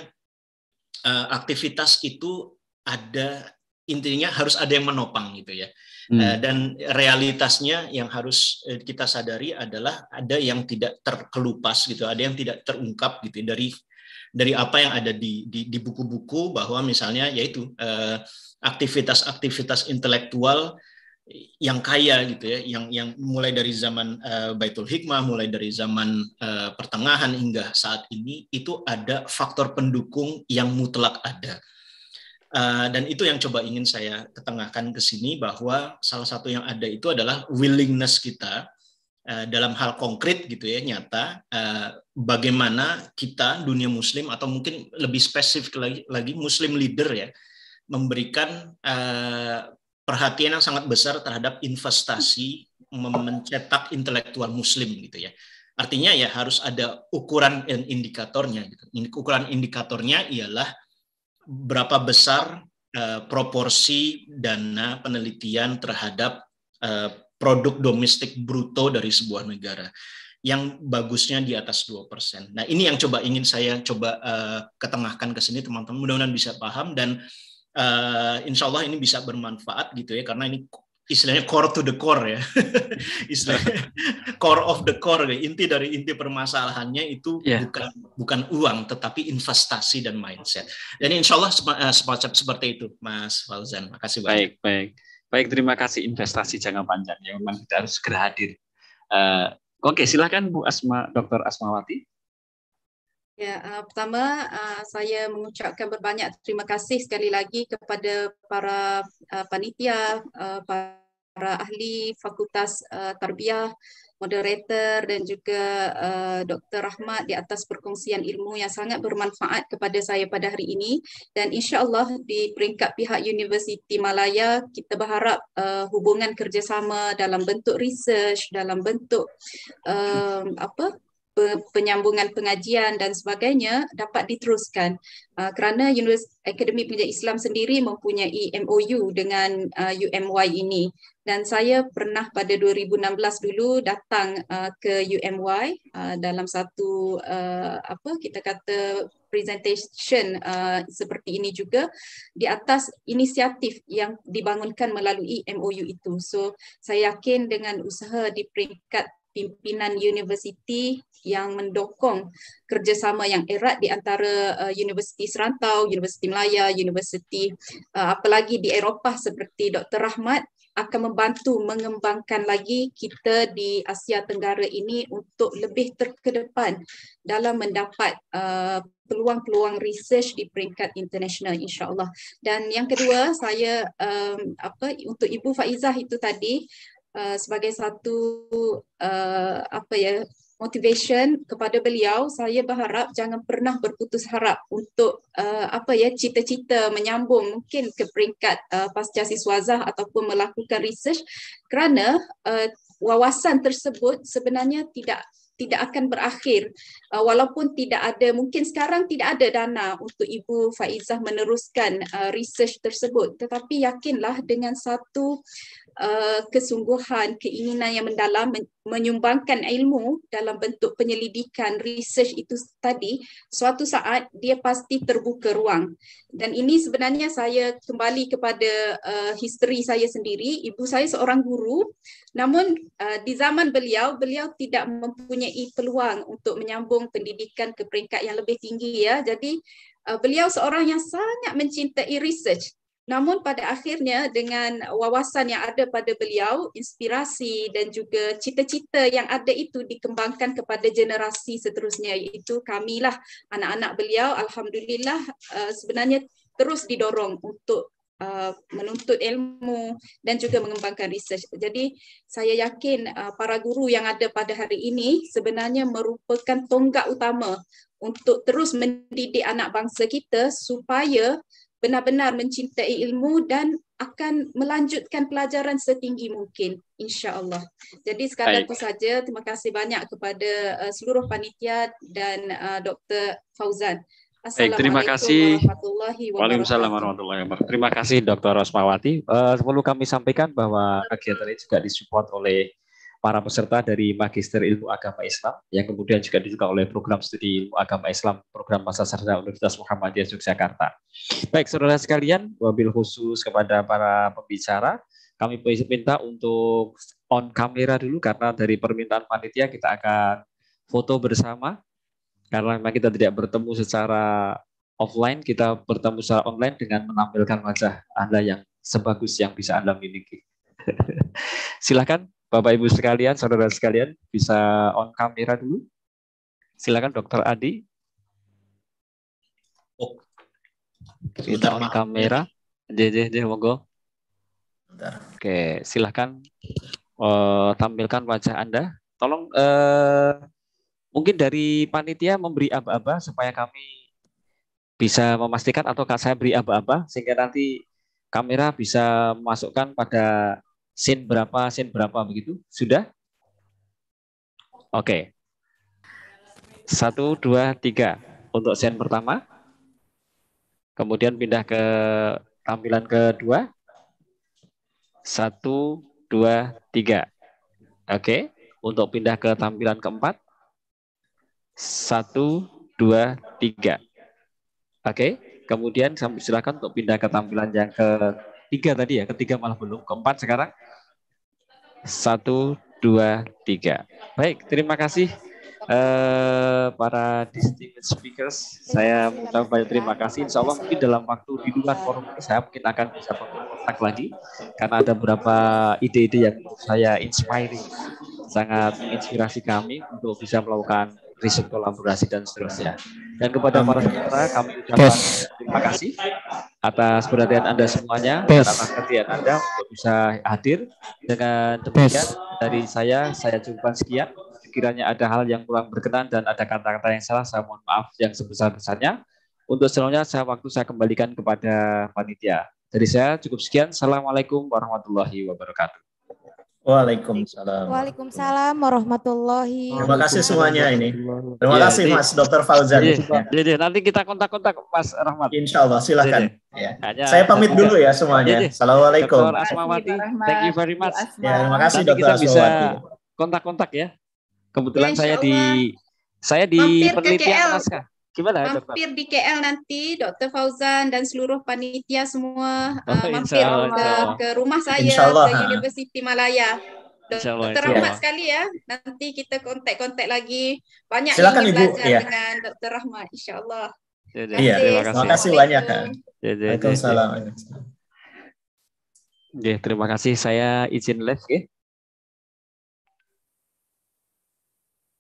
uh, aktivitas itu ada intinya harus ada yang menopang gitu ya. Hmm. Uh, dan realitasnya yang harus eh, kita sadari adalah ada yang tidak terkelupas gitu, ada yang tidak terungkap gitu ya. dari dari apa yang ada di di, buku-buku bahwa misalnya yaitu aktivitas -aktivitas intelektual yang kaya gitu ya, yang yang mulai dari zaman uh, Baitul Hikmah, mulai dari zaman uh, pertengahan hingga saat ini itu ada faktor pendukung yang mutlak ada. Uh, dan itu yang coba ingin saya ketengahkan ke sini bahwa salah satu yang ada itu adalah willingness kita uh, dalam hal konkret gitu ya nyata uh, bagaimana kita dunia muslim atau mungkin lebih spesifik lagi, lagi muslim leader ya memberikan uh, perhatian yang sangat besar terhadap investasi mencetak intelektual muslim gitu ya. Artinya ya harus ada ukuran dan indikatornya. Gitu. Ukuran indikatornya ialah berapa besar uh, proporsi dana penelitian terhadap uh, produk domestik bruto dari sebuah negara yang bagusnya di atas 2%. Nah, ini yang coba ingin saya coba uh, ketengahkan ke sini teman-teman. Mudah-mudahan bisa paham dan uh, eh, insya Allah ini bisa bermanfaat gitu ya karena ini istilahnya core to the core ya istilahnya core of the core inti dari inti permasalahannya itu yeah. bukan bukan uang tetapi investasi dan mindset dan insya Allah eh, semacam seperti itu Mas Fauzan makasih banyak baik baik baik terima kasih investasi jangka panjang yang memang kita harus segera hadir uh, oke okay, silahkan Bu Asma Dokter Asmawati Ya, uh, pertama uh, saya mengucapkan berbanyak terima kasih sekali lagi kepada para uh, panitia, uh, para ahli fakultas uh, tarbiyah, moderator dan juga uh, Dr. Rahmat di atas perkongsian ilmu yang sangat bermanfaat kepada saya pada hari ini dan insya-Allah di peringkat pihak Universiti Malaya kita berharap uh, hubungan kerjasama dalam bentuk research dalam bentuk uh, apa penyambungan pengajian dan sebagainya dapat diteruskan ah, kerana Universiti Akademi Pengajian Islam sendiri mempunyai MOU dengan ah, UMY ini dan saya pernah pada 2016 dulu datang ah, ke UMY dalam satu apa kita kata presentation seperti ini juga di atas inisiatif yang dibangunkan melalui MOU itu. So saya yakin dengan usaha di peringkat pimpinan universiti yang mendokong kerjasama yang erat di antara uh, universiti serantau, universiti Melaya, universiti uh, apalagi di Eropah seperti Dr. Rahmat akan membantu mengembangkan lagi kita di Asia Tenggara ini untuk lebih terkedepan dalam mendapat uh, peluang-peluang research di peringkat international insyaallah. Dan yang kedua, saya um, apa untuk Ibu Faizah itu tadi Uh, sebagai satu uh, apa ya motivation kepada beliau saya berharap jangan pernah berputus harap untuk uh, apa ya cita-cita menyambung mungkin ke peringkat uh, pasca siswazah ataupun melakukan research kerana uh, wawasan tersebut sebenarnya tidak tidak akan berakhir uh, walaupun tidak ada mungkin sekarang tidak ada dana untuk ibu Faizah meneruskan uh, research tersebut tetapi yakinlah dengan satu uh, Eh, kesungguhan, keinginan yang mendalam menyumbangkan ilmu dalam bentuk penyelidikan, research itu tadi, suatu saat dia pasti terbuka ruang. Dan ini sebenarnya saya kembali kepada uh, history saya sendiri. Ibu saya seorang guru, namun uh, di zaman beliau, beliau tidak mempunyai peluang untuk menyambung pendidikan ke peringkat yang lebih tinggi. ya. Jadi, Beliau seorang yang sangat mencintai research Namun pada akhirnya dengan wawasan yang ada pada beliau, inspirasi dan juga cita-cita yang ada itu dikembangkan kepada generasi seterusnya iaitu kamilah anak-anak beliau alhamdulillah eh, sebenarnya terus didorong untuk eh, menuntut ilmu dan juga mengembangkan research. Jadi saya yakin eh, para guru yang ada pada hari ini sebenarnya merupakan tonggak utama untuk terus mendidik anak bangsa kita supaya uh, benar-benar mencintai ilmu dan akan melanjutkan pelajaran setinggi mungkin insyaallah. Jadi sekadar Baik. itu saja. Terima kasih banyak kepada uh, seluruh panitia dan uh, Dr Fauzan. Assalamualaikum terima kasih. warahmatullahi wabarakatuh. Waalaikumsalam warahmatullahi wabarakatuh. Terima kasih Dr Rosmawati. Uh, perlu kami sampaikan bahwa kegiatan ini juga disupport oleh para peserta dari Magister Ilmu Agama Islam yang kemudian juga dibuka oleh program studi Ilmu Agama Islam program Masa Sarjana Universitas Muhammadiyah Yogyakarta. Baik saudara sekalian, wabil khusus kepada para pembicara, kami minta untuk on kamera dulu karena dari permintaan panitia kita akan foto bersama karena memang kita tidak bertemu secara offline, kita bertemu secara online dengan menampilkan wajah Anda yang sebagus yang bisa Anda miliki. Silakan Bapak Ibu sekalian, saudara sekalian bisa on kamera dulu. Silakan Dokter Adi. Oh. Kita on kamera. JJ, JJ, monggo. Oke, silahkan uh, eh, tampilkan wajah Anda. Tolong uh, mungkin dari panitia memberi aba-aba supaya kami bisa memastikan atau saya beri aba-aba sehingga nanti kamera bisa memasukkan pada sin berapa, sin berapa begitu? Sudah? Oke. Okay. Satu, dua, tiga. Untuk sin pertama. Kemudian pindah ke tampilan kedua. Satu, dua, tiga. Oke. Okay. Untuk pindah ke tampilan keempat. Satu, dua, tiga. Oke. Okay. Kemudian silakan untuk pindah ke tampilan yang ketiga tadi ya, ketiga malah belum, keempat sekarang. Satu, dua, tiga. Baik, terima kasih eh, para distinguished speakers. Saya mengucapkan banyak terima kasih. Insya Allah mungkin dalam waktu di luar forum ini saya mungkin akan bisa kontak lagi karena ada beberapa ide-ide yang saya inspiring sangat menginspirasi kami untuk bisa melakukan riset kolaborasi dan seterusnya. Dan kepada para peserta kami ucapkan terima kasih atas perhatian Anda semuanya yes. atas perhatian Anda untuk bisa hadir dengan demikian dari saya saya cukup sekian kiranya ada hal yang kurang berkenan dan ada kata-kata yang salah saya mohon maaf yang sebesar-besarnya. Untuk selanjutnya saya waktu saya kembalikan kepada panitia. Dari saya cukup sekian. Assalamualaikum warahmatullahi wabarakatuh. Waalaikumsalam. Waalaikumsalam warahmatullahi. Terima kasih semuanya ini. Terima ya, kasih iya, Mas Dokter Fauzan. Ya, ya, nanti kita kontak-kontak Mas Rahmat. Insyaallah Allah, silahkan. Ya. Saya pamit dulu ya semuanya. Ya, Assalamualaikum. Dr. Asmawati, thank you very much. Ya, terima kasih Dokter Dr. kita bisa kontak-kontak ya. Kebetulan ya, saya di saya di Mampir penelitian naskah. Gimana? Mampir di KL nanti, Dr. Fauzan dan seluruh panitia semua oh, uh, mampir Allah, ke, ke rumah saya Allah, ke University Malaya. Dokter Rahmat sekali ya. Nanti kita kontak-kontak lagi. Banyak Silakan, yang belajar Ibu. Ya. dengan Dokter Rahmat Allah Iya, iya. terima kasih. Terima kasih banyak. Iya, iya, Waalaikumsalam. Ya, terima kasih. Saya izin live, ya.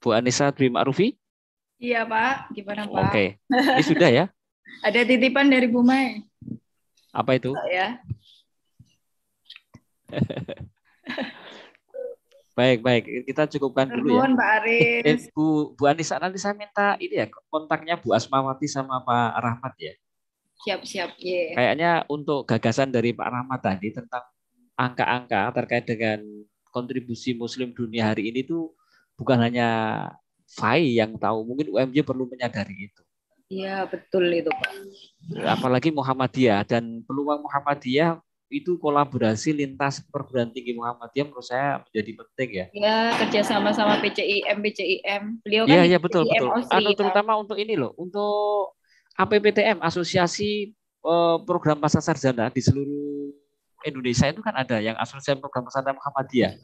Bu Anissa Dwi Ma'rufi. Iya Pak, gimana Pak? Oke, okay. sudah ya? Ada titipan dari Bu Mai. Apa itu? Oh, ya. baik baik, kita cukupkan dulu ya. Pak Aris. Eh, Bu Bu Anissa nanti saya minta ini ya kontaknya Bu Asmawati sama Pak Rahmat ya. Siap siap ya. Yeah. Kayaknya untuk gagasan dari Pak Rahmat tadi tentang angka-angka terkait dengan kontribusi Muslim dunia hari ini tuh bukan hanya FAI yang tahu. Mungkin UMJ perlu menyadari itu. Iya, betul itu, Pak. Apalagi Muhammadiyah dan peluang Muhammadiyah itu kolaborasi lintas perguruan tinggi Muhammadiyah menurut saya menjadi penting ya. Iya, kerjasama sama sama PCIM, PCIM. Beliau kan Iya, iya betul, PCIM betul. Atau terutama untuk ini loh, untuk APPTM, Asosiasi eh, Program Pasar Sarjana di seluruh Indonesia itu kan ada yang Asosiasi Program Pasar Muhammadiyah.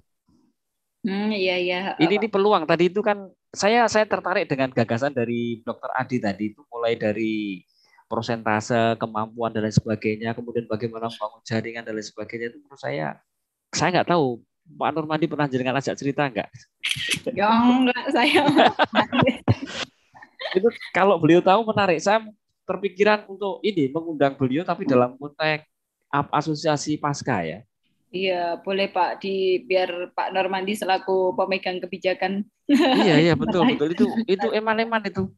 Hmm, iya iya. Ini ini peluang tadi itu kan saya saya tertarik dengan gagasan dari dokter Adi tadi itu mulai dari prosentase kemampuan dan lain sebagainya, kemudian bagaimana membangun jaringan dan lain sebagainya itu menurut saya saya nggak tahu Pak Normandi pernah jaringan ajak cerita nggak? Ya enggak saya. itu kalau beliau tahu menarik saya terpikiran untuk ini mengundang beliau tapi dalam konteks asosiasi pasca ya Iya, boleh Pak di biar Pak Normandi selaku pemegang kebijakan. Iya, iya betul betul itu itu eman-eman itu.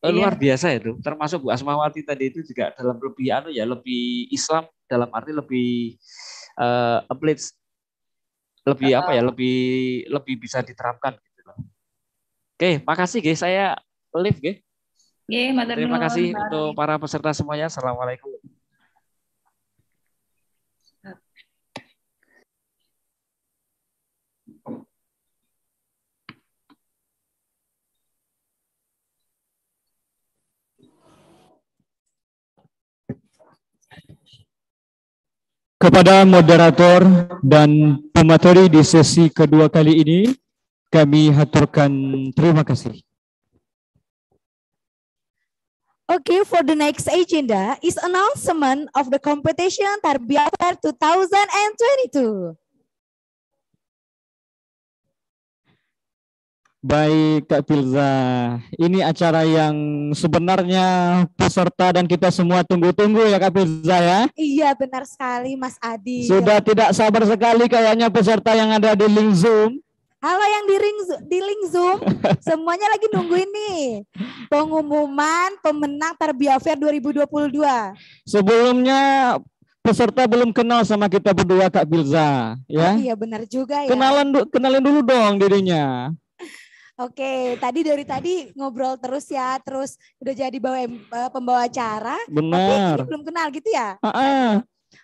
Eh, iya. Luar biasa itu. Termasuk Bu Asmawati tadi itu juga dalam lebih anu ya, lebih Islam dalam arti lebih uh, eh, applied lebih apa ya, lebih lebih bisa diterapkan gitu loh. Oke, makasih guys. Saya live, guys. Terima kasih untuk para peserta semuanya. Assalamualaikum Kepada moderator dan pemateri di sesi kedua kali ini, kami haturkan terima kasih. Okay, for the next agenda is announcement of the competition Tarbiyah 2022. Baik Kak Filza, ini acara yang sebenarnya peserta dan kita semua tunggu-tunggu ya Kak Filza ya? Iya benar sekali Mas Adi. Sudah tidak sabar sekali kayaknya peserta yang ada di link Zoom. Halo yang di ring di link Zoom, semuanya lagi nungguin nih pengumuman pemenang Tarbia Fair 2022. Sebelumnya peserta belum kenal sama kita berdua Kak Bilza ya. Oh, iya benar juga ya. Kenalan kenalin dulu dong dirinya. Oke, tadi dari tadi ngobrol terus ya, terus udah jadi bawa eh, pembawa acara. Benar. Tapi belum kenal gitu ya? Uh -uh.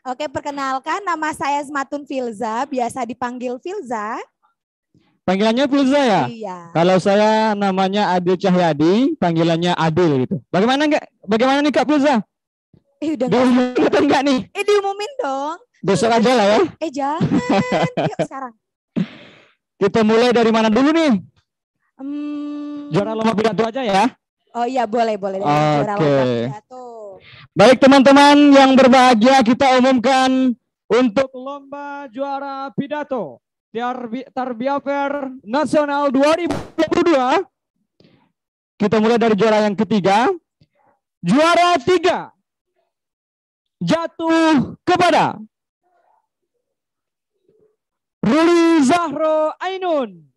Oke, perkenalkan nama saya Zmatun Filza, biasa dipanggil Filza. Panggilannya Filza ya? Iya. Kalau saya namanya Adil Cahyadi, panggilannya Adil gitu. Bagaimana enggak? Bagaimana nih Kak Filza? Eh udah diumumin atau enggak nih? Eh diumumin dong. Besok aja lah ya. Eh jangan. Yuk sekarang. Kita mulai dari mana dulu nih? Hmm. Juara lomba pidato aja ya. Oh iya boleh boleh. Oke. Okay. Baik teman-teman yang berbahagia kita umumkan untuk lomba juara pidato Tarbiyah Fair Nasional 2022. Kita mulai dari juara yang ketiga. Juara tiga jatuh kepada Ruli Zahro Ainun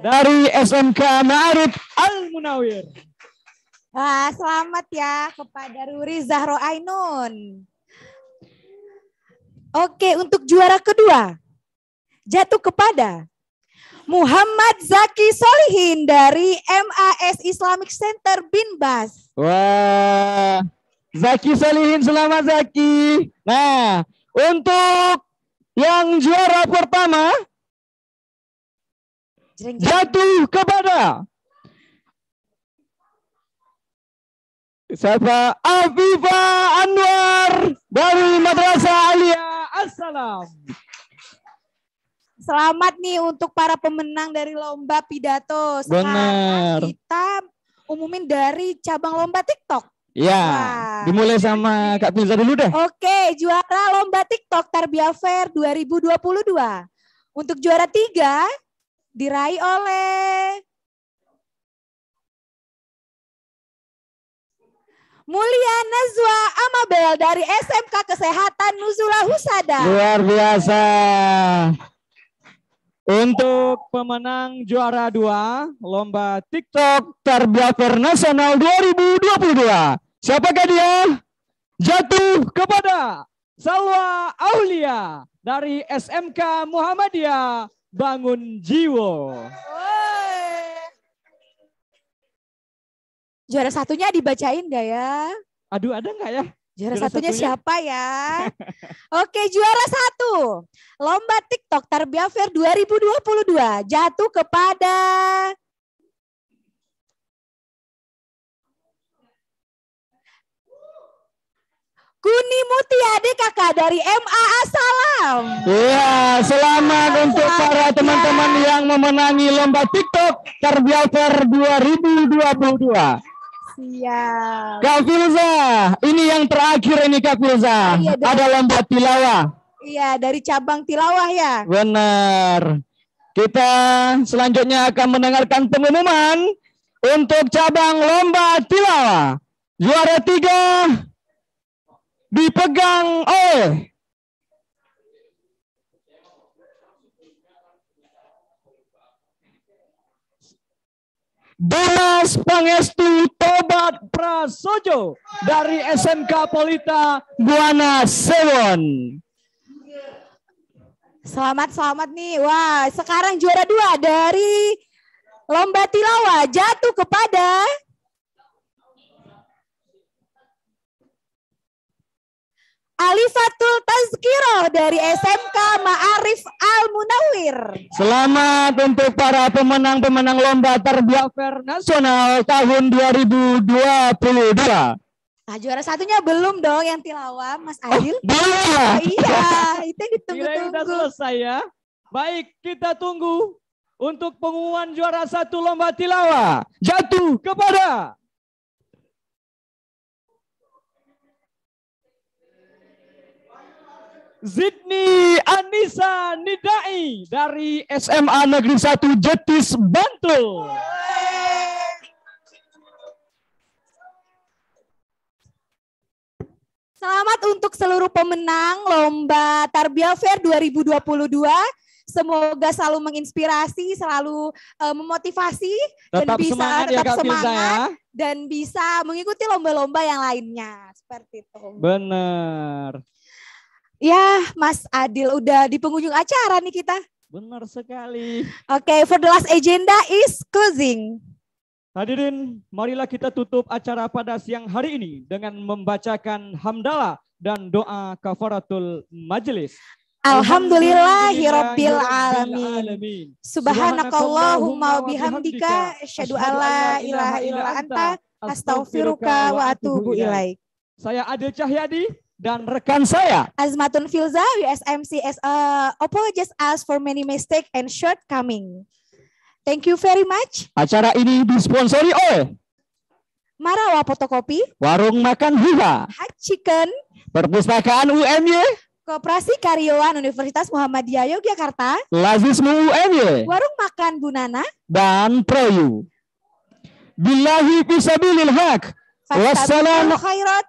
dari SMK Ma'arif Al Munawir. Wah, selamat ya kepada Ruri Zahro Ainun. Oke, untuk juara kedua jatuh kepada Muhammad Zaki Solihin dari MAS Islamic Center Binbas. Wah, Zaki Solihin selamat Zaki. Nah, untuk yang juara pertama jatuh kepada siapa Afifa Anwar dari Madrasah Alia Assalam. Selamat nih untuk para pemenang dari lomba pidato. Sekarang Benar. kita umumin dari cabang lomba TikTok. Ya, Wah. dimulai sama Kak Filza dulu deh. Oke, juara lomba TikTok Tarbiyah Fair 2022. Untuk juara tiga, diraih oleh Mulia Nazwa Amabel dari SMK Kesehatan Nuzula Husada. Luar biasa. Untuk pemenang juara dua lomba TikTok terblocker nasional 2022. Siapakah dia? Jatuh kepada Salwa Aulia dari SMK Muhammadiyah bangun jiwa. Juara satunya dibacain gak ya? Aduh ada nggak ya? Juara, juara satunya, satunya siapa ya? Oke, juara satu. Lomba TikTok Tarbia Fair 2022 jatuh kepada Kuni Mutia kakak dari MAA Salam. Iya, selamat untuk para teman-teman yang memenangi lomba TikTok Terbiater 2022. Siap. Kak Filza, ini yang terakhir ini Kak Filza. Oh, iya, Ada lomba tilawah. Iya, dari cabang tilawah ya. Benar. Kita selanjutnya akan mendengarkan pengumuman untuk cabang lomba tilawah. Juara tiga, dipegang oleh Dimas Pangestu Tobat Prasojo dari SMK Polita Buana Sewon. Selamat selamat nih. Wah, sekarang juara dua dari lomba tilawah jatuh kepada Alifatul Tazkiro dari SMK Ma'arif Al Munawir. Selamat untuk para pemenang-pemenang lomba terbiak fair nasional tahun 2022. Nah, juara satunya belum dong yang tilawah Mas oh, Adil. Oh, belum. Oh, iya, itu yang ditunggu-tunggu. sudah selesai ya. Baik, kita tunggu untuk pengumuman juara satu lomba tilawah. Jatuh kepada Zidni Anissa Nidai dari SMA Negeri 1 Jetis Bantul. Selamat untuk seluruh pemenang lomba Tarbiyah Fair 2022. Semoga selalu menginspirasi, selalu uh, memotivasi tetap dan bisa semangat ya, tetap ya, semangat Firza, ya. dan bisa mengikuti lomba-lomba yang lainnya. Seperti itu. Benar. Ya, Mas Adil udah di pengunjung acara nih kita. Benar sekali. Oke, okay, for the last agenda is closing. Hadirin, marilah kita tutup acara pada siang hari ini dengan membacakan hamdalah dan doa kafaratul majelis. Alhamdulillahirabbil alamin. Subhanakallahumma bihamdika asyhadu alla ilaha illa anta astaghfiruka wa atubu ilaik. Saya Adil Cahyadi dan rekan saya Azmatun Filza USMC as uh, apologies us for many mistake and shortcoming. Thank you very much. Acara ini disponsori oleh Marawa Fotokopi, Warung Makan Hiva, Hot Chicken, Perpustakaan UMY, Koperasi Karyawan Universitas Muhammadiyah Yogyakarta, Lazismu UMY, Warung Makan Bunana, dan Proyu. Billahi fisabilil haq. Wassalamu khairat.